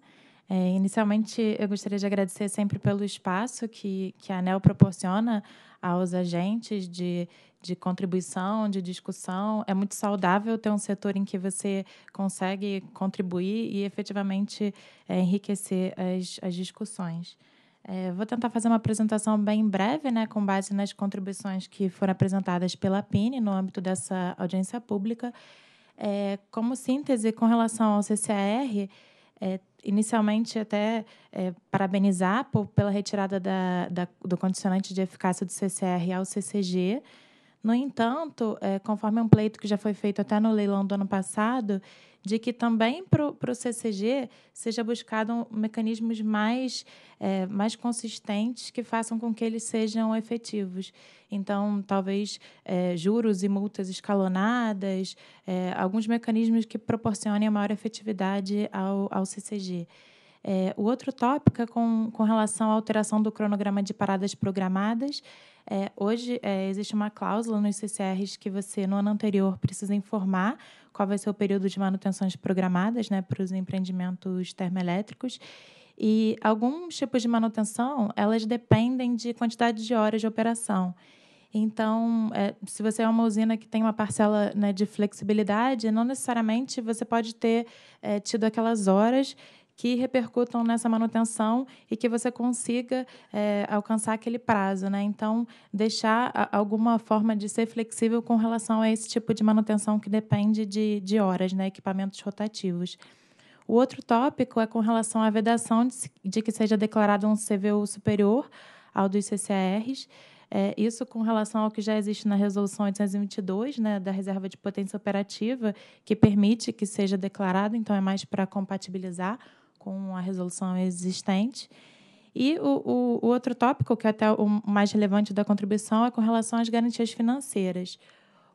É, inicialmente, eu gostaria de agradecer sempre pelo espaço que, que a ANEL proporciona aos agentes de, de contribuição, de discussão. É muito saudável ter um setor em que você consegue contribuir e efetivamente é, enriquecer as, as discussões. É, vou tentar fazer uma apresentação bem breve, né, com base nas contribuições que foram apresentadas pela PINE no âmbito dessa audiência pública. É, como síntese, com relação ao CCR, é, inicialmente até é, parabenizar por, pela retirada da, da, do condicionante de eficácia do CCR ao CCG. No entanto, é, conforme um pleito que já foi feito até no leilão do ano passado, de que também para o CCG seja buscado mecanismos mais, é, mais consistentes que façam com que eles sejam efetivos. Então, talvez é, juros e multas escalonadas, é, alguns mecanismos que proporcionem a maior efetividade ao, ao CCG. É, o outro tópico é com, com relação à alteração do cronograma de paradas programadas. É, hoje é, existe uma cláusula nos CCRs que você, no ano anterior, precisa informar qual vai ser o período de manutenções programadas né, para os empreendimentos termoelétricos. E alguns tipos de manutenção, elas dependem de quantidade de horas de operação. Então, é, se você é uma usina que tem uma parcela né, de flexibilidade, não necessariamente você pode ter é, tido aquelas horas que repercutam nessa manutenção e que você consiga é, alcançar aquele prazo. Né? Então, deixar a, alguma forma de ser flexível com relação a esse tipo de manutenção que depende de, de horas, né? equipamentos rotativos. O outro tópico é com relação à vedação de, de que seja declarado um CVU superior ao dos CCRs. É, isso com relação ao que já existe na Resolução 822, né, da reserva de potência operativa, que permite que seja declarado, então é mais para compatibilizar com a resolução existente. E o, o, o outro tópico, que é até o mais relevante da contribuição, é com relação às garantias financeiras.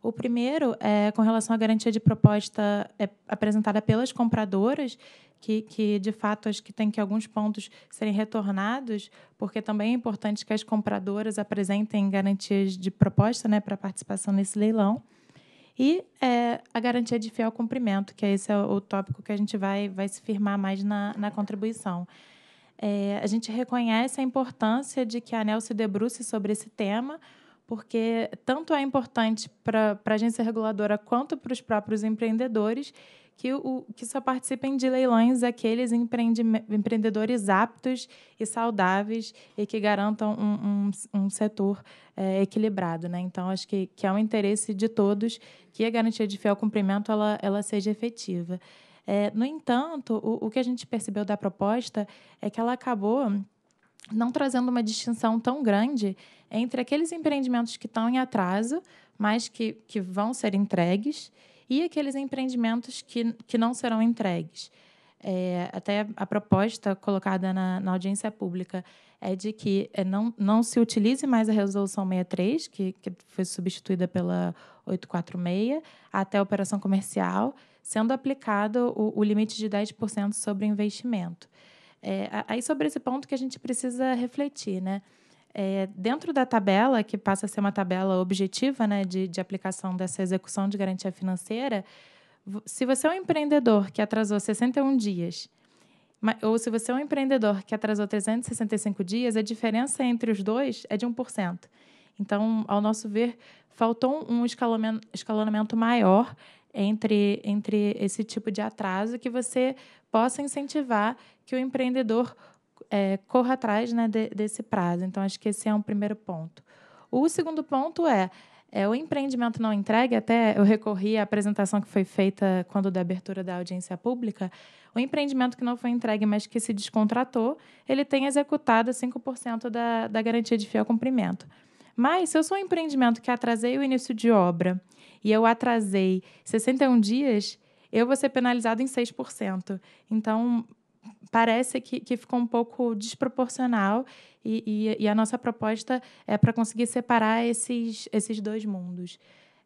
O primeiro é com relação à garantia de proposta é apresentada pelas compradoras, que, que de fato acho que tem que alguns pontos serem retornados, porque também é importante que as compradoras apresentem garantias de proposta né, para participação nesse leilão. E é, a garantia de fiel cumprimento, que é esse é o tópico que a gente vai, vai se firmar mais na, na contribuição. É, a gente reconhece a importância de que a ANEL se debruce sobre esse tema, porque tanto é importante para a agência reguladora quanto para os próprios empreendedores que, o, que só participem de leilões aqueles empreende, empreendedores aptos e saudáveis e que garantam um, um, um setor é, equilibrado. Né? Então, acho que, que é um interesse de todos que a garantia de fiel cumprimento ela, ela seja efetiva. É, no entanto, o, o que a gente percebeu da proposta é que ela acabou não trazendo uma distinção tão grande entre aqueles empreendimentos que estão em atraso, mas que, que vão ser entregues, e aqueles empreendimentos que, que não serão entregues. É, até a proposta colocada na, na, audiência pública é de que é, não, não se utilize mais a Resolução 63, que, que foi substituída pela 846, até a operação comercial, sendo aplicado o, o limite de 10% sobre o investimento. É, aí, sobre esse ponto que a gente precisa refletir, né? É, dentro da tabela, que passa a ser uma tabela objetiva né, de, de aplicação dessa execução de garantia financeira, se você é um empreendedor que atrasou 61 dias, ou se você é um empreendedor que atrasou 365 dias, a diferença entre os dois é de 1%. Então, ao nosso ver, faltou um escalonamento maior entre, entre esse tipo de atraso que você possa incentivar que o empreendedor é, corra atrás né, de, desse prazo. Então, acho que esse é um primeiro ponto. O segundo ponto é, é o empreendimento não entregue, até eu recorri à apresentação que foi feita quando da abertura da audiência pública, o empreendimento que não foi entregue, mas que se descontratou, ele tem executado 5% da, da garantia de fiel cumprimento. Mas se eu sou um empreendimento que atrasei o início de obra e eu atrasei 61 dias, eu vou ser penalizado em 6%. Então, parece que, que ficou um pouco desproporcional e, e, e a nossa proposta é para conseguir separar esses, esses dois mundos.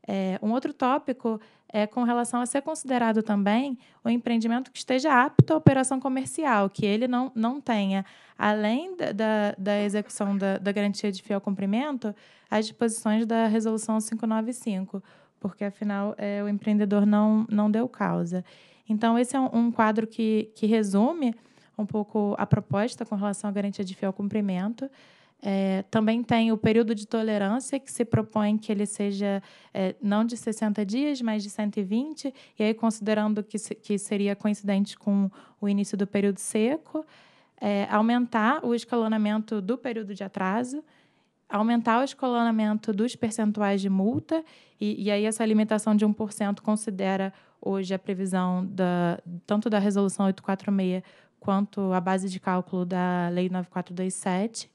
É, um outro tópico é com relação a ser considerado também o empreendimento que esteja apto à operação comercial, que ele não, não tenha, além da, da, da execução da, da garantia de fiel cumprimento, as disposições da Resolução 595, porque, afinal, é, o empreendedor não, não deu causa. Então, esse é um, um quadro que, que resume um pouco a proposta com relação à garantia de fiel cumprimento. É, também tem o período de tolerância, que se propõe que ele seja é, não de 60 dias, mas de 120, e aí, considerando que, se, que seria coincidente com o início do período seco, é, aumentar o escalonamento do período de atraso, aumentar o escalonamento dos percentuais de multa, e, e aí essa limitação de 1% considera Hoje, a previsão da, tanto da Resolução 846 quanto a base de cálculo da Lei 9427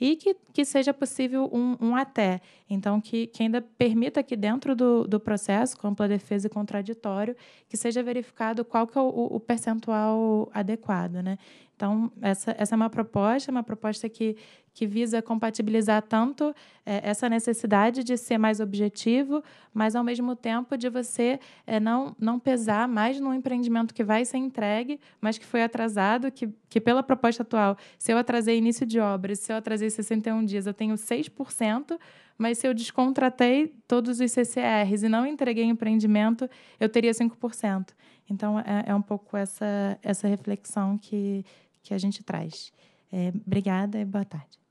e que, que seja possível um, um até. Então, que, que ainda permita que dentro do, do processo, com ampla defesa e contraditório, que seja verificado qual que é o, o percentual adequado. Né? Então, essa, essa é uma proposta, uma proposta que, que visa compatibilizar tanto é, essa necessidade de ser mais objetivo, mas ao mesmo tempo de você é, não, não pesar mais no empreendimento que vai ser entregue, mas que foi atrasado, que, que pela proposta atual, se eu atrasei início de obras, se eu atrasei 61 dias, eu tenho 6%, mas se eu descontratei todos os CCRs e não entreguei empreendimento, eu teria 5%. Então, é, é um pouco essa, essa reflexão que, que a gente traz. É, obrigada e boa tarde.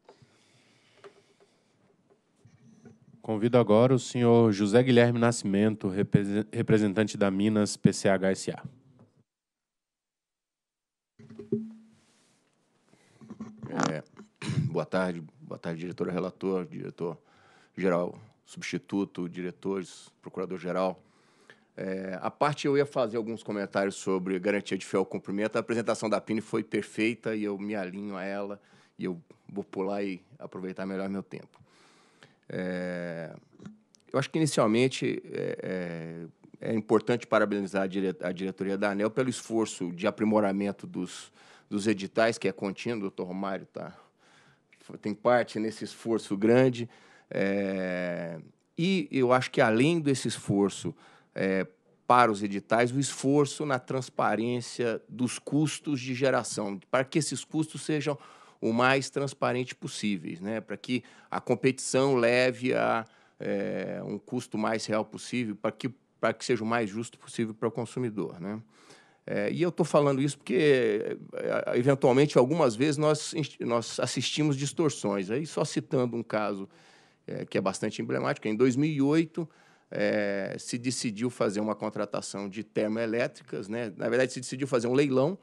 Convido agora o senhor José Guilherme Nascimento, representante da Minas PCHSA. É, boa tarde, boa tarde, diretor relator, diretor geral substituto, diretores, procurador-geral. É, a parte eu ia fazer alguns comentários sobre garantia de fiel cumprimento. A apresentação da PINE foi perfeita e eu me alinho a ela e eu vou pular e aproveitar melhor meu tempo. É, eu acho que inicialmente é, é, é importante parabenizar a, dire, a, diretoria da ANEL pelo esforço de aprimoramento dos, dos editais, que é contínuo, o doutor Romário tá, tem parte nesse esforço grande. É, e eu acho que além desse esforço é, para os editais, o esforço na transparência dos custos de geração, para que esses custos sejam o mais transparente possível, né? para que a competição leve a é, um custo mais real possível, para que, que seja o mais justo possível para o consumidor. Né? É, e eu estou falando isso porque, eh, eventualmente, algumas vezes nós, nós assistimos distorções. Aí, só citando um caso é, que é bastante emblemático, em 2008 se decidiu fazer uma contratação de termoelétricas, né? na verdade, se decidiu fazer um leilão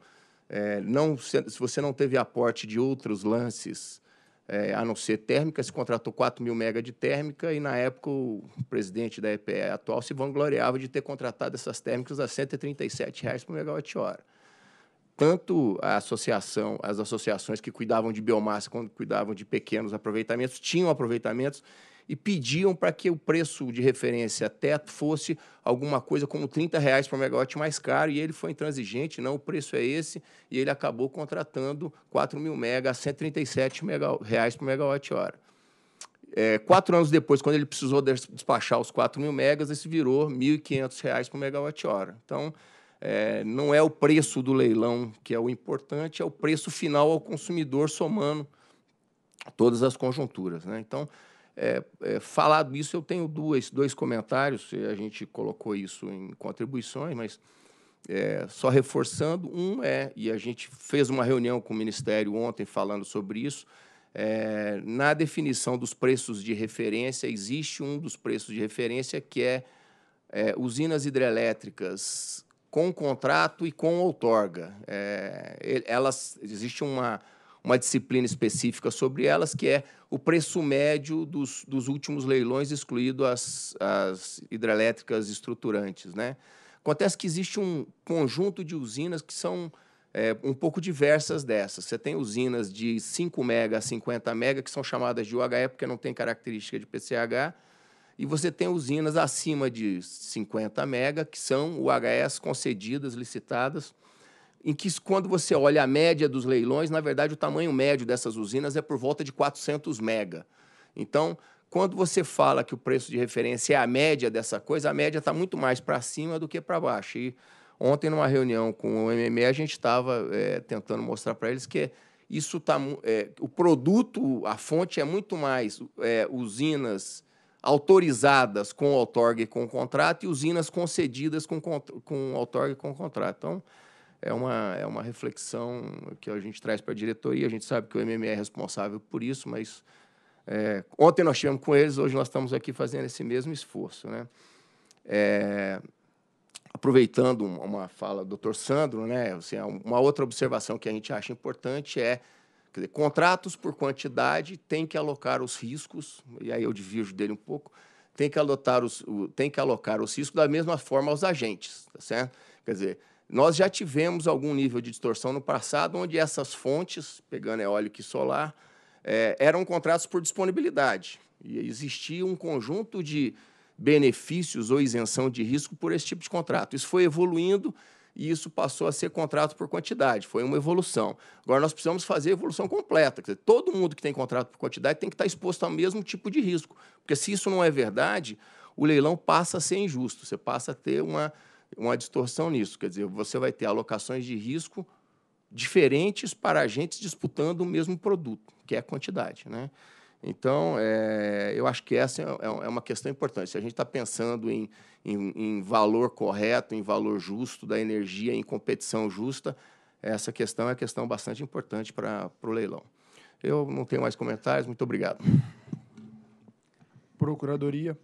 é, não, se, se, você não teve aporte de outros lances, é, a não ser térmica, se contratou 4 mil mega de térmica e, na época, o presidente da EPE atual se vangloriava de ter contratado essas térmicas a R$ 137 reais por megawatt-hora. Tanto a associação, as associações que cuidavam de biomassa quanto cuidavam de pequenos aproveitamentos, tinham aproveitamentos e pediam para que o preço de referência teto fosse alguma coisa como 30 reais por megawatt mais caro, e ele foi intransigente, não, o preço é esse, e ele acabou contratando 4 mil mega a 137 mega, reais por megawatt hora. É, quatro anos depois, quando ele precisou despachar os 4 mil megas, isso virou R$ reais por megawatt-hora. Então, é, não é o preço do leilão que é o importante, é o preço final ao consumidor somando todas as conjunturas. Né? Então, é, é, falado isso, eu tenho duas, dois comentários, a gente colocou isso em contribuições, mas é, só reforçando, um é, e a gente fez uma reunião com o Ministério ontem falando sobre isso, é, na definição dos preços de referência, existe um dos preços de referência que é, é usinas hidrelétricas com contrato e com outorga. É, elas, existe uma, uma disciplina específica sobre elas que é o preço médio dos, dos últimos leilões, excluído as, as hidrelétricas estruturantes. Né? Acontece que existe um conjunto de usinas que são é, um pouco diversas dessas. Você tem usinas de 5 mega a 50 mega, que são chamadas de UHE, porque não tem característica de PCH, e você tem usinas acima de 50 mega, que são UHEs concedidas, licitadas, em que quando você olha a média dos leilões, na verdade o tamanho médio dessas usinas é por volta de 400 mega. Então, quando você fala que o preço de referência é a média dessa coisa, a média está muito mais para cima do que para baixo. E ontem, numa reunião com o MME, a gente estava é, eh, tentando mostrar para eles que isso tá, é, o produto, a fonte é muito mais é, usinas autorizadas com outorga e com contrato e usinas concedidas com, com outorga e com contrato. Então, é uma, é uma reflexão que a gente traz para a diretoria. A gente sabe que o MME é responsável por isso, mas é, ontem nós estivemos com eles, hoje nós estamos aqui fazendo esse mesmo esforço. Né? É, aproveitando uma fala do Dr. Sandro, né, assim, é uma outra observação que a gente acha importante é dizer, contratos por quantidade tem que alocar os riscos, e aí eu divirjo dele um pouco, tem que, os, tem que alocar os riscos da mesma forma aos agentes, tá certo? Quer dizer, nós já tivemos algum nível de distorção no passado, onde essas fontes, pegando óleo e solar, é, eram contratos por disponibilidade. E existia um conjunto de benefícios ou isenção de risco por esse tipo de contrato. Isso foi evoluindo e isso passou a ser contrato por quantidade. Foi uma evolução. Agora nós precisamos fazer a evolução completa. Dizer, todo mundo que tem contrato por quantidade tem que estar exposto ao mesmo tipo de risco. Porque se isso não é verdade, o leilão passa a ser injusto. Você passa a ter uma uma distorção nisso. Quer dizer, você vai ter alocações de risco diferentes para agentes disputando o mesmo produto, que é a quantidade. Né? Então, é, eu acho que essa é, é uma questão importante. Se a gente está pensando em, em, em, valor correto, em valor justo da energia, em competição justa, essa questão é questão bastante importante para o leilão. Eu não tenho mais comentários, muito obrigado. Procuradoria.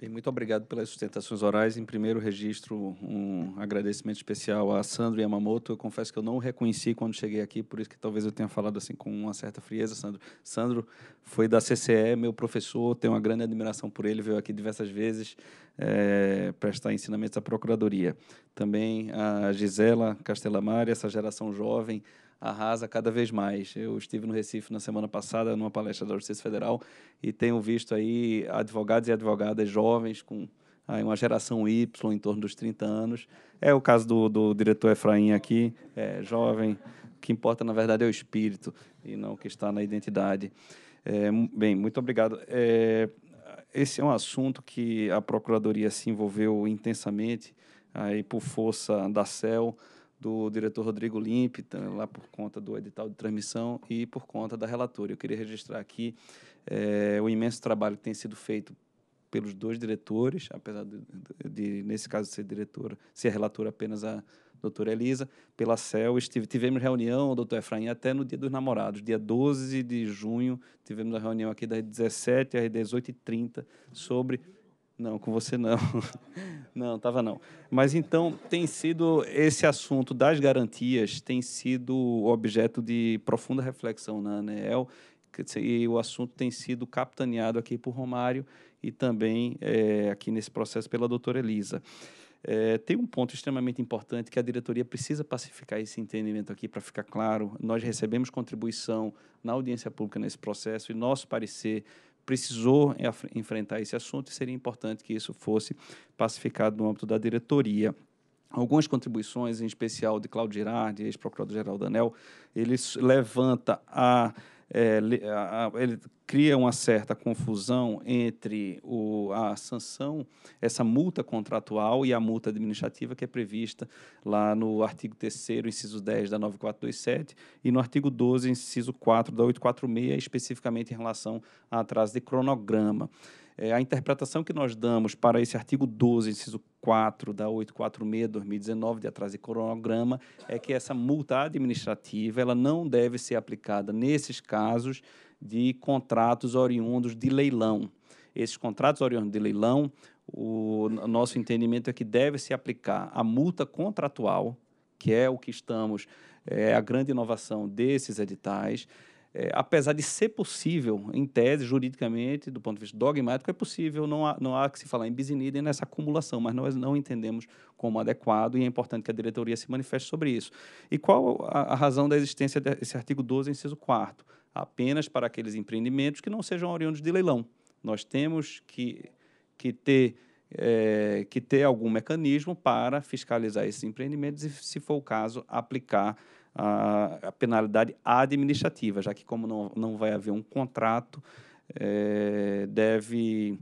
Bem, muito obrigado pelas sustentações orais. Em primeiro registro, um agradecimento especial a Sandro Yamamoto. Eu confesso que eu não o reconheci quando cheguei aqui, por isso que talvez eu tenha falado assim com uma certa frieza, Sandro. Sandro foi da CCE, meu professor, tenho uma grande admiração por ele, veio aqui diversas vezes é, prestar ensinamentos à Procuradoria. Também a Gisela Castelamari, essa geração jovem, arrasa cada vez mais. Eu estive no Recife na semana passada numa palestra da Justiça Federal e tenho visto aí advogados e advogadas jovens com aí uma geração Y em torno dos 30 anos. É o caso do, do diretor Efraim aqui, é, jovem. O que importa, na verdade, é o espírito e não o que está na identidade. É, bem, muito obrigado. É, esse é um assunto que a Procuradoria se envolveu intensamente aí por força da CEL do diretor Rodrigo Limpe, tá lá por conta do edital de transmissão e por conta da relatora. Eu queria registrar aqui é, o imenso trabalho que tem sido feito pelos dois diretores, apesar de, de nesse caso, ser diretor ser relatora apenas a doutora Elisa, pela CEL. Estive, tivemos reunião, doutor Efraim, até no dia dos namorados, dia 12 de junho, tivemos a reunião aqui das 17 às 18h30 sobre não, com você não. Não, tava não. Mas então tem sido esse assunto das garantias tem sido objeto de profunda reflexão na ANEEL e o assunto tem sido capitaneado aqui por Romário e também é, aqui nesse processo pela doutora Elisa. É, tem um ponto extremamente importante que a diretoria precisa pacificar esse entendimento aqui para ficar claro. Nós recebemos contribuição na audiência pública nesse processo e nosso parecer precisou enfrentar esse assunto e seria importante que isso fosse pacificado no âmbito da diretoria. Algumas contribuições, em especial de Claudio Girardi, ex-procurador-geral da ANEL, ele levanta a é, ele cria uma certa confusão entre o, a sanção, essa multa contratual e a multa administrativa que é prevista lá no artigo 3 inciso 10 da 9427 e no artigo 12, inciso 4 da 846, especificamente em relação a atraso de cronograma é, a interpretação que nós damos para esse artigo 12, inciso 4 da 846 2019 de atraso e cronograma é que essa multa administrativa ela não deve ser aplicada nesses casos de contratos oriundos de leilão. Esses contratos oriundos de leilão, o nosso entendimento é que deve se aplicar a multa contratual, que é o que estamos, é a grande inovação desses editais, é, apesar de ser possível, em tese, juridicamente, do ponto de vista dogmático, é possível, não há, não há que se falar em bis nessa acumulação, mas nós não entendemos como adequado e é importante que a diretoria se manifeste sobre isso. E qual a, a razão da existência desse artigo 12, inciso 4 Apenas para aqueles empreendimentos que não sejam oriundos de leilão. Nós temos que, que ter é, que ter algum mecanismo para fiscalizar esses empreendimentos e, se for o caso, aplicar a, a penalidade administrativa, já que, como não, não vai haver um contrato, é, deve,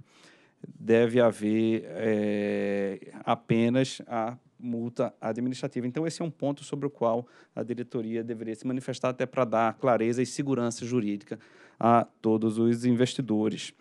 deve haver é, apenas a multa administrativa. Então, esse é um ponto sobre o qual a diretoria deveria se manifestar, até para dar clareza e segurança jurídica a todos os investidores.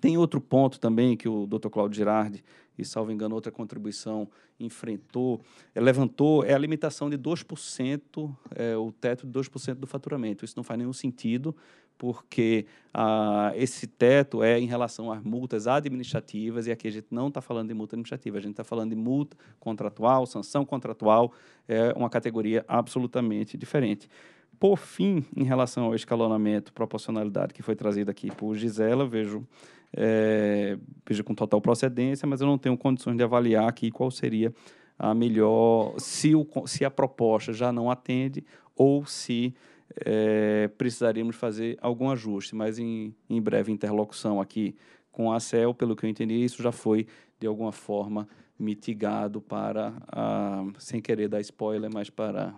Tem outro ponto também que o Dr. Claudio Girardi, e salvo engano, outra contribuição enfrentou, eh, levantou, é a limitação de 2%, é, eh, o teto de 2% do faturamento. Isso não faz nenhum sentido, porque ah, esse teto é em relação às multas administrativas, e aqui a gente não está falando de multa administrativa, a gente está falando de multa contratual, sanção contratual, é uma categoria absolutamente diferente. Por fim, em relação ao escalonamento, proporcionalidade que foi trazida aqui por Gisela, vejo é, veja com total procedência, mas eu não tenho condições de avaliar aqui qual seria a melhor, se, o, se a proposta já não atende ou se é, precisaríamos fazer algum ajuste, mas em, em breve interlocução aqui com a CEL, pelo que eu entendi, isso já foi de alguma forma mitigado para, a, sem querer dar spoiler, mas para,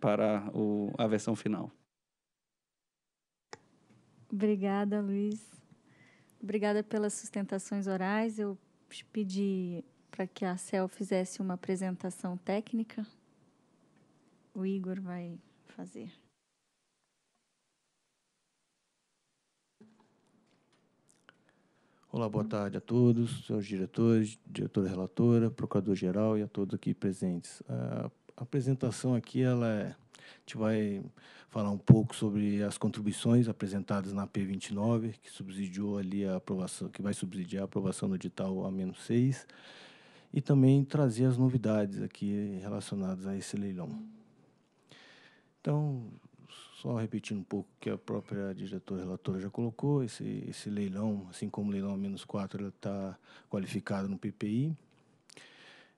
para o, a versão final. Obrigada, Luiz. Obrigada pelas sustentações orais. Eu pedi para que a CEL fizesse uma apresentação técnica. O Igor vai fazer. Olá, boa tarde a todos, senhores diretores, diretora relatora, procurador-geral e a todos aqui presentes. A apresentação aqui ela é a gente vai falar um pouco sobre as contribuições apresentadas na P29, que subsidiou ali a aprovação, que vai subsidiar a aprovação do edital A-6, e também trazer as novidades aqui relacionadas a esse leilão. Então, só repetindo um pouco o que a própria diretora relatora já colocou, esse, esse leilão, assim como o leilão A-4, está qualificado no PPI,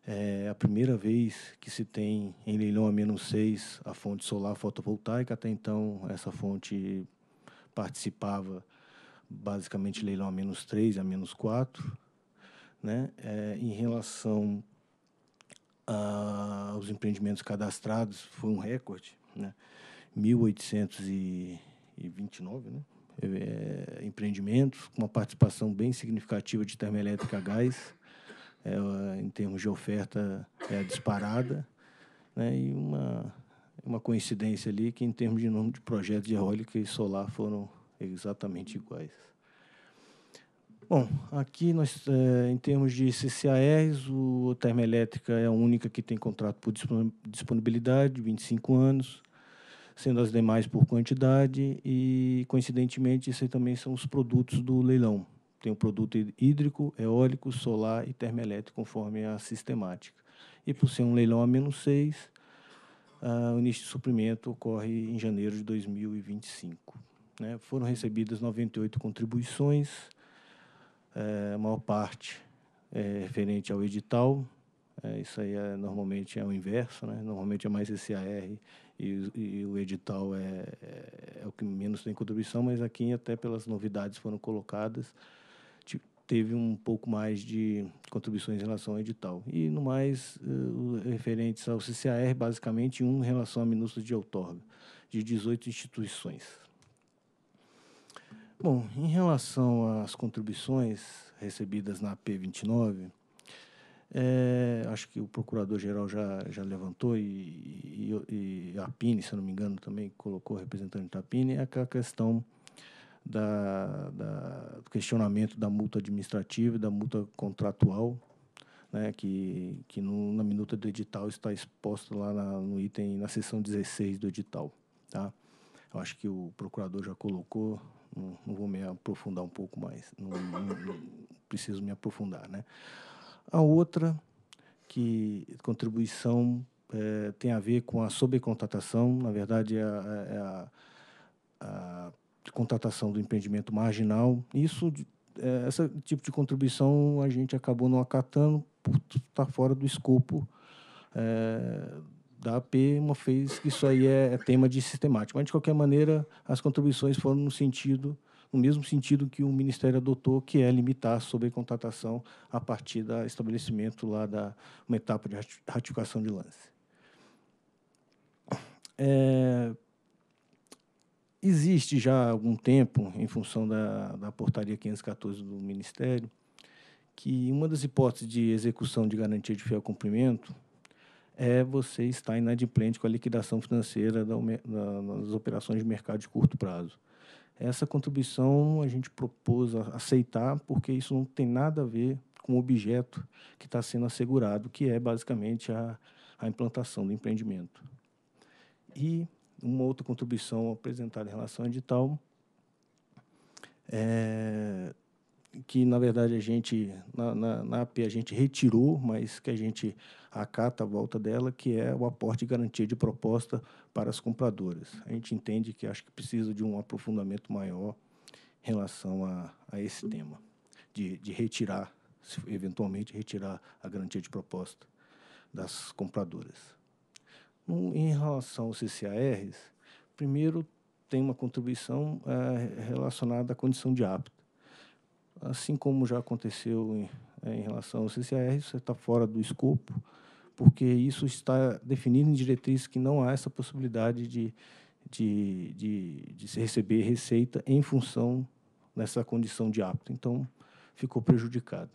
é a primeira vez que se tem em leilão a menos 6 a fonte solar fotovoltaica. Até então, essa fonte participava basicamente leilão a menos 3, a menos 4. Né? É, em relação a, aos empreendimentos cadastrados, foi um recorde, né? 1.829 né? É, empreendimentos, com uma participação bem significativa de termoelétrica a gás é, em termos de oferta é disparada, né? e uma, uma coincidência ali que, em termos de número de projetos de eólica e solar, foram exatamente iguais. Bom, aqui nós, é, em termos de CCARs, o Termoelétrica é a única que tem contrato por disponibilidade, 25 anos, sendo as demais por quantidade, e coincidentemente, esses também são os produtos do leilão tem o produto hídrico, eólico, solar e termoelétrico, conforme a sistemática. E por ser um leilão a menos 6, uh, ah, o início de suprimento ocorre em janeiro de 2025. Né? Foram recebidas 98 contribuições, é, a maior parte é referente ao edital. É, isso aí é, normalmente é o inverso, né? normalmente é mais esse e, e o edital é, é, é, o que menos tem contribuição, mas aqui até pelas novidades foram colocadas teve um pouco mais de contribuições em relação ao edital. E no mais, uh, referentes ao CCAR, basicamente um em relação à minúscula de outorga, de 18 instituições. Bom, em relação às contribuições recebidas na P29, é, eh, acho que o procurador-geral já, já levantou e, e, e a PINE, se não me engano, também colocou representante da PINE, é aquela questão da, da, do questionamento da multa administrativa e da multa contratual, né, que, que no, na minuta do edital está exposto lá na, no item, na seção 16 do edital. Tá? Eu acho que o procurador já colocou, não, não vou me aprofundar um pouco mais, não, não, não preciso me aprofundar. Né? A outra que contribuição é, tem a ver com a sobrecontratação, na verdade, é a, é a, a de contratação do empreendimento marginal. Isso, é, esse tipo de contribuição a gente acabou não acatando por estar fora do escopo é, da AP, uma vez que isso aí é, é, tema de sistemática. Mas, de qualquer maneira, as contribuições foram no sentido no mesmo sentido que o Ministério adotou, que é limitar sobre a contratação a partir do estabelecimento lá da uma etapa de ratificação de lance. É, existe já há algum tempo, em função da, da portaria 514 do Ministério, que uma das hipóteses de execução de garantia de fiel cumprimento é você estar inadimplente com a liquidação financeira da, da, das operações de mercado de curto prazo. Essa contribuição a gente propôs aceitar, porque isso não tem nada a ver com o objeto que está sendo assegurado, que é basicamente a, a implantação do empreendimento. E uma outra contribuição apresentada em relação ao edital, é, que na verdade a gente na, na, na, AP a gente retirou, mas que a gente acata a volta dela, que é o aporte de garantia de proposta para as compradoras. A gente entende que acho que precisa de um aprofundamento maior em relação a, a esse tema, de, de retirar, eventualmente retirar a garantia de proposta das compradoras. Então, em relação aos CCARs, primeiro tem uma contribuição é, relacionada à condição de hábito. Assim como já aconteceu em, é, em relação ao CCAR, está fora do escopo, porque isso está definido em diretrizes que não há essa possibilidade de, de, de, de se receber receita em função dessa condição de hábito. Então, ficou prejudicado.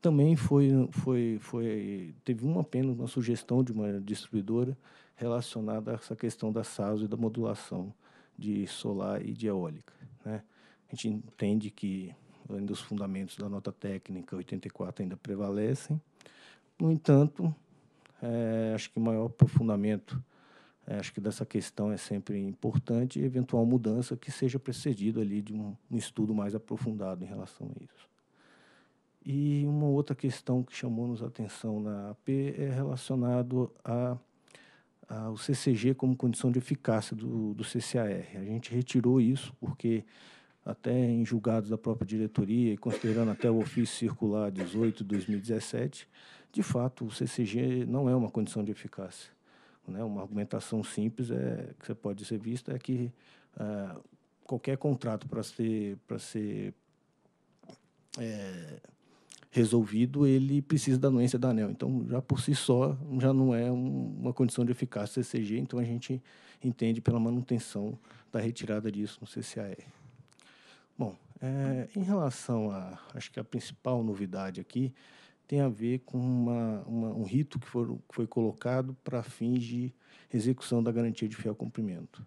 Também foi, foi, foi, teve uma pena uma sugestão de uma distribuidora relacionada a essa questão da SASO e da modulação de solar e de eólica. Né? A gente entende que ainda os fundamentos da nota técnica 84 ainda prevalecem. No entanto, é, acho que o maior aprofundamento é, acho que dessa questão é sempre importante e eventual mudança que seja precedido ali de um, um estudo mais aprofundado em relação a isso. E uma outra questão que chamou-nos a atenção na AP é relacionado a, a, o CCG como condição de eficácia do, do CCAR. A gente retirou isso porque até em julgados da própria diretoria e considerando até o ofício circular 18 de 2017, de fato o CCG não é uma condição de eficácia. Né? Uma argumentação simples é que você pode ser vista é que ah, qualquer contrato para ser para ser é, resolvido, ele precisa da anuência da ANEL. Então, já por si só, já não é um, uma condição de eficácia CCG, então a gente entende pela manutenção da retirada disso no CCAE. Bom, é, em relação a, acho que a principal novidade aqui tem a ver com uma, uma, um rito que, for, que foi colocado para fins de execução da garantia de fiel cumprimento.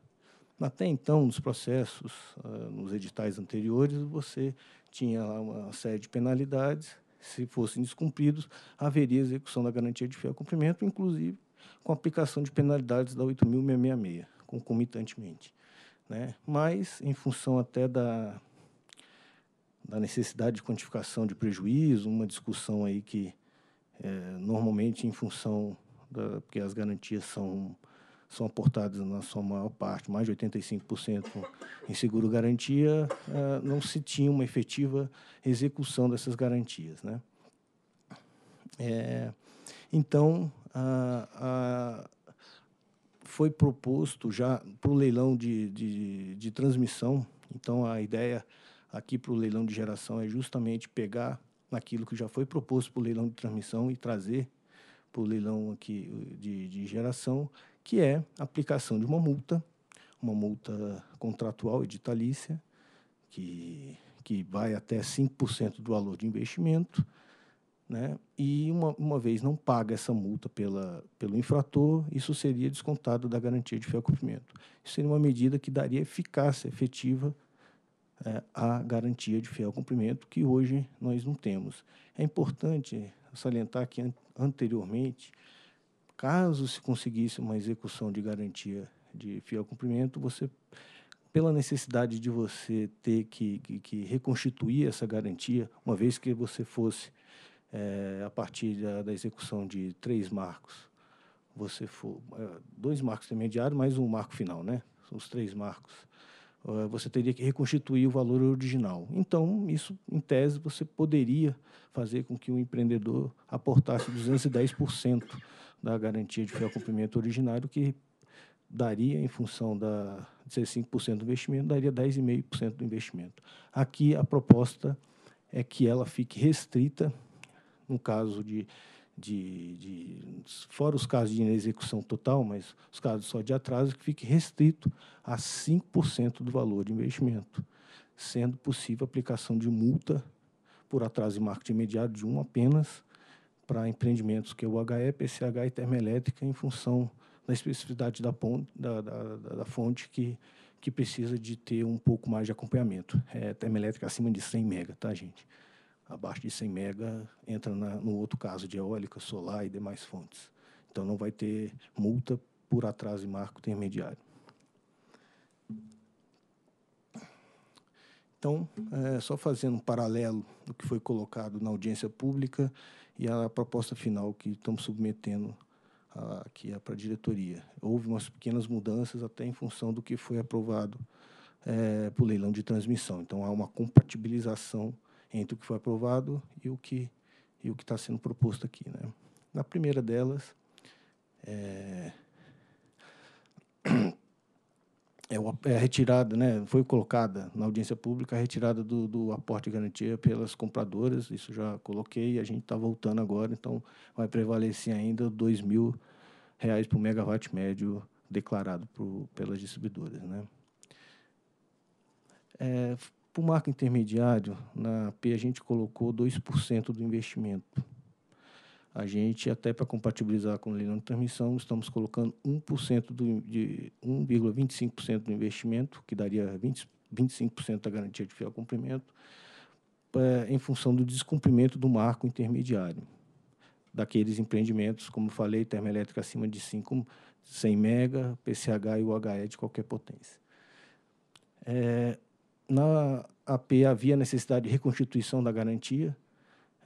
Até então, nos processos, uh, nos editais anteriores, você tinha lá uma série de penalidades se fossem descumpridos, haveria execução da garantia de fiel cumprimento, inclusive com aplicação de penalidades da 8.666, concomitantemente. Né? Mas, em função até da, da necessidade de quantificação de prejuízo, uma discussão aí que, é, normalmente, em função da, porque as garantias são são aportados na sua maior parte, mais de 85% em seguro garantia, eh, não se tinha uma efetiva execução dessas garantias, né? É, então, a, a, foi proposto já para o leilão de, de, de transmissão. Então, a ideia aqui para o leilão de geração é justamente pegar naquilo que já foi proposto para o leilão de transmissão e trazer para o leilão aqui de, de geração que é a aplicação de uma multa, uma multa contratual editalícia, que, que vai até 5% do valor de investimento, né? e uma, uma vez não paga essa multa pela, pelo infrator, isso seria descontado da garantia de fiel cumprimento. Isso seria uma medida que daria eficácia efetiva é, à garantia de fiel cumprimento, que hoje nós não temos. É importante salientar que an anteriormente Caso se conseguisse uma execução de garantia de fiel cumprimento, você, pela necessidade de você ter que, que, que reconstituir essa garantia, uma vez que você fosse, é, a partir da, da, execução de três marcos, você for, eh, dois marcos intermediários mais um marco final, né? São os três marcos. Eh, você teria que reconstituir o valor original. Então, isso, em tese, você poderia fazer com que o empreendedor aportasse 210% da garantia de fiel cumprimento originário, que daria, em função da 15% do investimento, daria 10,5% do investimento. Aqui a proposta é que ela fique restrita, no caso de, de, de fora os casos de inexecução total, mas os casos só de atraso, que fique restrito a 5% do valor de investimento, sendo possível a aplicação de multa por atraso em marketing imediato de um apenas para empreendimentos que é o HE, PCH e termoelétrica em função da especificidade da, ponte, da, da, da fonte que, que precisa de ter um pouco mais de acompanhamento. É, termoelétrica acima de 100 mega, tá, gente? Abaixo de 100 mega entra na, no outro caso de eólica, solar e demais fontes. Então não vai ter multa por atraso em marco intermediário. Então, é, só fazendo um paralelo do que foi colocado na audiência pública e a proposta final que estamos submetendo a, aqui para a diretoria. Houve umas pequenas mudanças até em função do que foi aprovado é, para o leilão de transmissão. Então, há uma compatibilização entre o que foi aprovado e o que e o que está sendo proposto aqui. Né? Na primeira delas, é, é, é, a retirada, né, foi colocada na audiência pública a retirada do, do aporte de garantia pelas compradoras, isso já coloquei, a gente está voltando agora, então vai prevalecer ainda R$ reais por megawatt médio declarado por, pelas distribuidoras. Né? É, para o marco intermediário, na P a gente colocou 2% do investimento a gente, até para compatibilizar com o leilão de transmissão, estamos colocando 1% do, de 1,25% do investimento, que daria 20, 25% da garantia de fiel cumprimento, pra, em função do descumprimento do marco intermediário daqueles empreendimentos, como falei, termoelétrica acima de 5, 100 mega, PCH e UHE de qualquer potência. É, na AP havia necessidade de reconstituição da garantia,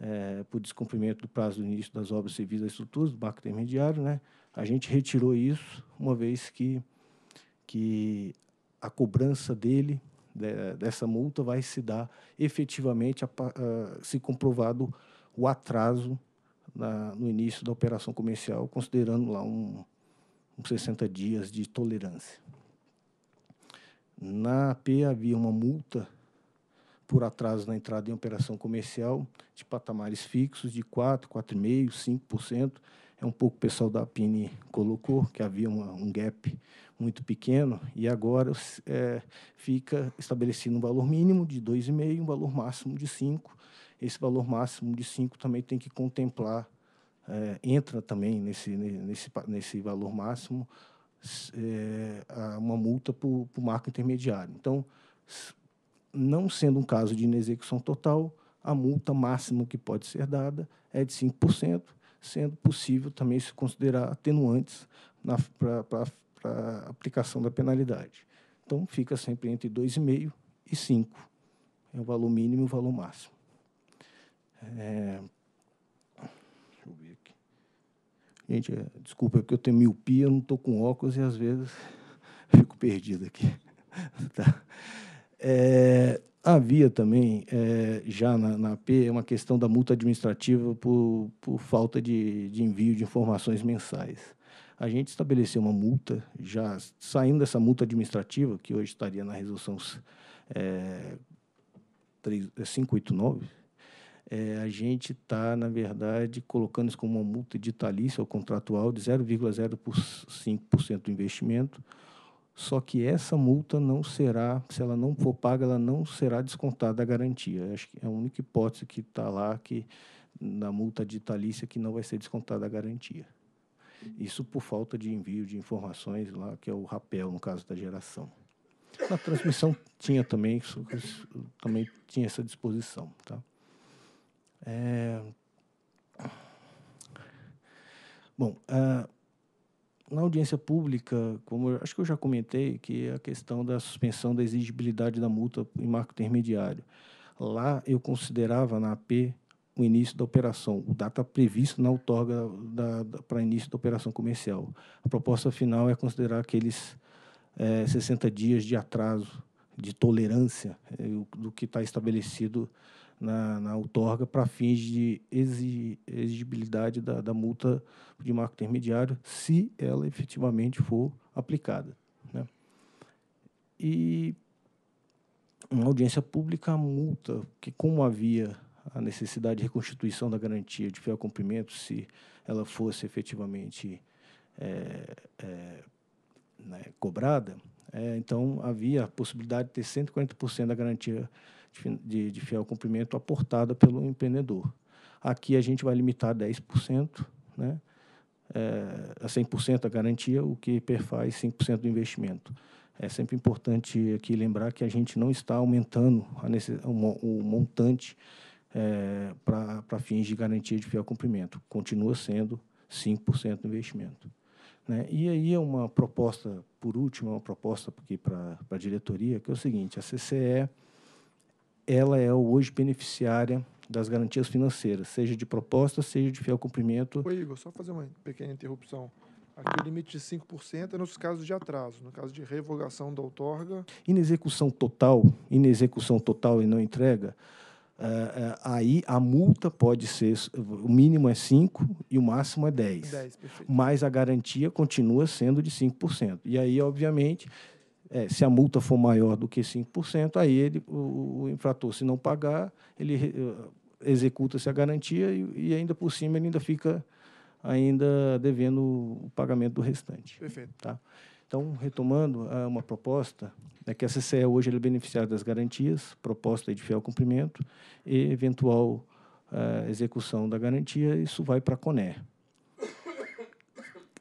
é, por descumprimento do prazo do início das obras civis das estruturas do Banco Intermediário, né? a gente retirou isso, uma vez que, que a cobrança dele, de, dessa multa, vai se dar efetivamente, a, a, se comprovado o atraso na, no início da operação comercial, considerando lá um, uns 60 dias de tolerância. Na AP havia uma multa por atraso na entrada em operação comercial de patamares fixos de 4, 4,5%, 5%. É um pouco o pessoal da Pini colocou, que havia uma, um gap muito pequeno, e agora é, fica estabelecido um valor mínimo de 2,5, um valor máximo de 5. Esse valor máximo de 5 também tem que contemplar, é, entra também nesse, nesse, nesse valor máximo, é, uma multa para o marco intermediário. Então, não sendo um caso de inexecução total, a multa máxima que pode ser dada é de 5%, sendo possível também se considerar atenuantes para a aplicação da penalidade. Então, fica sempre entre 2,5% e 5%. É o valor mínimo e o valor máximo. É... Deixa eu ver aqui. Gente, é, desculpa, é porque eu tenho miopia, eu não estou com óculos e às vezes fico perdido aqui. tá. É, havia também, é, já na, na AP, uma questão da multa administrativa por, por falta de, de envio de informações mensais. A gente estabeleceu uma multa, já saindo dessa multa administrativa, que hoje estaria na resolução é, 3, 589, é, é, a gente está, na verdade, colocando isso como uma multa editalícia ou contratual de 0,05% do investimento, só que essa multa não será, se ela não for paga, ela não será descontada da garantia. Acho que é a única hipótese que está lá que na multa de talícia que não vai ser descontada a garantia. Isso por falta de envio de informações lá, que é o rapel no caso da geração. Na transmissão tinha também, também tinha essa disposição, tá? É... Bom, uh, na audiência pública, como acho que eu já comentei, que é a questão da suspensão da exigibilidade da multa em marco intermediário. Lá eu considerava na AP o início da operação, o data previsto na outorga para início da operação comercial. A proposta final é considerar aqueles é, 60 dias de atraso, de tolerância é, do que está estabelecido na, na outorga para fins de exigibilidade da, da multa de marco intermediário, se ela efetivamente for aplicada. Né? E uma audiência pública, a multa, que como havia a necessidade de reconstituição da garantia de fiel cumprimento, se ela fosse efetivamente é, é, né, cobrada, é, então havia a possibilidade de ter 140% da garantia de, de fiel cumprimento aportada pelo empreendedor. Aqui a gente vai limitar 10%, né? É, a 100% a garantia, o que perfaz 5% do investimento. É sempre importante aqui lembrar que a gente não está aumentando o, montante é, para fins de garantia de fiel cumprimento. Continua sendo 5% do investimento. Né? E aí é uma proposta, por último, é uma proposta aqui para a diretoria, que é o seguinte, a CCE ela é hoje beneficiária das garantias financeiras, seja de proposta, seja de fiel cumprimento. Oi, Igor, só fazer uma pequena interrupção. Aqui o ah. limite de 5% é nos casos de atraso, no caso de revogação da outorga. Inexecução total, inexecução total e não entrega, é, é, aí a multa pode ser, o mínimo é 5% e o máximo é 10%. 10 mas a garantia continua sendo de 5%. E aí, obviamente, é, se a multa for maior do que 5%, aí ele, o, o infrator, se não pagar, ele eh, executa-se a garantia e, e, ainda por cima ele ainda fica ainda devendo o pagamento do restante. Perfeito. Tá? Então, retomando uma proposta, é que a CCE hoje ele é beneficiário das garantias, proposta de fiel cumprimento e eventual uh, execução da garantia, isso vai para a CONER.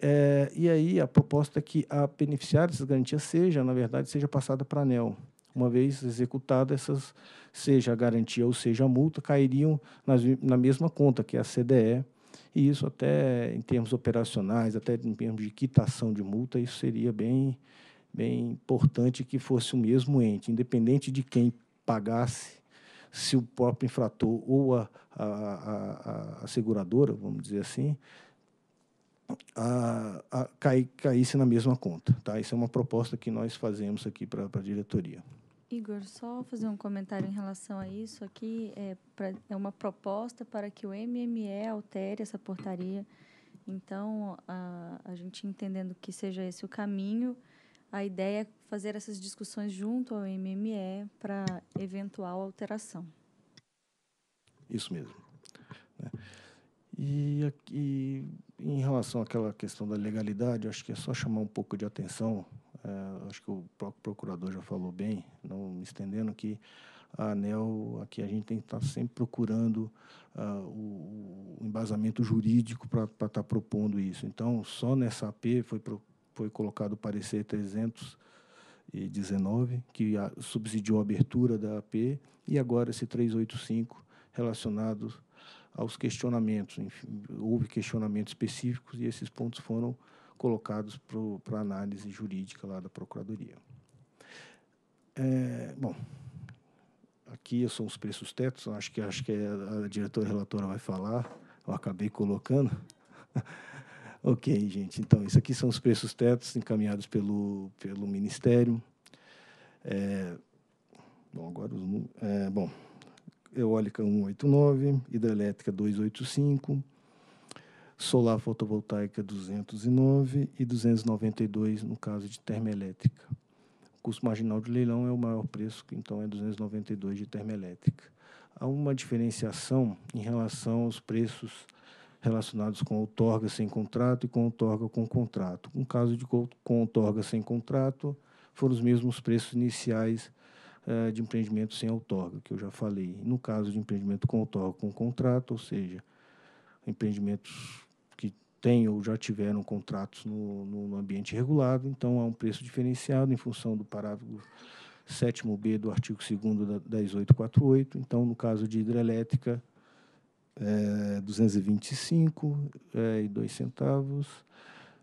É, e aí a proposta é que a beneficiária dessas garantias seja, na verdade, seja passada para a ANEL. Uma vez executada essas, seja a garantia ou seja a multa, cairiam nas, na mesma conta, que é a CDE, e isso até em termos operacionais, até em termos de quitação de multa, isso seria bem, bem importante que fosse o mesmo ente, independente de quem pagasse, se o próprio infrator ou a, a, a, a seguradora, vamos dizer assim, a, a cair, caísse na mesma conta. Tá? Isso é uma proposta que nós fazemos aqui para a diretoria. Igor, só fazer um comentário em relação a isso aqui. É, pra, é uma proposta para que o MME altere essa portaria. Então, a, a gente entendendo que seja esse o caminho, a ideia é fazer essas discussões junto ao MME para eventual alteração. Isso mesmo. Né? E aqui em relação àquela questão da legalidade, acho que é só chamar um pouco de atenção. É, acho que o próprio procurador já falou bem, não me estendendo que a ANEL, aqui a gente tem que estar tá sempre procurando uh, o, o, embasamento jurídico para estar tá propondo isso. Então, só nessa AP foi, pro, foi colocado o parecer 319, que a, subsidiou a abertura da AP, e agora esse 385 relacionado aos questionamentos. Enfim, houve questionamentos específicos e esses pontos foram colocados para análise jurídica lá da Procuradoria. É, bom, aqui são os preços tetos, acho que, acho que a diretora relatora vai falar, eu acabei colocando. ok, gente, então, isso aqui são os preços tetos encaminhados pelo, pelo Ministério. É, bom, agora os... É, bom eólica 189, hidrelétrica 285, solar fotovoltaica 209 e 292 no caso de termoelétrica. O custo marginal de leilão é o maior preço, então é 292 de termoelétrica. Há uma diferenciação em relação aos preços relacionados com outorga sem contrato e com outorga com contrato. No caso de com outorga sem contrato, foram os mesmos preços iniciais eh, de empreendimento sem outorga, que eu já falei. No caso de empreendimento com outorga, com contrato, ou seja, empreendimentos que têm ou já tiveram contratos no, no ambiente regulado, então há um preço diferenciado em função do parágrafo 7 b do artigo 2º da 10848. Então, no caso de hidrelétrica, é, 225 é, e 2 eh, centavos.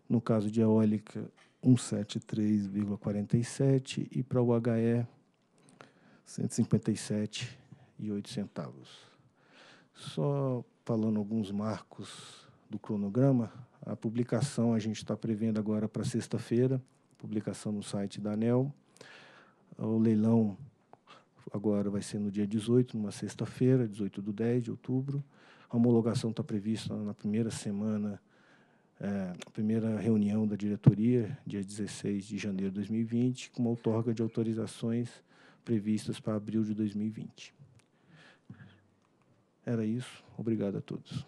No caso de eólica, 173,47 e para o HE 157,08 centavos. Só falando alguns marcos do cronograma, a publicação a gente está prevendo agora para sexta-feira, publicação no site da ANEL. O leilão agora vai ser no dia 18, numa sexta-feira, 18 do 10 de outubro. A homologação está prevista na primeira semana, é, primeira reunião da diretoria, dia 16 de janeiro de 2020, com uma outorga de autorizações previstas para abril de 2020. Era isso. Obrigado a todos.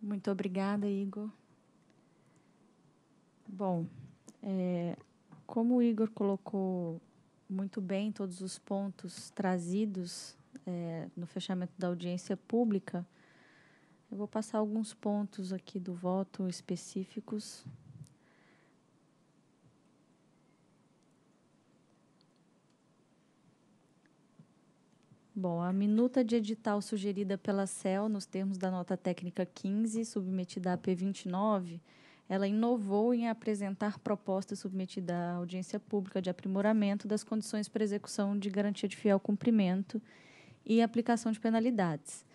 Muito obrigada, Igor. Bom, é, como o Igor colocou muito bem todos os pontos trazidos é, no fechamento da audiência pública, eu vou passar alguns pontos aqui do voto específicos Bom, a minuta de edital sugerida pela CEL, nos termos da nota técnica 15, submetida à P29, ela inovou em apresentar proposta submetida à audiência pública de aprimoramento das condições para execução de garantia de fiel cumprimento e aplicação de penalidades.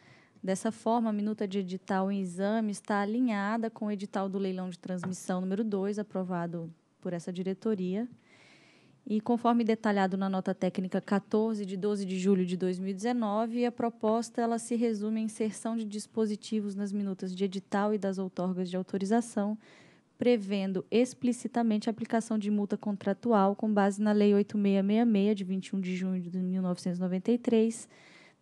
Dessa forma, a minuta de edital em exame está alinhada com o edital do leilão de transmissão número 2, aprovado por essa diretoria, e conforme detalhado na nota técnica 14 de 12 de julho de 2019, a proposta ela se resume à inserção de dispositivos nas minutas de edital e das outorgas de autorização, prevendo explicitamente a aplicação de multa contratual com base na Lei 8666 de 21 de junho de 1993,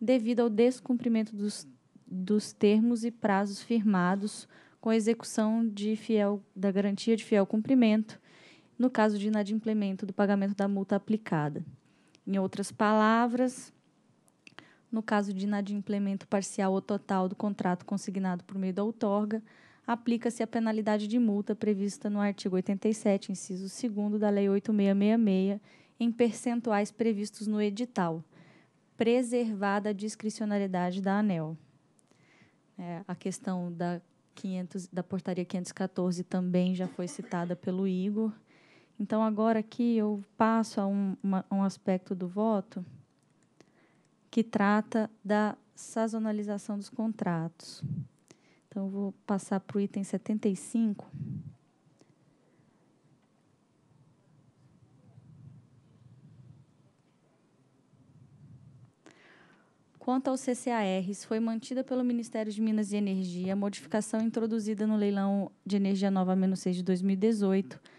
devido ao descumprimento dos, dos termos e prazos firmados com a execução de fiel da garantia de fiel cumprimento no caso de inadimplemento do pagamento da multa aplicada. Em outras palavras, no caso de inadimplemento parcial ou total do contrato consignado por meio da outorga, aplica-se a penalidade de multa prevista no artigo 87, inciso 2 da Lei 8666, em percentuais previstos no edital, preservada a discricionariedade da ANEL. É, a questão da, 500, da portaria 514 também já foi citada pelo Igor. Então, agora aqui eu passo a um, uma, um aspecto do voto que trata da sazonalização dos contratos. Então, vou passar para o item 75. Quanto ao CCARs, foi mantida pelo Ministério de Minas e Energia a modificação introduzida no leilão de energia nova 6 de 2018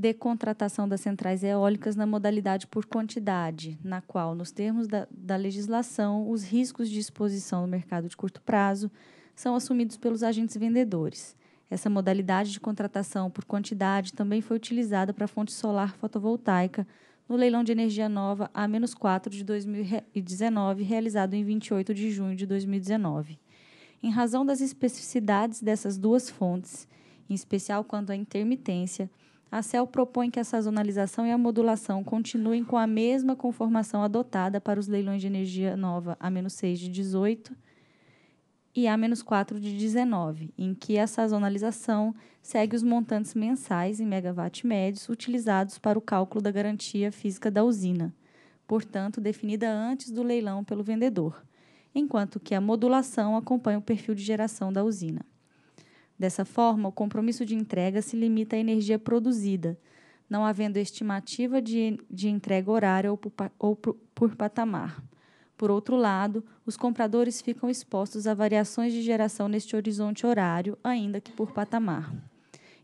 de contratação das centrais eólicas na modalidade por quantidade, na qual, nos termos da, da legislação, os riscos de exposição no mercado de curto prazo são assumidos pelos agentes vendedores. Essa modalidade de contratação por quantidade também foi utilizada para a fonte solar fotovoltaica no leilão de energia nova A-4 de 2019, realizado em 28 de junho de 2019. Em razão das especificidades dessas duas fontes, em especial quanto à intermitência, a CEL propõe que a sazonalização e a modulação continuem com a mesma conformação adotada para os leilões de energia nova A-6 de 18 e A-4 de 19, em que a sazonalização segue os montantes mensais em megawatt médios utilizados para o cálculo da garantia física da usina, portanto, definida antes do leilão pelo vendedor, enquanto que a modulação acompanha o perfil de geração da usina. Dessa forma, o compromisso de entrega se limita à energia produzida, não havendo estimativa de, de entrega horária ou por, ou por, por patamar. Por outro lado, os compradores ficam expostos a variações de geração neste horizonte horário, ainda que por patamar.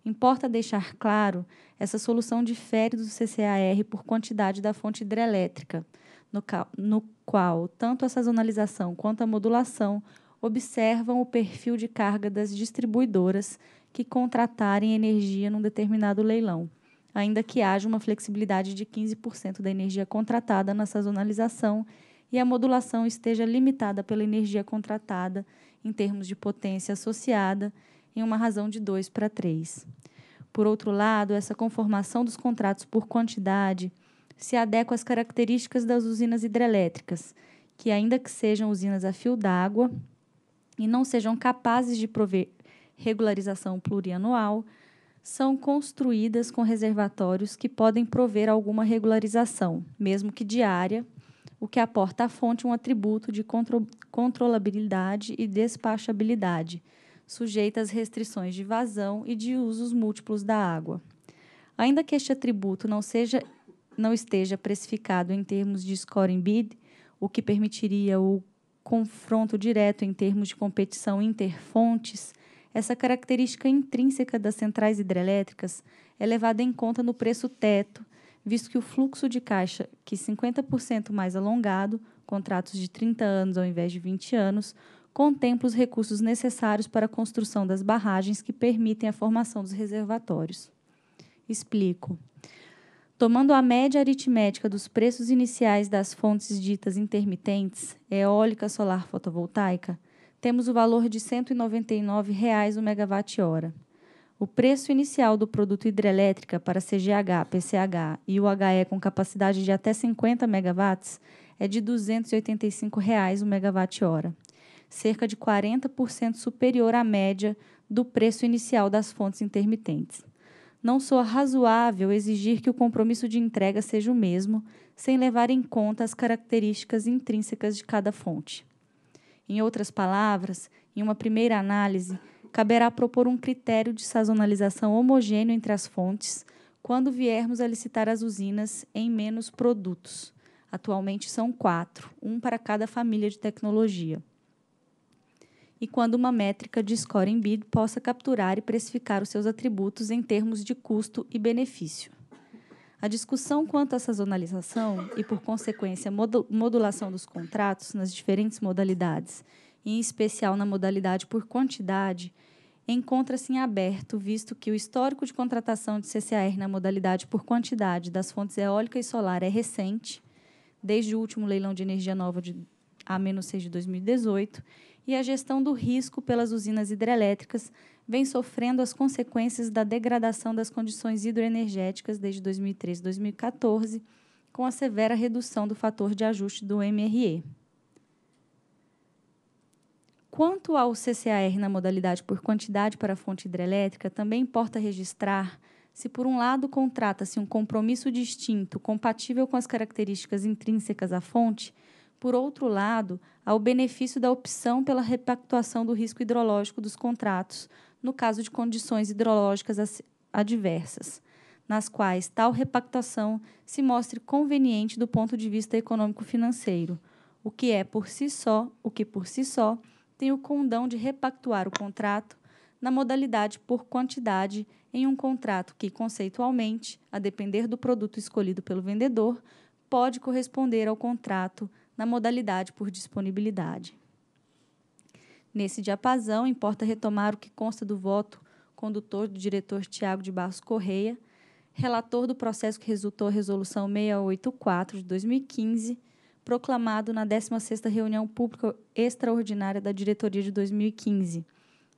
Importa deixar claro, essa solução difere do CCAR por quantidade da fonte hidrelétrica, no, no qual tanto a sazonalização quanto a modulação observam o perfil de carga das distribuidoras que contratarem energia num determinado leilão, ainda que haja uma flexibilidade de 15% da energia contratada na sazonalização e a modulação esteja limitada pela energia contratada em termos de potência associada em uma razão de 2 para 3. Por outro lado, essa conformação dos contratos por quantidade se adequa às características das usinas hidrelétricas, que, ainda que sejam usinas a fio d'água, e não sejam capazes de prover regularização plurianual, são construídas com reservatórios que podem prover alguma regularização, mesmo que diária, o que aporta à fonte um atributo de contro controlabilidade e despachabilidade, sujeita às restrições de vazão e de usos múltiplos da água. Ainda que este atributo não seja não esteja precificado em termos de scoring bid, o que permitiria o confronto direto em termos de competição interfontes, essa característica intrínseca das centrais hidrelétricas é levada em conta no preço teto, visto que o fluxo de caixa, que 50% mais alongado, contratos de 30 anos ao invés de 20 anos, contempla os recursos necessários para a construção das barragens que permitem a formação dos reservatórios. Explico. Tomando a média aritmética dos preços iniciais das fontes ditas intermitentes, eólica solar fotovoltaica, temos o valor de R$ 199,00 o megawatt-hora. O preço inicial do produto hidrelétrica para CGH, PCH e UHE com capacidade de até 50 megawatts é de R$ 285,00 o megawatt-hora, cerca de 40% superior à média do preço inicial das fontes intermitentes não soa razoável exigir que o compromisso de entrega seja o mesmo, sem levar em conta as características intrínsecas de cada fonte. Em outras palavras, em uma primeira análise, caberá propor um critério de sazonalização homogêneo entre as fontes quando viermos a licitar as usinas em menos produtos. Atualmente são quatro, um para cada família de tecnologia e quando uma métrica de score em bid possa capturar e precificar os seus atributos em termos de custo e benefício. A discussão quanto à sazonalização e, por consequência, modulação dos contratos nas diferentes modalidades, em especial na modalidade por quantidade, encontra-se em aberto, visto que o histórico de contratação de CCAR na modalidade por quantidade das fontes eólica e solar é recente, desde o último leilão de energia nova de A-6 de 2018, e a gestão do risco pelas usinas hidrelétricas vem sofrendo as consequências da degradação das condições hidroenergéticas desde 2013 e 2014, com a severa redução do fator de ajuste do MRE. Quanto ao CCAR na modalidade por quantidade para a fonte hidrelétrica, também importa registrar se, por um lado, contrata-se um compromisso distinto compatível com as características intrínsecas à fonte, por outro lado, ao benefício da opção pela repactuação do risco hidrológico dos contratos, no caso de condições hidrológicas adversas, nas quais tal repactuação se mostre conveniente do ponto de vista econômico-financeiro, o que é por si só, o que por si só tem o condão de repactuar o contrato na modalidade por quantidade em um contrato que conceitualmente, a depender do produto escolhido pelo vendedor, pode corresponder ao contrato na modalidade por disponibilidade. Nesse diapasão, importa retomar o que consta do voto condutor do diretor Tiago de Barros Correia, relator do processo que resultou a Resolução 684 de 2015, proclamado na 16ª reunião pública extraordinária da diretoria de 2015,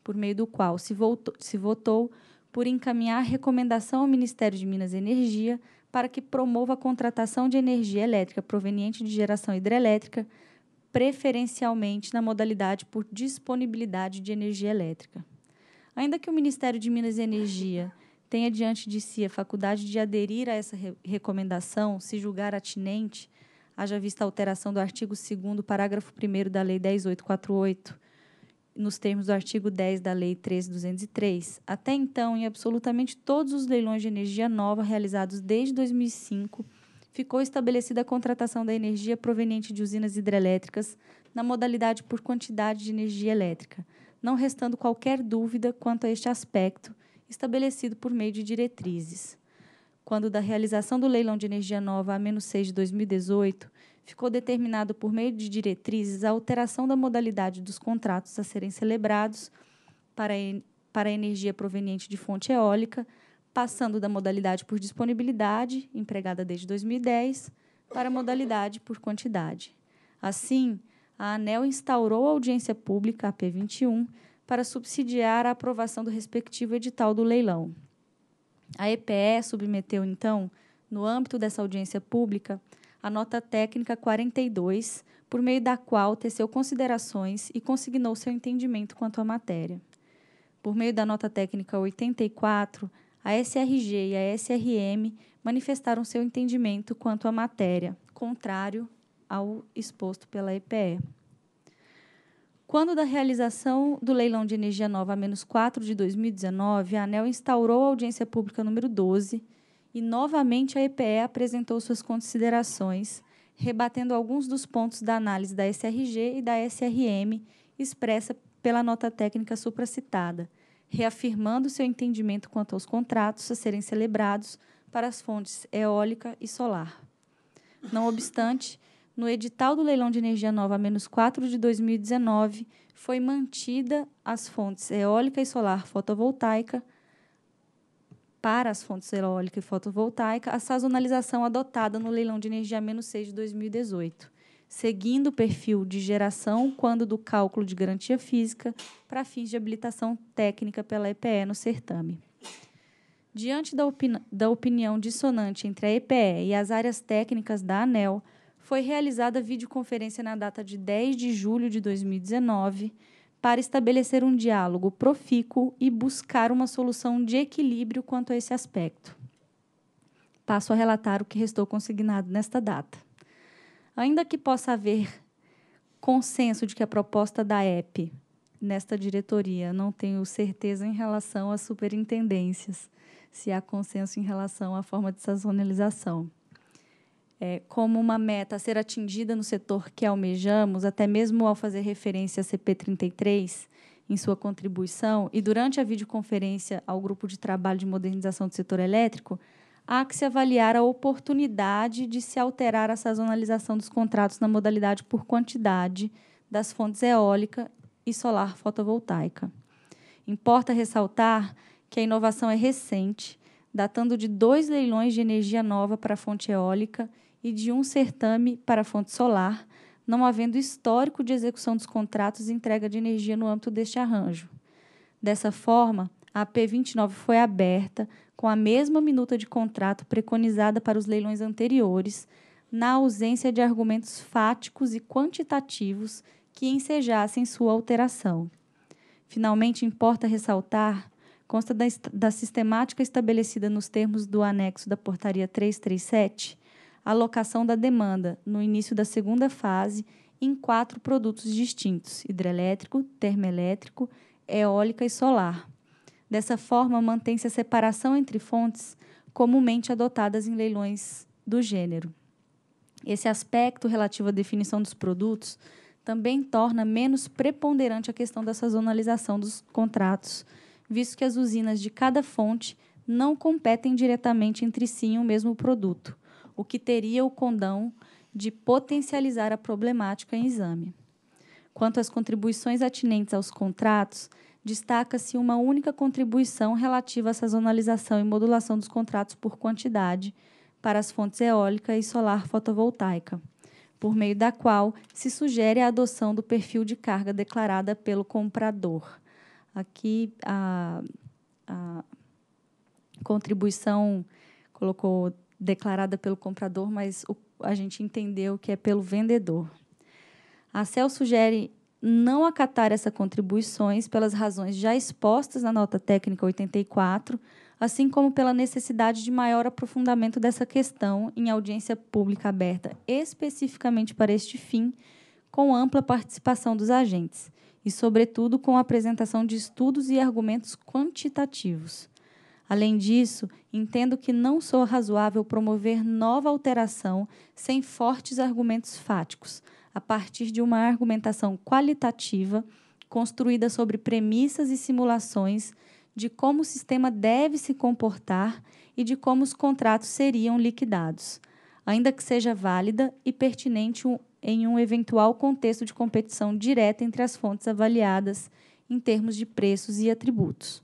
por meio do qual se, se votou por encaminhar recomendação ao Ministério de Minas e Energia para que promova a contratação de energia elétrica proveniente de geração hidrelétrica, preferencialmente na modalidade por disponibilidade de energia elétrica. Ainda que o Ministério de Minas e Energia tenha diante de si a faculdade de aderir a essa re recomendação, se julgar atinente, haja vista a alteração do artigo 2 parágrafo 1 da Lei 10848, nos termos do artigo 10 da Lei 13203. Até então, em absolutamente todos os leilões de energia nova realizados desde 2005, ficou estabelecida a contratação da energia proveniente de usinas hidrelétricas na modalidade por quantidade de energia elétrica, não restando qualquer dúvida quanto a este aspecto estabelecido por meio de diretrizes. Quando da realização do leilão de energia nova a menos 6 de 2018, ficou determinado por meio de diretrizes a alteração da modalidade dos contratos a serem celebrados para, para a energia proveniente de fonte eólica, passando da modalidade por disponibilidade, empregada desde 2010, para a modalidade por quantidade. Assim, a ANEL instaurou a audiência pública, a P21, para subsidiar a aprovação do respectivo edital do leilão. A EPE submeteu, então, no âmbito dessa audiência pública, a nota técnica 42, por meio da qual teceu considerações e consignou seu entendimento quanto à matéria. Por meio da nota técnica 84, a SRG e a SRM manifestaram seu entendimento quanto à matéria, contrário ao exposto pela EPE. Quando da realização do leilão de energia nova menos 4 de 2019, a ANEL instaurou a audiência pública número 12, e novamente a EPE apresentou suas considerações, rebatendo alguns dos pontos da análise da SRG e da SRM expressa pela nota técnica supracitada, reafirmando seu entendimento quanto aos contratos a serem celebrados para as fontes eólica e solar. Não obstante, no edital do leilão de energia nova menos 4 de 2019, foi mantida as fontes eólica e solar fotovoltaica, para as fontes eólica e fotovoltaica a sazonalização adotada no leilão de energia menos 6 de 2018, seguindo o perfil de geração quando do cálculo de garantia física para fins de habilitação técnica pela EPE no certame. Diante da, opini da opinião dissonante entre a EPE e as áreas técnicas da ANEL, foi realizada videoconferência na data de 10 de julho de 2019 para estabelecer um diálogo profícuo e buscar uma solução de equilíbrio quanto a esse aspecto. Passo a relatar o que restou consignado nesta data. Ainda que possa haver consenso de que a proposta da EP nesta diretoria, não tenho certeza em relação às superintendências, se há consenso em relação à forma de sazonalização é, como uma meta a ser atingida no setor que almejamos, até mesmo ao fazer referência à CP33 em sua contribuição, e durante a videoconferência ao Grupo de Trabalho de Modernização do Setor Elétrico, há que se avaliar a oportunidade de se alterar a sazonalização dos contratos na modalidade por quantidade das fontes eólica e solar fotovoltaica. Importa ressaltar que a inovação é recente, datando de dois leilões de energia nova para a fonte eólica e de um certame para a fonte solar, não havendo histórico de execução dos contratos e entrega de energia no âmbito deste arranjo. Dessa forma, a p 29 foi aberta com a mesma minuta de contrato preconizada para os leilões anteriores, na ausência de argumentos fáticos e quantitativos que ensejassem sua alteração. Finalmente, importa ressaltar, consta da, da sistemática estabelecida nos termos do anexo da Portaria 337, alocação da demanda no início da segunda fase em quatro produtos distintos: hidrelétrico, termoelétrico, eólica e solar. Dessa forma, mantém-se a separação entre fontes comumente adotadas em leilões do gênero. Esse aspecto relativo à definição dos produtos também torna menos preponderante a questão da sazonalização dos contratos, visto que as usinas de cada fonte não competem diretamente entre si em um mesmo produto o que teria o condão de potencializar a problemática em exame. Quanto às contribuições atinentes aos contratos, destaca-se uma única contribuição relativa à sazonalização e modulação dos contratos por quantidade para as fontes eólica e solar fotovoltaica, por meio da qual se sugere a adoção do perfil de carga declarada pelo comprador. Aqui a, a contribuição colocou declarada pelo comprador, mas o, a gente entendeu que é pelo vendedor. A CEL sugere não acatar essas contribuições pelas razões já expostas na nota técnica 84, assim como pela necessidade de maior aprofundamento dessa questão em audiência pública aberta especificamente para este fim, com ampla participação dos agentes e, sobretudo, com apresentação de estudos e argumentos quantitativos. Além disso, entendo que não sou razoável promover nova alteração sem fortes argumentos fáticos, a partir de uma argumentação qualitativa construída sobre premissas e simulações de como o sistema deve se comportar e de como os contratos seriam liquidados, ainda que seja válida e pertinente em um eventual contexto de competição direta entre as fontes avaliadas em termos de preços e atributos.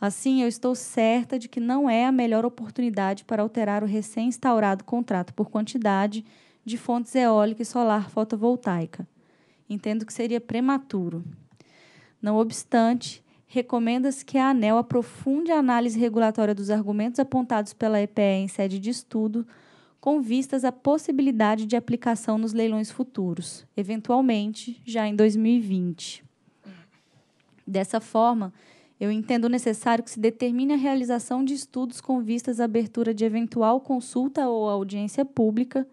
Assim, eu estou certa de que não é a melhor oportunidade para alterar o recém-instaurado contrato por quantidade de fontes eólica e solar fotovoltaica. Entendo que seria prematuro. Não obstante, recomenda-se que a ANEL aprofunde a análise regulatória dos argumentos apontados pela EPE em sede de estudo, com vistas à possibilidade de aplicação nos leilões futuros, eventualmente já em 2020. Dessa forma, eu entendo necessário que se determine a realização de estudos com vistas à abertura de eventual consulta ou audiência pública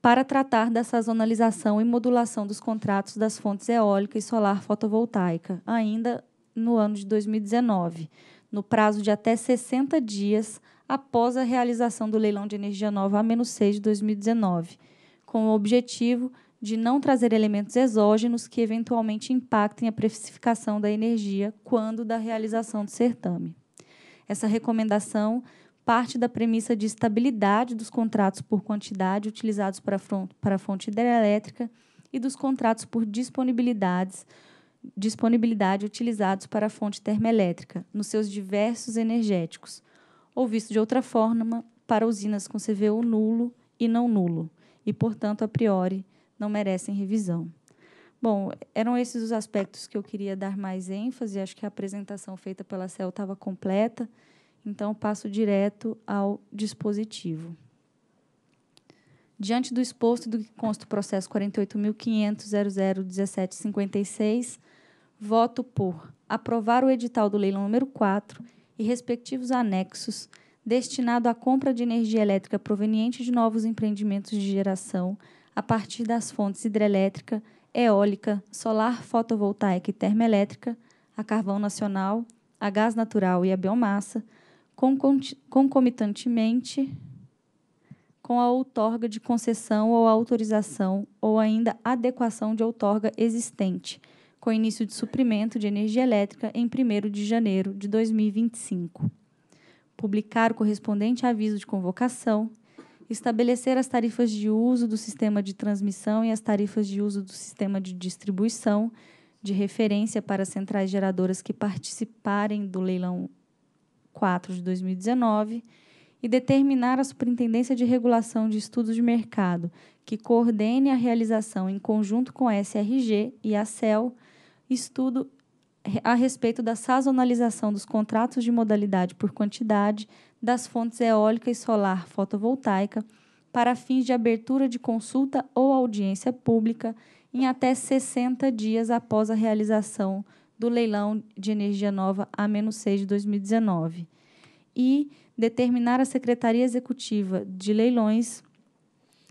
para tratar da sazonalização e modulação dos contratos das fontes eólica e solar fotovoltaica, ainda no ano de 2019, no prazo de até 60 dias após a realização do leilão de energia nova A-6 de 2019, com o objetivo de de não trazer elementos exógenos que eventualmente impactem a precificação da energia quando da realização do certame. Essa recomendação parte da premissa de estabilidade dos contratos por quantidade utilizados para a fonte hidrelétrica e dos contratos por disponibilidades disponibilidade utilizados para a fonte termoelétrica nos seus diversos energéticos, ou visto de outra forma, para usinas com CVU nulo e não nulo, e portanto a priori não merecem revisão. Bom, eram esses os aspectos que eu queria dar mais ênfase. Acho que a apresentação feita pela CEL estava completa, então passo direto ao dispositivo. Diante do exposto do que consta o processo 48.500.001756, voto por aprovar o edital do leilão número 4 e respectivos anexos destinado à compra de energia elétrica proveniente de novos empreendimentos de geração a partir das fontes hidrelétrica, eólica, solar fotovoltaica e termoelétrica, a carvão nacional, a gás natural e a biomassa, concomitantemente com a outorga de concessão ou autorização ou ainda adequação de outorga existente, com início de suprimento de energia elétrica em 1 de janeiro de 2025. Publicar o correspondente aviso de convocação, estabelecer as tarifas de uso do sistema de transmissão e as tarifas de uso do sistema de distribuição de referência para centrais geradoras que participarem do leilão 4 de 2019 e determinar a Superintendência de Regulação de Estudos de Mercado, que coordene a realização em conjunto com a SRG e a CEL, estudo a respeito da sazonalização dos contratos de modalidade por quantidade das fontes eólica e solar fotovoltaica para fins de abertura de consulta ou audiência pública em até 60 dias após a realização do leilão de energia nova A-6 de 2019 e determinar à Secretaria Executiva de Leilões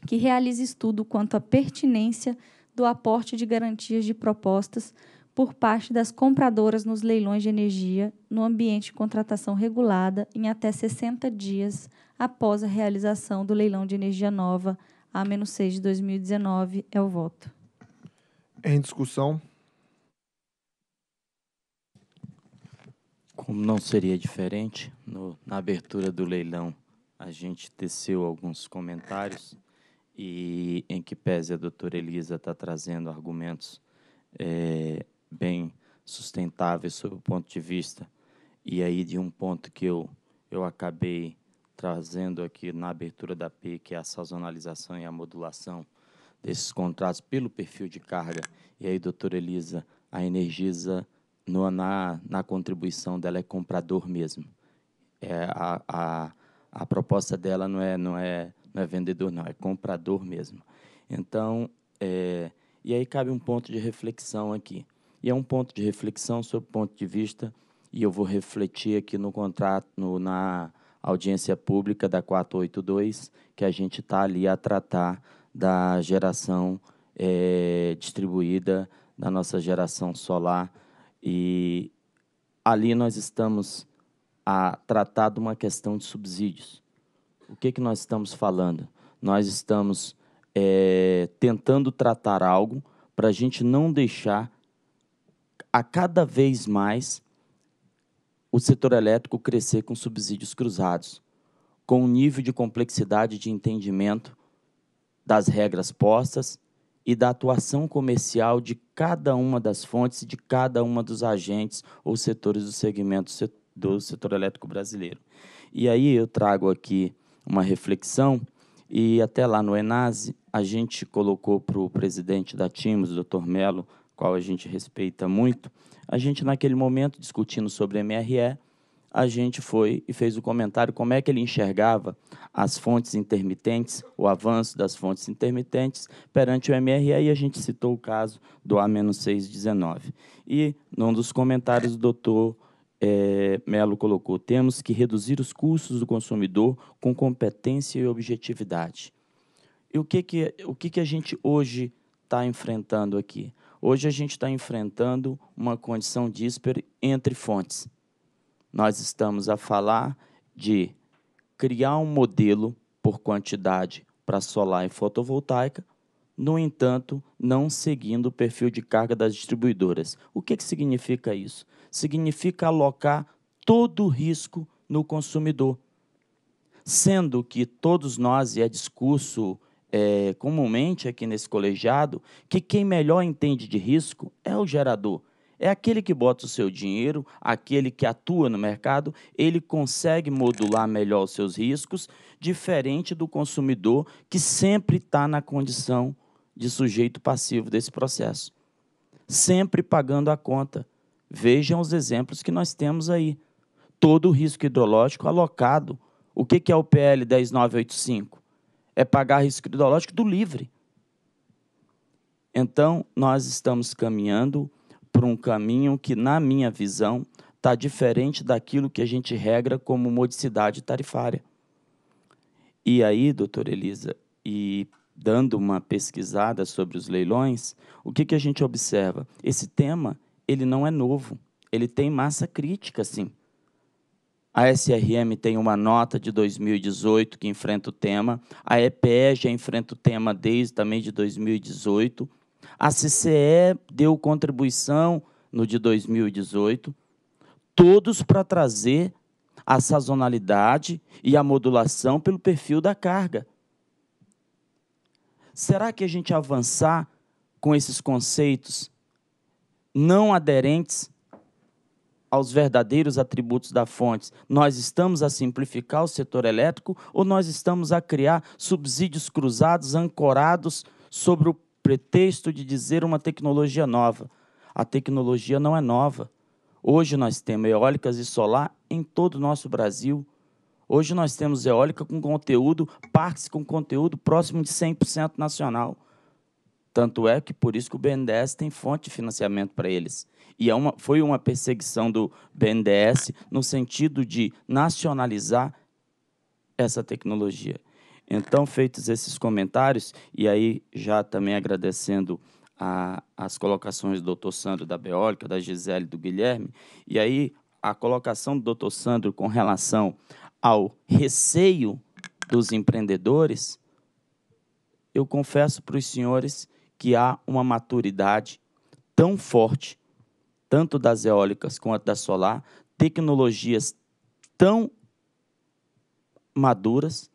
que realize estudo quanto à pertinência do aporte de garantias de propostas por parte das compradoras nos leilões de energia no ambiente de contratação regulada em até 60 dias após a realização do leilão de energia nova A-6 de 2019. É o voto. Em discussão. Como não seria diferente, no, na abertura do leilão a gente teceu alguns comentários e em que pese a doutora Elisa está trazendo argumentos é, bem sustentável sob o ponto de vista e aí de um ponto que eu eu acabei trazendo aqui na abertura da P, que é a sazonalização e a modulação desses contratos pelo perfil de carga. E aí, doutora Elisa, a Energisa, no, na, na contribuição dela, é comprador mesmo. É, a, a, a proposta dela não é, não, é, não é vendedor, não, é comprador mesmo. Então, é, e aí cabe um ponto de reflexão aqui. E é um ponto de reflexão, sob o ponto de vista, e eu vou refletir aqui no contrato, no, na audiência pública da 482, que a gente está ali a tratar da geração é, distribuída, da nossa geração solar. E ali nós estamos a tratar de uma questão de subsídios. O que, que nós estamos falando? Nós estamos é, tentando tratar algo para a gente não deixar a cada vez mais o setor elétrico crescer com subsídios cruzados, com um nível de complexidade de entendimento das regras postas e da atuação comercial de cada uma das fontes, de cada uma dos agentes ou setores do segmento do setor elétrico brasileiro. E aí eu trago aqui uma reflexão e até lá no Enase a gente colocou para o presidente da Timos, Dr. Melo, qual a gente respeita muito, a gente naquele momento discutindo sobre MRE, a gente foi e fez o comentário como é que ele enxergava as fontes intermitentes, o avanço das fontes intermitentes perante o MRE, e a gente citou o caso do A-619. E num dos comentários o doutor é, Melo colocou: temos que reduzir os custos do consumidor com competência e objetividade. E o que, que, o que, que a gente hoje está enfrentando aqui? Hoje a gente está enfrentando uma condição díspare entre fontes. Nós estamos a falar de criar um modelo por quantidade para solar e fotovoltaica, no entanto, não seguindo o perfil de carga das distribuidoras. O que, que significa isso? Significa alocar todo o risco no consumidor. Sendo que todos nós, e é discurso é, comumente aqui nesse colegiado que quem melhor entende de risco é o gerador. É aquele que bota o seu dinheiro, aquele que atua no mercado, ele consegue modular melhor os seus riscos, diferente do consumidor que sempre está na condição de sujeito passivo desse processo. Sempre pagando a conta. Vejam os exemplos que nós temos aí. Todo o risco hidrológico alocado. O que é o PL 10985? é pagar risco ideológico do livre. Então, nós estamos caminhando por um caminho que, na minha visão, está diferente daquilo que a gente regra como modicidade tarifária. E aí, doutora Elisa, e dando uma pesquisada sobre os leilões, o que, que a gente observa? Esse tema ele não é novo, ele tem massa crítica, sim. A SRM tem uma nota de 2018 que enfrenta o tema, a EPE já enfrenta o tema desde também de 2018, a CCE deu contribuição no de 2018, todos para trazer a sazonalidade e a modulação pelo perfil da carga. Será que a gente avançar com esses conceitos não aderentes aos verdadeiros atributos da fonte, nós estamos a simplificar o setor elétrico ou nós estamos a criar subsídios cruzados ancorados sobre o pretexto de dizer uma tecnologia nova? A tecnologia não é nova. Hoje nós temos eólicas e solar em todo o nosso Brasil. Hoje nós temos eólica com conteúdo, parques com conteúdo próximo de 100% nacional. Tanto é que por isso que o BNDES tem fonte de financiamento para eles. E é uma, foi uma perseguição do BNDES no sentido de nacionalizar essa tecnologia. Então, feitos esses comentários, e aí já também agradecendo a, as colocações do Dr. Sandro da Beólica, da Gisele do Guilherme, e aí a colocação do Dr. Sandro com relação ao receio dos empreendedores, eu confesso para os senhores que há uma maturidade tão forte, tanto das eólicas quanto da solar, tecnologias tão maduras,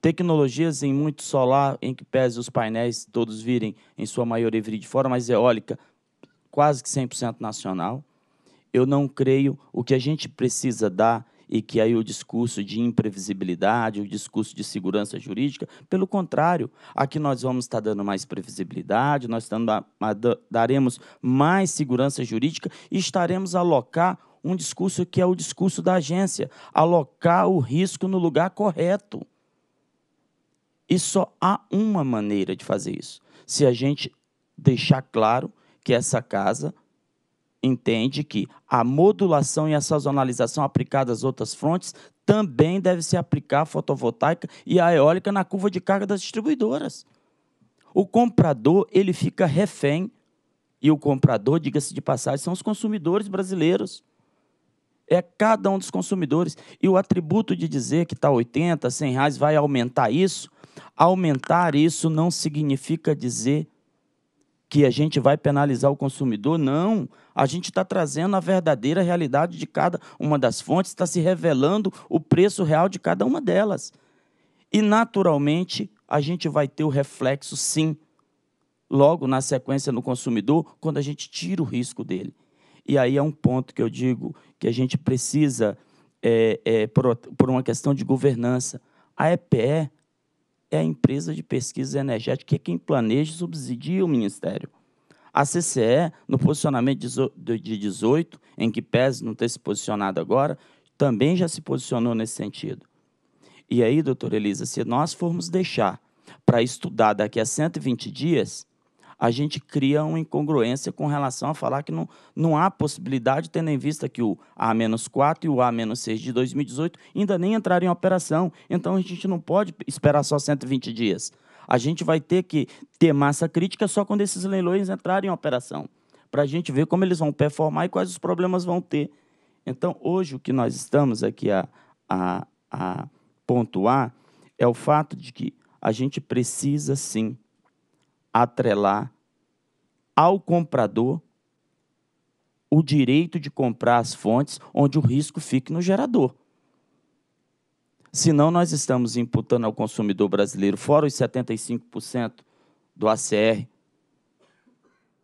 tecnologias em muito solar, em que pese os painéis todos virem, em sua maioria, vir de fora, mas eólica quase que 100% nacional. Eu não creio, o que a gente precisa dar e que aí o discurso de imprevisibilidade, o discurso de segurança jurídica, pelo contrário, aqui nós vamos estar dando mais previsibilidade, nós daremos mais segurança jurídica e estaremos a alocar um discurso que é o discurso da agência, alocar o risco no lugar correto. E só há uma maneira de fazer isso, se a gente deixar claro que essa casa entende que a modulação e a sazonalização aplicadas às outras frontes também deve se aplicar à fotovoltaica e à eólica na curva de carga das distribuidoras. O comprador ele fica refém e o comprador, diga-se de passagem, são os consumidores brasileiros. É cada um dos consumidores. E o atributo de dizer que está 80, 100 reais vai aumentar isso, aumentar isso não significa dizer que a gente vai penalizar o consumidor, não. A gente está trazendo a verdadeira realidade de cada uma das fontes, está se revelando o preço real de cada uma delas. E, naturalmente, a gente vai ter o reflexo, sim, logo na sequência no consumidor, quando a gente tira o risco dele. E aí é um ponto que eu digo que a gente precisa, é, é, por, por uma questão de governança. A EPE é a empresa de pesquisa energética, que é quem planeja e subsidia o Ministério. A CCE, no posicionamento de 18, em que pese não ter se posicionado agora, também já se posicionou nesse sentido. E aí, doutora Elisa, se nós formos deixar para estudar daqui a 120 dias, a gente cria uma incongruência com relação a falar que não, não há possibilidade, tendo em vista que o A-4 e o A-6 de 2018 ainda nem entraram em operação. Então a gente não pode esperar só 120 dias. A gente vai ter que ter massa crítica só quando esses leilões entrarem em operação, para a gente ver como eles vão performar e quais os problemas vão ter. Então, hoje, o que nós estamos aqui a, a, a pontuar é o fato de que a gente precisa sim atrelar ao comprador o direito de comprar as fontes onde o risco fique no gerador. Senão, nós estamos imputando ao consumidor brasileiro, fora os 75% do ACR,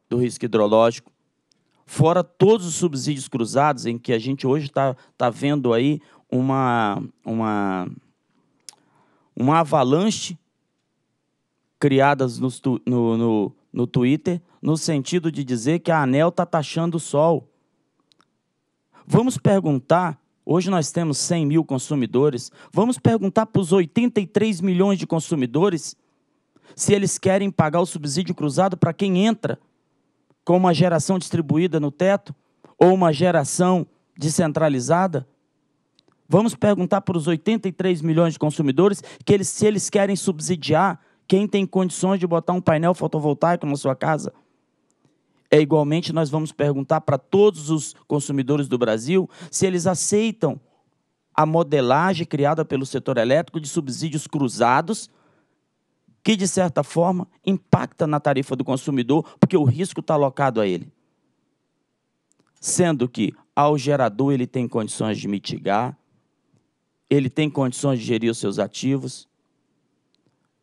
do risco hidrológico, fora todos os subsídios cruzados, em que a gente hoje está tá vendo aí uma, uma, uma avalanche criadas no, no, no, no Twitter, no sentido de dizer que a ANEL está taxando o sol. Vamos perguntar Hoje nós temos 100 mil consumidores. Vamos perguntar para os 83 milhões de consumidores se eles querem pagar o subsídio cruzado para quem entra com uma geração distribuída no teto ou uma geração descentralizada. Vamos perguntar para os 83 milhões de consumidores que eles, se eles querem subsidiar quem tem condições de botar um painel fotovoltaico na sua casa? É igualmente nós vamos perguntar para todos os consumidores do Brasil se eles aceitam a modelagem criada pelo setor elétrico de subsídios cruzados, que de certa forma impacta na tarifa do consumidor, porque o risco está alocado a ele. Sendo que ao gerador ele tem condições de mitigar, ele tem condições de gerir os seus ativos,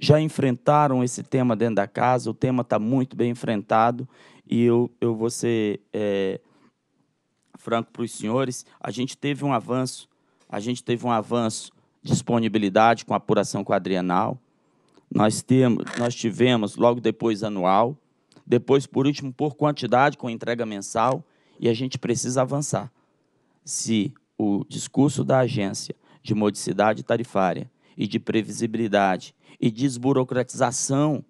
já enfrentaram esse tema dentro da casa, o tema está muito bem enfrentado e eu, eu vou ser é, franco para os senhores, a gente teve um avanço, a gente teve um avanço de disponibilidade com a apuração quadrienal, nós, temos, nós tivemos logo depois anual, depois, por último, por quantidade com entrega mensal, e a gente precisa avançar. Se o discurso da agência de modicidade tarifária e de previsibilidade e desburocratização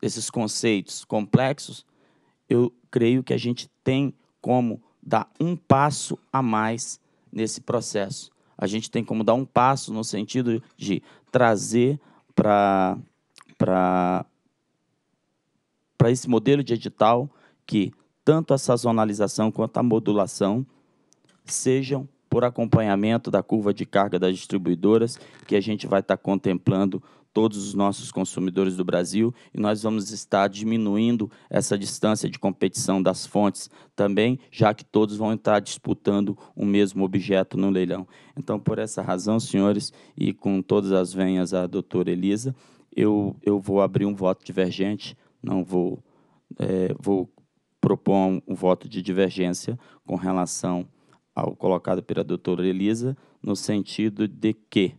desses conceitos complexos, eu creio que a gente tem como dar um passo a mais nesse processo. A gente tem como dar um passo no sentido de trazer para para esse modelo de edital que tanto a sazonalização quanto a modulação sejam por acompanhamento da curva de carga das distribuidoras, que a gente vai estar tá contemplando todos os nossos consumidores do Brasil e nós vamos estar diminuindo essa distância de competição das fontes também, já que todos vão estar disputando o mesmo objeto no leilão. Então, por essa razão, senhores, e com todas as venhas à doutora Elisa, eu, eu vou abrir um voto divergente, não vou, é, vou propor um voto de divergência com relação ao colocado pela doutora Elisa, no sentido de que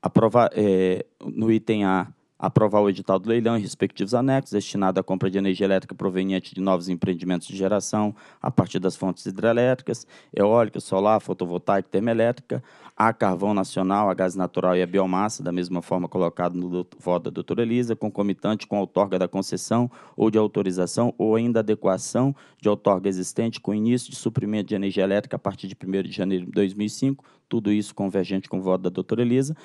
aprovar, é, no item A aprovar o edital do leilão e respectivos anexos destinado à compra de energia elétrica proveniente de novos empreendimentos de geração a partir das fontes hidrelétricas, eólica, solar, fotovoltaica, termoelétrica, a carvão nacional, a gás natural e a biomassa, da mesma forma colocado no voto da doutora Elisa, concomitante com a outorga da concessão ou de autorização ou ainda adequação de outorga existente com início de suprimento de energia elétrica a partir de 1 de janeiro de 2005, tudo isso convergente com o voto da doutora Elisa,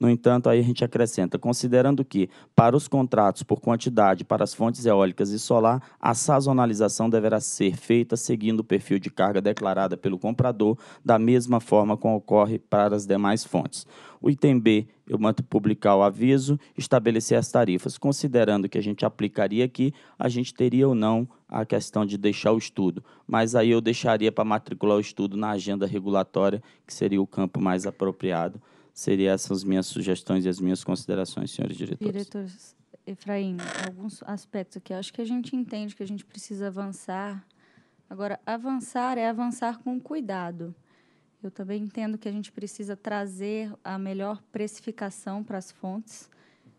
no entanto, aí a gente acrescenta, considerando que, para os contratos por quantidade para as fontes eólicas e solar, a sazonalização deverá ser feita seguindo o perfil de carga declarada pelo comprador, da mesma forma como ocorre para as demais fontes. O item B, eu mando publicar o aviso, estabelecer as tarifas. Considerando que a gente aplicaria aqui, a gente teria ou não a questão de deixar o estudo. Mas aí eu deixaria para matricular o estudo na agenda regulatória, que seria o campo mais apropriado. Seriam essas minhas sugestões e as minhas considerações, senhores diretores. Diretor Efraim, alguns aspectos aqui. Acho que a gente entende que a gente precisa avançar. Agora, avançar é avançar com cuidado. Eu também entendo que a gente precisa trazer a melhor precificação para as fontes.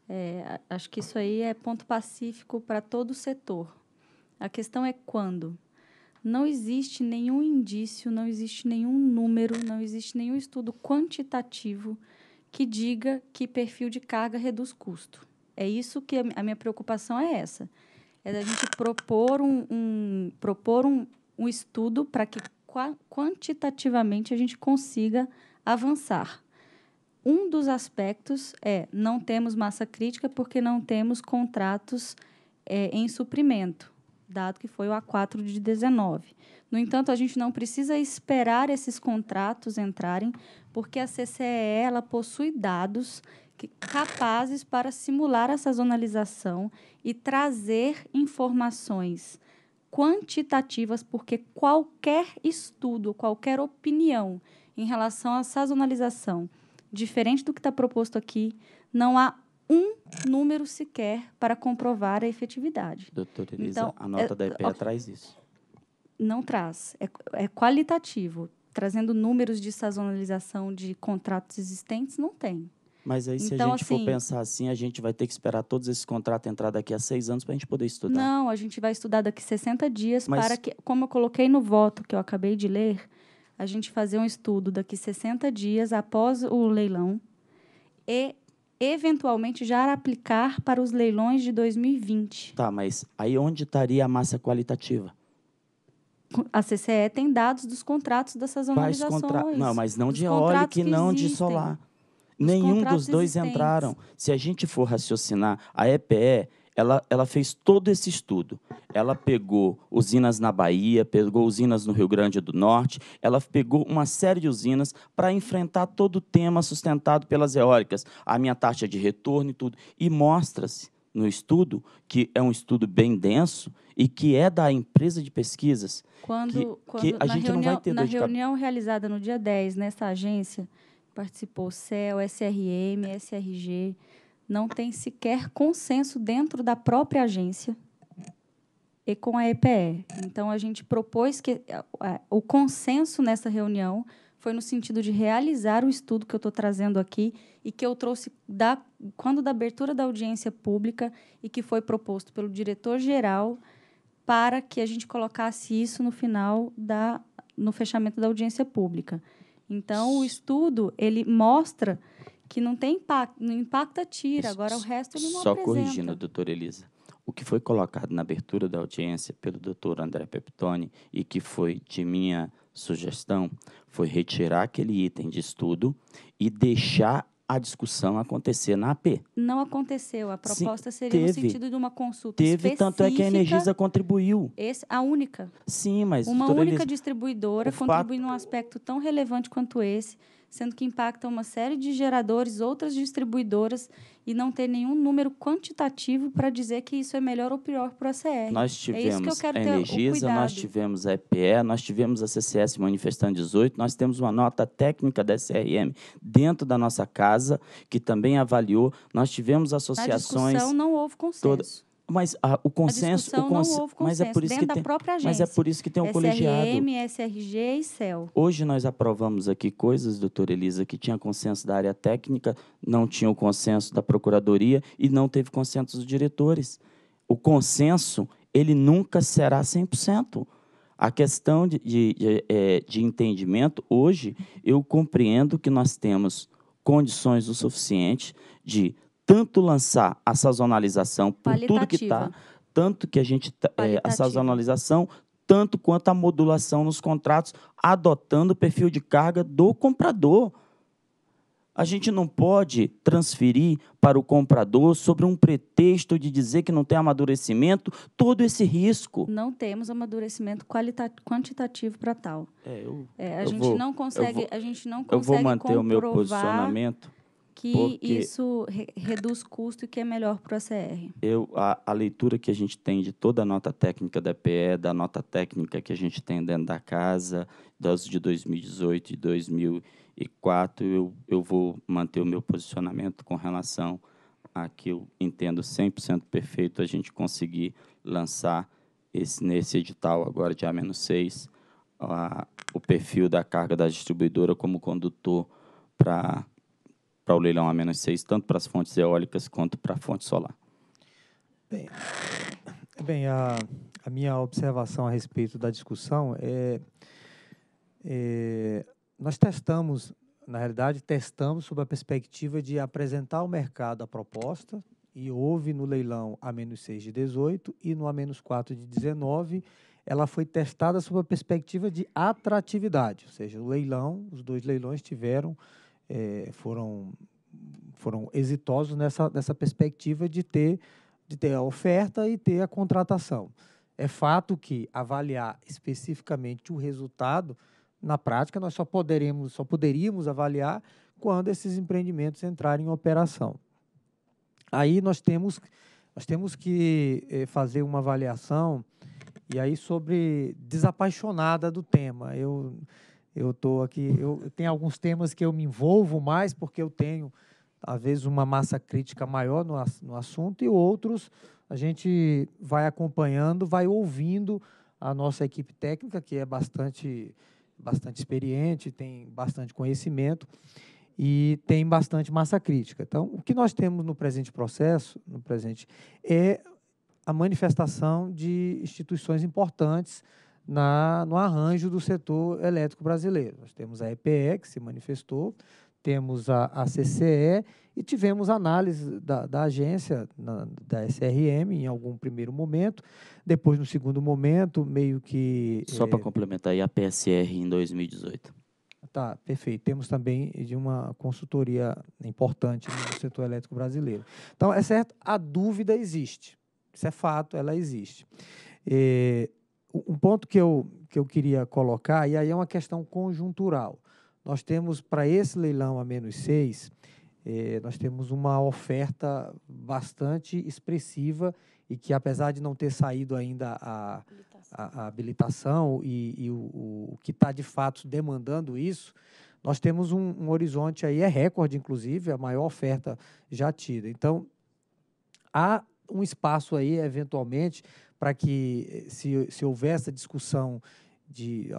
É, acho que isso aí é ponto pacífico para todo o setor. A questão é quando não existe nenhum indício, não existe nenhum número, não existe nenhum estudo quantitativo que diga que perfil de carga reduz custo. É isso que a minha preocupação é essa. É a gente propor um, um propor um, um estudo para que quantitativamente a gente consiga avançar. Um dos aspectos é não temos massa crítica porque não temos contratos é, em suprimento dado que foi o A4 de 19. No entanto, a gente não precisa esperar esses contratos entrarem, porque a CCE ela possui dados que, capazes para simular a sazonalização e trazer informações quantitativas, porque qualquer estudo, qualquer opinião em relação à sazonalização, diferente do que está proposto aqui, não há um número sequer para comprovar a efetividade. Doutora Elisa, então, a nota é, da EPEA é traz isso. Não traz. É, é qualitativo. Trazendo números de sazonalização de contratos existentes, não tem. Mas aí, se então, a gente assim, for pensar assim, a gente vai ter que esperar todos esses contratos entrar daqui a seis anos para a gente poder estudar. Não, a gente vai estudar daqui 60 dias Mas... para que, como eu coloquei no voto que eu acabei de ler, a gente fazer um estudo daqui 60 dias após o leilão e eventualmente já aplicar para os leilões de 2020. Tá, mas aí onde estaria a massa qualitativa? A CCE tem dados dos contratos das sazonalizações. Contra... Não, mas não de óleo e não existem. de solar. Os Nenhum dos dois existentes. entraram. Se a gente for raciocinar, a EPE ela, ela fez todo esse estudo. Ela pegou usinas na Bahia, pegou usinas no Rio Grande do Norte, ela pegou uma série de usinas para enfrentar todo o tema sustentado pelas eólicas, a minha taxa de retorno e tudo. E mostra-se no estudo, que é um estudo bem denso e que é da empresa de pesquisas. Quando, que, quando que a gente reunião, não vai ter Na reunião realizada no dia 10, nessa agência, participou o CEL, SRM, SRG, não tem sequer consenso dentro da própria agência e com a EPE. Então, a gente propôs que o consenso nessa reunião foi no sentido de realizar o estudo que eu estou trazendo aqui e que eu trouxe da, quando da abertura da audiência pública e que foi proposto pelo diretor-geral para que a gente colocasse isso no final da no fechamento da audiência pública. Então, o estudo ele mostra que não tem impacto, não impacta tira, agora o resto ele não Só apresenta. corrigindo, doutora Elisa. O que foi colocado na abertura da audiência pelo doutor André Peptoni e que foi de minha sugestão foi retirar aquele item de estudo e deixar a discussão acontecer na AP. Não aconteceu. A proposta Sim, seria teve, no sentido de uma consulta Teve, tanto é que a Energisa contribuiu. Esse, a única. Sim, mas... Uma única Elisa, distribuidora contribui fato, num aspecto tão relevante quanto esse sendo que impacta uma série de geradores, outras distribuidoras, e não ter nenhum número quantitativo para dizer que isso é melhor ou pior para é o ACR. Nós tivemos é que a Energisa, nós tivemos a EPE, nós tivemos a CCS manifestando 18, nós temos uma nota técnica da SRM dentro da nossa casa, que também avaliou, nós tivemos associações... Na discussão não houve consenso. Toda, mas ah, o consenso, o cons... não houve consenso, mas é por isso dentro que tem, da própria agência. Mas é por isso que tem o um colegiado. SRM, SRG e CEL. Hoje nós aprovamos aqui coisas, doutora Elisa, que tinha consenso da área técnica, não tinha o consenso da procuradoria e não teve consenso dos diretores. O consenso, ele nunca será 100%. A questão de, de, de, é, de entendimento, hoje, eu compreendo que nós temos condições o suficiente de tanto lançar a sazonalização por tudo que está, tanto que a gente tá, é, a sazonalização tanto quanto a modulação nos contratos, adotando o perfil de carga do comprador. A gente não pode transferir para o comprador, sobre um pretexto de dizer que não tem amadurecimento, todo esse risco. Não temos amadurecimento quantitativo para tal. É, eu, é, a, gente vou, consegue, vou, não consegue, a gente não consegue. Eu vou manter comprovar... o meu posicionamento que Porque isso re reduz custo e que é melhor para o ACR? Eu, a, a, leitura que a gente tem de toda a nota técnica da PE, da nota técnica que a gente tem dentro da casa, das de 2018 e 2004, eu, eu vou manter o meu posicionamento com relação a que eu entendo 100% perfeito a gente conseguir lançar esse, nesse edital agora de A-6 o perfil da carga da distribuidora como condutor para para o leilão a menos 6, tanto para as fontes eólicas quanto para a fonte solar. Bem, é, bem a, a minha observação a respeito da discussão é, é nós testamos, na realidade, testamos sob a perspectiva de apresentar ao mercado a proposta e houve no leilão a menos 6 de 18 e no a menos 4 de 19, ela foi testada sob a perspectiva de atratividade, ou seja, o leilão, os dois leilões tiveram é, foram, foram exitosos nessa, nessa perspectiva de ter, de ter a oferta e ter a contratação. É fato que avaliar especificamente o resultado, na prática, nós só, poderemos, só poderíamos avaliar quando esses empreendimentos entrarem em operação. Aí nós temos, nós temos que eh, fazer uma avaliação, e aí sobre desapaixonada do tema. Eu eu tô aqui, eu tenho alguns temas que eu me envolvo mais porque eu tenho às vezes uma massa crítica maior no, no assunto e outros a gente vai acompanhando, vai ouvindo a nossa equipe técnica que é bastante bastante experiente, tem bastante conhecimento e tem bastante massa crítica. Então, o que nós temos no presente processo, no presente, é a manifestação de instituições importantes na, no arranjo do setor elétrico brasileiro. Nós temos a EPE, que se manifestou, temos a, a CCE e tivemos análise da, da agência, na, da SRM, em algum primeiro momento. Depois, no segundo momento, meio que. Só é... para eh, complementar aí, a PSR em 2018. Tá, perfeito. Temos também de uma consultoria importante no setor elétrico brasileiro. Então, é certo, a dúvida existe. Isso é fato, ela existe. É, um ponto que eu, que eu queria colocar, e aí é uma questão conjuntural. Nós temos, para esse leilão a menos seis eh, nós temos uma oferta bastante expressiva e que, apesar de não ter saído ainda a, a, a habilitação e, e o, o, que está, de fato, demandando isso, nós temos um, um horizonte aí, é recorde, inclusive, a maior oferta já tida. Então, há um espaço aí, eventualmente, para que, eh, se, se houver essa discussão de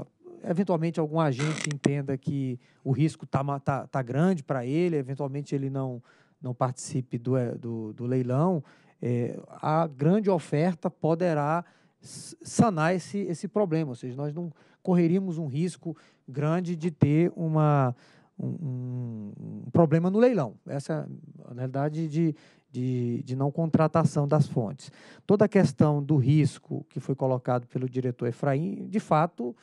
eventualmente algum agente entenda que o risco está tá, tá grande para ele, eventualmente ele não, não participe do, eh, do, do leilão, é, a grande oferta poderá sanar esse, esse problema. Ou seja, nós não correríamos um risco grande de ter uma, um, um, problema no leilão. Essa, na é realidade, de, de, de não contratação das fontes. Toda a questão do risco que foi colocado pelo diretor Efraim, de fato,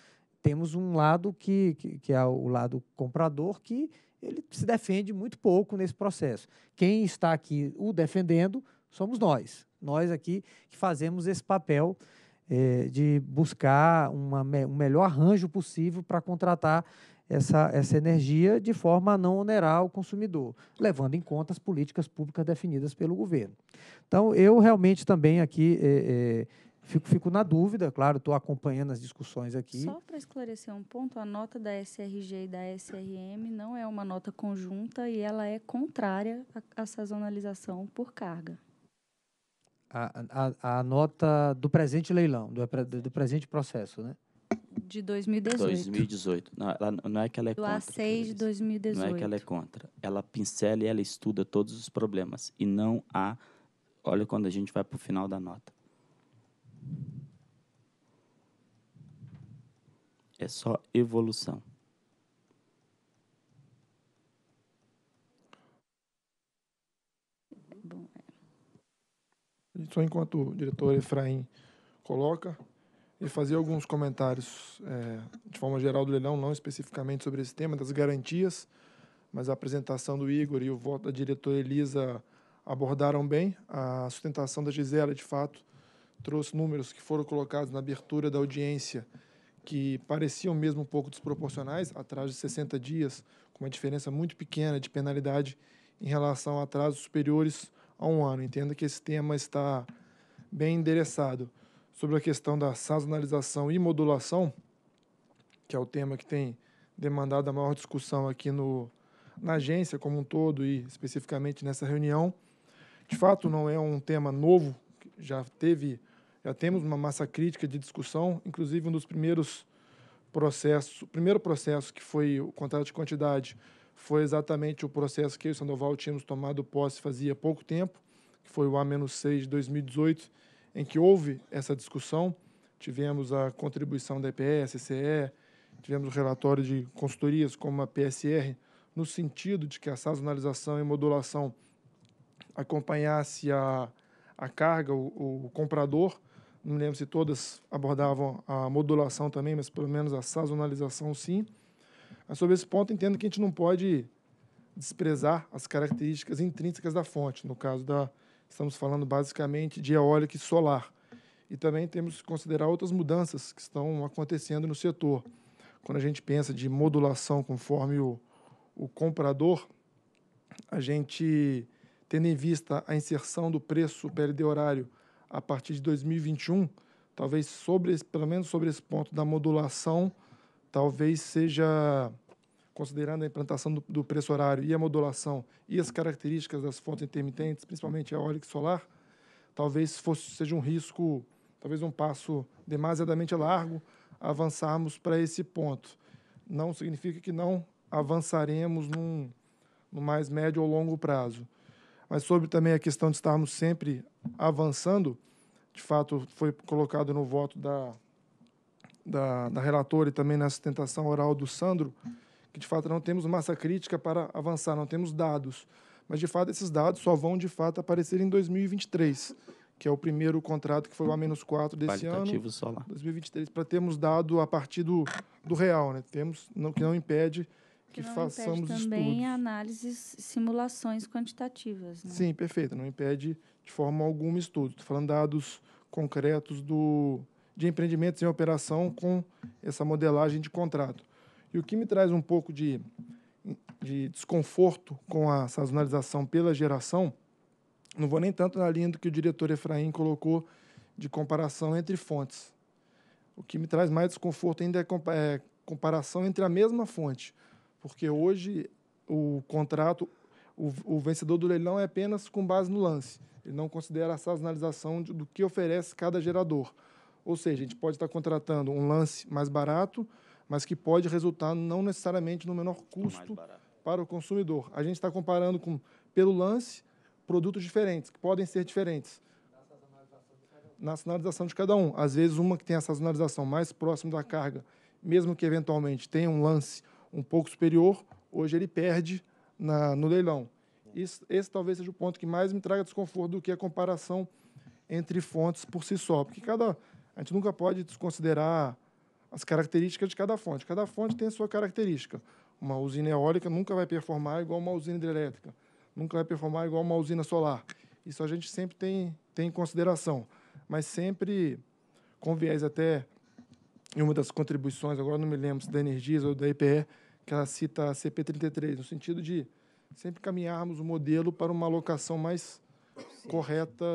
temos um lado que, que, que é o lado comprador, que ele se defende muito pouco nesse processo. Quem está aqui o defendendo somos nós. Nós aqui que fazemos esse papel eh, de buscar uma, um melhor arranjo possível para contratar essa, essa energia de forma a não onerar o consumidor, levando em conta as políticas públicas definidas pelo governo. Então, eu realmente também aqui é, é, fico, fico na dúvida, claro, estou acompanhando as discussões aqui. Só para esclarecer um ponto, a nota da SRG e da SRM não é uma nota conjunta e ela é contrária à, à sazonalização por carga. A, a, a, nota do presente leilão, do, do presente processo, né? de 2018. 2018. Não, ela, não é que ela é Do contra. Do A6 de 2018. Não é que ela é contra. Ela pincela e ela estuda todos os problemas. E não há. Olha quando a gente vai para o final da nota. É só evolução. É é. Só enquanto o diretor Efraim coloca, e fazer alguns comentários é, de forma geral do leilão, não especificamente sobre esse tema, das garantias, mas a apresentação do Igor e o voto da diretora Elisa abordaram bem. A sustentação da Gisela, de fato, trouxe números que foram colocados na abertura da audiência que pareciam mesmo um pouco desproporcionais, atrás de 60 dias, com uma diferença muito pequena de penalidade em relação a atrasos superiores a um ano. Entenda que esse tema está bem endereçado sobre a questão da sazonalização e modulação, que é o tema que tem demandado a maior discussão aqui no, na agência como um todo e especificamente nessa reunião. De fato, não é um tema novo, já teve, já temos uma massa crítica de discussão, inclusive um dos primeiros processos, o primeiro processo que foi o contrato de quantidade foi exatamente o processo que eu e o Sandoval tínhamos tomado posse fazia pouco tempo, que foi o A-6 de 2018, em que houve essa discussão. Tivemos a contribuição da EPS, CCE, tivemos o relatório de consultorias como a PSR, no sentido de que a sazonalização e modulação acompanhasse a, a carga, o, o comprador. Não lembro se todas abordavam a modulação também, mas pelo menos a sazonalização sim. Mas sobre esse ponto, entendo que a gente não pode desprezar as características intrínsecas da fonte, no caso da, Estamos falando basicamente de eólica e solar. E também temos que considerar outras mudanças que estão acontecendo no setor. Quando a gente pensa de modulação conforme o, o comprador, a gente, tendo em vista a inserção do preço PLD horário a partir de 2021, talvez sobre, pelo menos sobre esse ponto da modulação, talvez seja considerando a implantação do, do, preço horário e a modulação e as características das fontes intermitentes, principalmente a eólica e solar, talvez fosse, seja um risco, talvez um passo demasiadamente largo avançarmos para esse ponto. Não significa que não avançaremos num, no mais médio ou longo prazo. Mas sobre também a questão de estarmos sempre avançando, de fato foi colocado no voto da, da, da relatora e também na sustentação oral do Sandro, que de fato não temos massa crítica para avançar, não temos dados. Mas de fato esses dados só vão de fato aparecer em 2023, que é o primeiro contrato que foi o A-4 desse ano. solar. 2023, para termos dado a partir do, do real, né? Temos, não, que não impede que, que não façamos impede também estudos. análises, simulações quantitativas. Né? Sim, perfeito. Não impede de forma alguma estudo. Estou falando dados concretos do, de empreendimentos em operação com essa modelagem de contrato. E o que me traz um pouco de, de desconforto com a sazonalização pela geração, não vou nem tanto na linha do que o diretor Efraim colocou de comparação entre fontes. O que me traz mais desconforto ainda é, é comparação entre a mesma fonte, porque hoje o contrato, o, o vencedor do leilão é apenas com base no lance. Ele não considera a sazonalização do que oferece cada gerador. Ou seja, a gente pode estar contratando um lance mais barato mas que pode resultar não necessariamente no menor é custo para o consumidor. A gente está comparando com, pelo lance, produtos diferentes, que podem ser diferentes. Na sazonalização de cada um. Às vezes, uma que tem a sazonalização mais próximo da carga, mesmo que eventualmente tenha um lance um pouco superior, hoje ele perde na, no leilão. Isso, esse talvez seja o ponto que mais me traga desconforto do que a comparação entre fontes por si só. Porque cada. A gente nunca pode desconsiderar as características de cada fonte. Cada fonte tem a sua característica. Uma usina eólica nunca vai performar igual uma usina hidrelétrica, nunca vai performar igual uma usina solar. Isso a gente sempre tem, tem em consideração, mas sempre com viés até em uma das contribuições, agora não me lembro se da Energias ou da IPE, que ela cita a CP33, no sentido de sempre caminharmos o modelo para uma alocação mais correta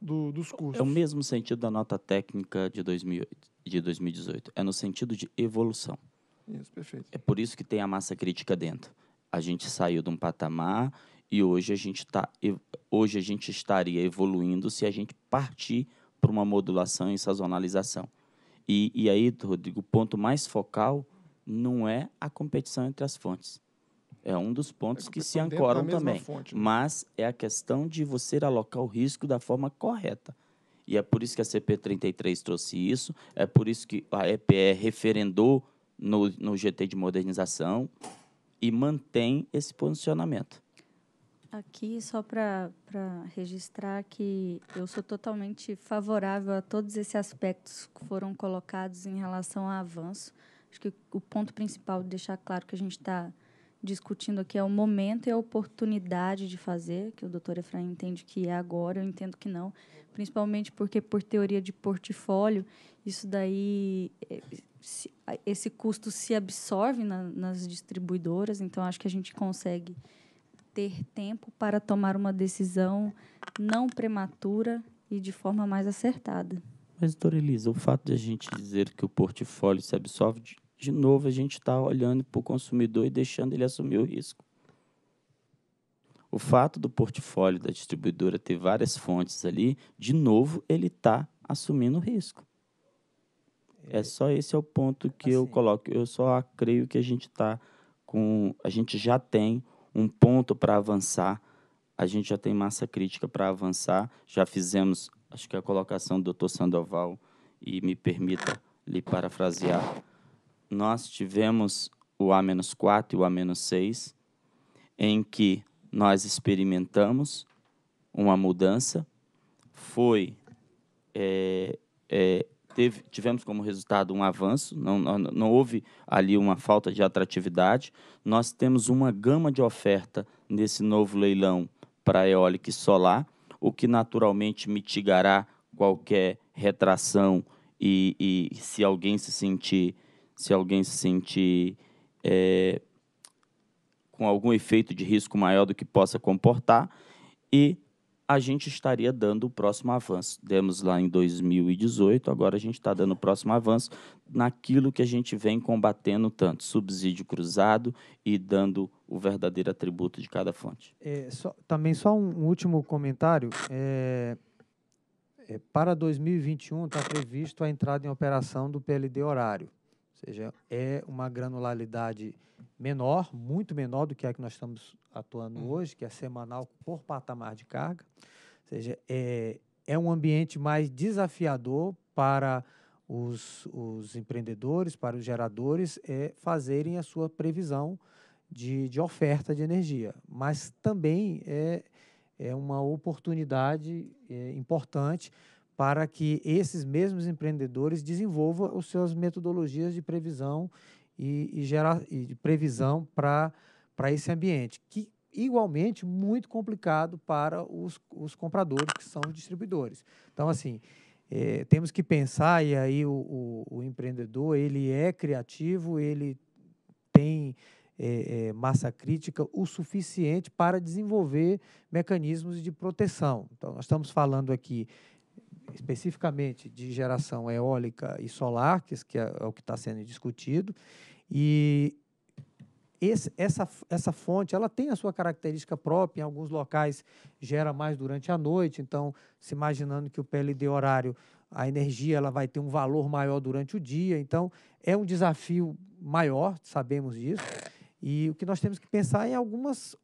do, dos custos. É o mesmo sentido da nota técnica de 2008 de 2018. É no sentido de evolução. Isso, perfeito. É por isso que tem a massa crítica dentro. A gente saiu de um patamar e hoje a gente, tá, hoje a gente estaria evoluindo se a gente partir para uma modulação e sazonalização. E, e aí, Rodrigo, o ponto mais focal não é a competição entre as fontes. É um dos pontos é que se ancoram também. Fonte, né? Mas é a questão de você alocar o risco da forma correta. E é por isso que a CP33 trouxe isso, é por isso que a EPE referendou no, no GT de modernização e mantém esse posicionamento. Aqui, só para registrar que eu sou totalmente favorável a todos esses aspectos que foram colocados em relação ao avanço. Acho que o ponto principal de deixar claro que a gente está discutindo aqui é o momento e a oportunidade de fazer, que o doutor Efraim entende que é agora, eu entendo que não, principalmente porque por teoria de portfólio, isso daí, é, esse custo se absorve na, nas distribuidoras, então acho que a gente consegue ter tempo para tomar uma decisão não prematura e de forma mais acertada. Mas, doutora Elisa, o fato de a gente dizer que o portfólio se absorve, de novo, a gente está olhando para o consumidor e deixando ele assumir o risco. O fato do portfólio da distribuidora ter várias fontes ali, de novo, ele está assumindo o risco. É só esse é o ponto que assim. eu coloco. Eu só creio que a gente está com, a gente já tem um ponto para avançar. A gente já tem massa crítica para avançar. Já fizemos, acho que é a colocação do Dr. Sandoval e me permita lhe parafrasear nós tivemos o A-4 e o A-6, em que nós experimentamos uma mudança, foi é, é, teve, tivemos como resultado um avanço, não, não, não houve ali uma falta de atratividade. Nós temos uma gama de oferta nesse novo leilão para eólica e solar, o que naturalmente mitigará qualquer retração e, e se alguém se sentir se alguém se sentir é, com algum efeito de risco maior do que possa comportar, e a gente estaria dando o próximo avanço. Demos lá em 2018, agora a gente está dando o próximo avanço naquilo que a gente vem combatendo tanto, subsídio cruzado e dando o verdadeiro atributo de cada fonte. É, só, também só um, último comentário. É, é, para 2021 está previsto a entrada em operação do PLD horário seja, é uma granularidade menor, muito menor do que a que nós estamos atuando uhum. hoje, que é semanal por patamar de carga. Ou seja, é, é um ambiente mais desafiador para os, os empreendedores, para os geradores, é, fazerem a sua previsão de, de oferta de energia. Mas também é, é uma oportunidade é, importante para que esses mesmos empreendedores desenvolvam as suas metodologias de previsão e, e, gera, e de previsão para esse ambiente, que igualmente muito complicado para os, os compradores, que são os distribuidores. Então, assim, é, temos que pensar, e aí o, o, o, empreendedor, ele é criativo, ele tem é, é, massa crítica o suficiente para desenvolver mecanismos de proteção. Então, nós estamos falando aqui especificamente de geração eólica e solar, é, que, é, é o que está sendo discutido, e esse, essa, essa fonte ela tem a sua característica própria, em alguns locais gera mais durante a noite, então, se imaginando que o PLD horário, a energia ela vai ter um valor maior durante o dia, então é um desafio maior, sabemos disso, e o que nós temos que pensar é em algumas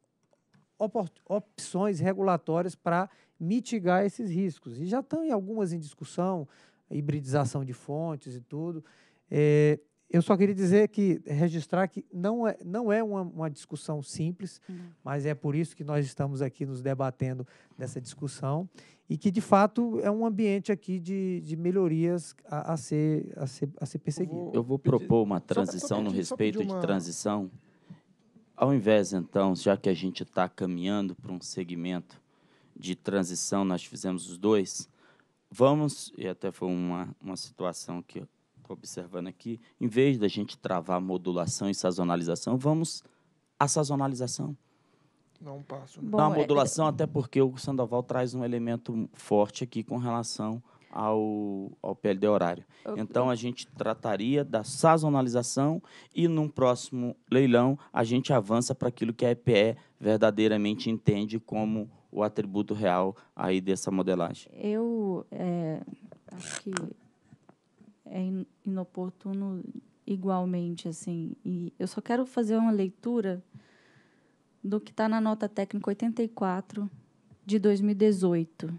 opções regulatórias para mitigar esses riscos. E já estão em algumas em discussão, hibridização de fontes e tudo. É, eu só queria dizer que, registrar que não é, não é uma, uma discussão simples, uhum. mas é por isso que nós estamos aqui nos debatendo dessa discussão e que, de fato, é um ambiente aqui de, de melhorias a, a ser, a, ser, a ser perseguido. Eu vou, propor uma transição no respeito uma... de transição. Ao invés, então, já que a gente está caminhando para um segmento de transição nós fizemos os dois, vamos, e até foi uma, uma situação que eu estou observando aqui, em vez da gente travar modulação e sazonalização, vamos à sazonalização. Não passo. Né? Não, Dá é modulação, é... até porque o Sandoval traz um elemento forte aqui com relação ao, ao PLD horário. Okay. Então, a gente trataria da sazonalização e, num próximo leilão, a gente avança para aquilo que a EPE verdadeiramente entende como o atributo real aí dessa modelagem? Eu é, acho que é inoportuno igualmente, assim. E eu só quero fazer uma leitura do que está na nota técnica 84 de 2018.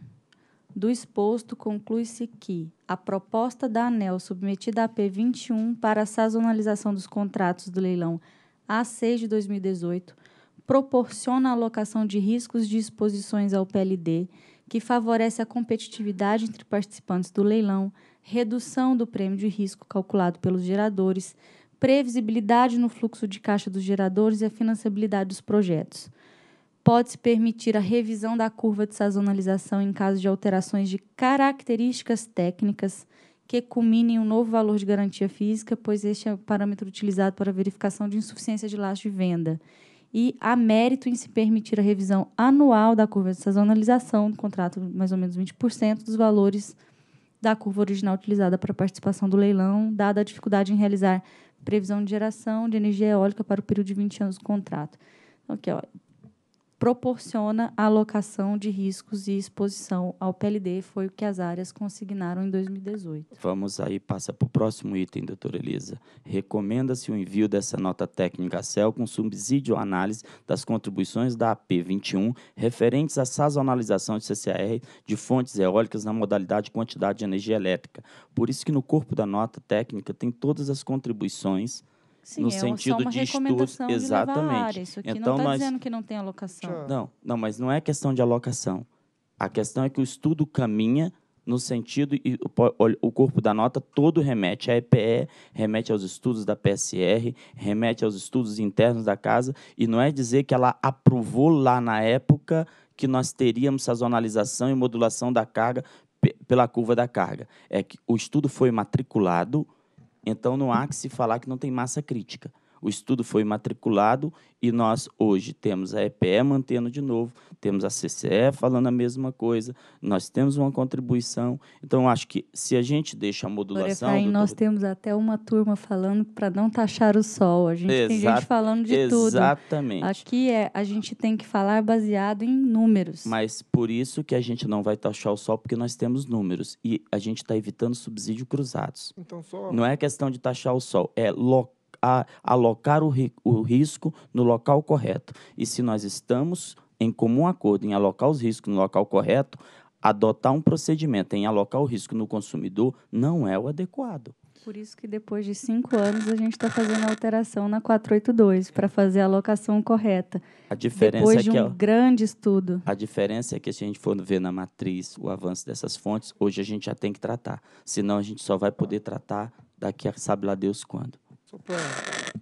Do exposto, conclui-se que a proposta da ANEL submetida à P21 para a sazonalização dos contratos do leilão A6 de 2018 proporciona a alocação de riscos de exposições ao PLD, que favorece a competitividade entre participantes do leilão, redução do prêmio de risco calculado pelos geradores, previsibilidade no fluxo de caixa dos geradores e a financiabilidade dos projetos. Pode-se permitir a revisão da curva de sazonalização em caso de alterações de características técnicas que culminem um novo valor de garantia física, pois este é o parâmetro utilizado para verificação de insuficiência de laço de venda e há mérito em se permitir a revisão anual da curva de sazonalização do contrato, mais ou menos 20% dos valores da curva original utilizada para a participação do leilão, dada a dificuldade em realizar previsão de geração de energia eólica para o período de 20 anos do contrato. Então, aqui, ó, proporciona a alocação de riscos e exposição ao PLD, foi o que as áreas consignaram em 2018. Vamos aí, passa para o próximo item, doutora Elisa. Recomenda-se o envio dessa nota técnica à CEL com subsídio à análise das contribuições da AP21 referentes à sazonalização de CCR de fontes eólicas na modalidade quantidade de energia elétrica. Por isso que no corpo da nota técnica tem todas as contribuições Sim, no é sentido uma de estudo. De exatamente. Isso aqui então, não está nós... dizendo que não tem alocação. Não, não, mas não é questão de alocação. A questão é que o estudo caminha no sentido e o corpo da nota todo remete à EPE, remete aos estudos da PSR, remete aos estudos internos da casa e não é dizer que ela aprovou lá na época que nós teríamos sazonalização e modulação da carga pela curva da carga. É que o estudo foi matriculado, então não há que se falar que não tem massa crítica. O estudo foi matriculado e nós hoje temos a EPE mantendo de novo, temos a CCE falando a mesma coisa, nós temos uma contribuição. Então, acho que se a gente deixa a modulação. doutor... nós temos até uma turma falando para não taxar o sol. A gente Exato, tem gente falando de exatamente. tudo. Exatamente. que é, a gente tem que falar baseado em números. Mas por isso que a gente não vai taxar o sol, porque nós temos números. E a gente está evitando subsídio cruzados. Então, só... Não é questão de taxar o sol, é local a alocar o, ri, o risco no local correto. E se nós estamos em comum acordo em alocar os riscos no local correto, adotar um procedimento em alocar o risco no consumidor não é o adequado. Por isso que depois de cinco anos a gente está fazendo a alteração na 482 para fazer a alocação correta. A diferença depois é de um grande estudo. A diferença é que se a gente for ver na matriz o avanço dessas fontes, hoje a gente já tem que tratar. Senão a gente só vai poder tratar daqui a sabe lá Deus quando só para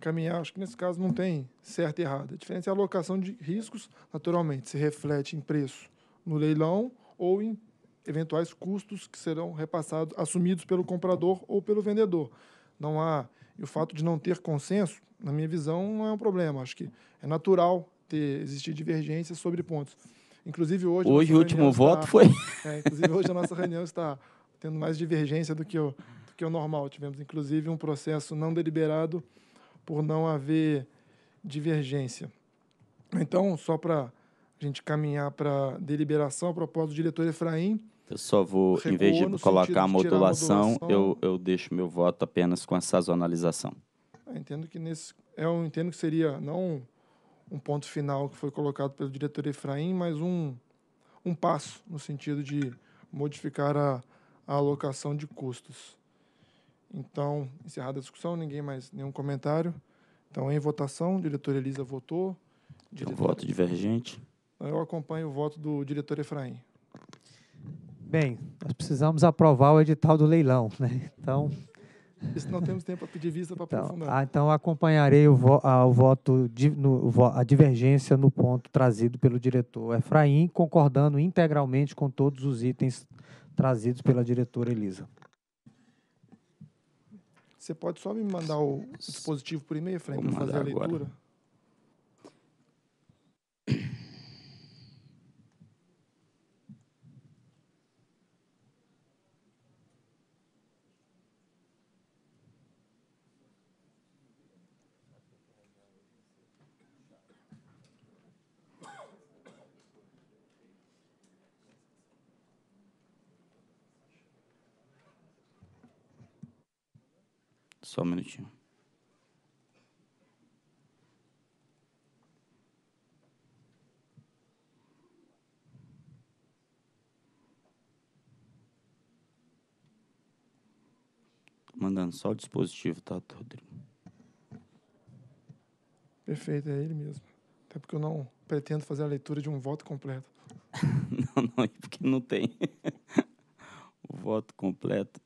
caminhar, acho que nesse caso não tem certo e errado. A diferença é a alocação de riscos, naturalmente, se reflete em preço no leilão ou em eventuais custos que serão repassados, assumidos pelo comprador ou pelo vendedor. Não há e o fato de não ter consenso, na minha visão, não é um problema. Acho que é natural ter existir divergências sobre pontos. Inclusive hoje. Hoje o último está, voto foi. É, inclusive hoje a nossa reunião está tendo mais divergência do que eu que o normal. Tivemos, inclusive, um processo não deliberado por não haver divergência. Então, só para a gente caminhar para deliberação, a propósito do diretor Efraim. Eu só vou, em vez de colocar a modulação, modulação, eu, eu deixo meu voto apenas com a sazonalização. entendo que nesse. Eu é entendo que seria não um ponto final que foi colocado pelo diretor Efraim, mas um, um passo no sentido de modificar a, a alocação de custos. Então, encerrada a discussão, ninguém mais, nenhum comentário. Então, em votação, diretora Elisa votou. Diretor... voto divergente. Então, eu acompanho o voto do diretor Efraim. Bem, nós precisamos aprovar o edital do leilão, né? Então. Isso não temos tempo para pedir vista para então, aprofundar. Ah, então, acompanharei o, vo, ah, o voto, di, no, a divergência no ponto trazido pelo diretor Efraim, concordando integralmente com todos os itens trazidos pela diretora Elisa. Você pode só me mandar o, dispositivo por e-mail, Frank, para fazer a leitura? um minutinho. mandando só o dispositivo, tá, Rodrigo? Perfeito, é ele mesmo. Até porque eu não pretendo fazer a leitura de um voto completo. não, não, é porque não tem. o voto completo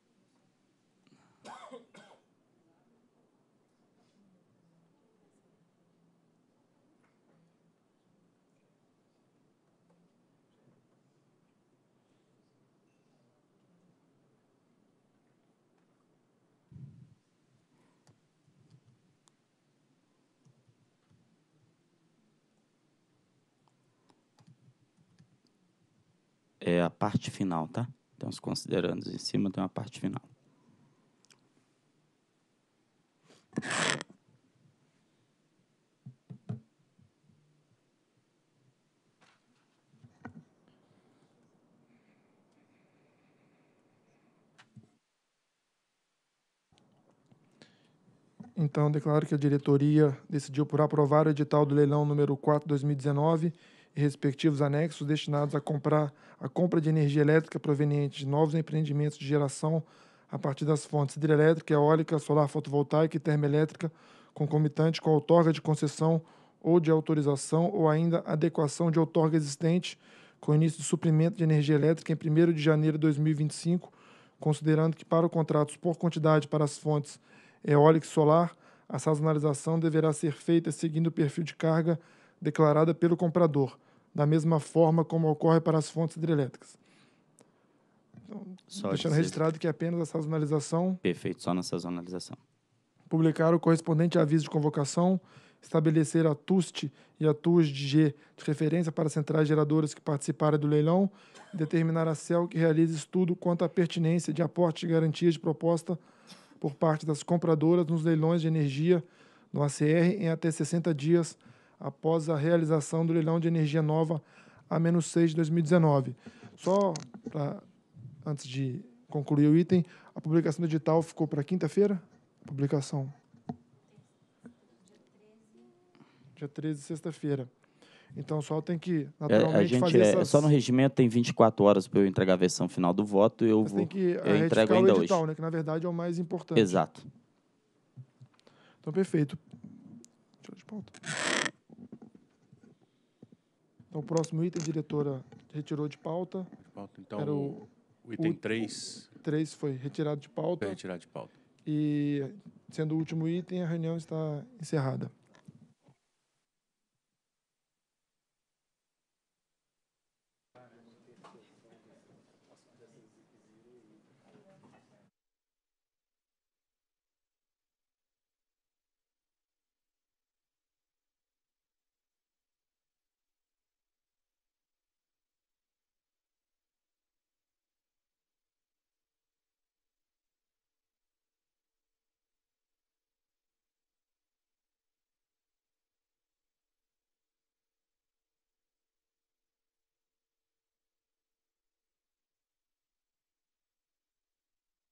a parte final, tá? Então, os considerandos em cima tem uma parte final. Então, declaro que a diretoria decidiu por aprovar o edital do leilão número 4/2019 e respectivos anexos destinados a comprar a compra de energia elétrica proveniente de novos empreendimentos de geração a partir das fontes hidrelétrica, eólica, solar fotovoltaica e termoelétrica, concomitante com a outorga de concessão ou de autorização ou ainda adequação de outorga existente com início de suprimento de energia elétrica em 1 de janeiro de 2025, considerando que para contratos por quantidade para as fontes eólica e solar, a sazonalização deverá ser feita seguindo o perfil de carga declarada pelo comprador da mesma forma como ocorre para as fontes hidrelétricas. Então, só deixando registrado que é apenas a sazonalização. Perfeito, só na sazonalização. Publicar o correspondente aviso de convocação, estabelecer a TUST e a TUSG de referência para centrais geradoras que participarem do leilão, determinar a CEL que realize estudo quanto à pertinência de aporte de garantias de proposta por parte das compradoras nos leilões de energia no ACR em até 60 dias após a realização do leilão de energia nova a menos 6 de 2019. Só pra, antes de concluir o item, a publicação do edital ficou para quinta-feira? Publicação. Dia 13, sexta-feira. Então, só tem que é, naturalmente a gente, fazer é, essas... Só no regimento tem 24 horas para eu entregar a versão final do voto eu Mas vou tem que eu eh, entrego ainda o edital, hoje. Né, que na verdade é o mais importante. Exato. Então, perfeito. de então, o próximo item, a diretora retirou de pauta. Então, Era o, o item 3. 3 foi retirado de pauta. Foi retirado de pauta. E, sendo o último item, a reunião está encerrada.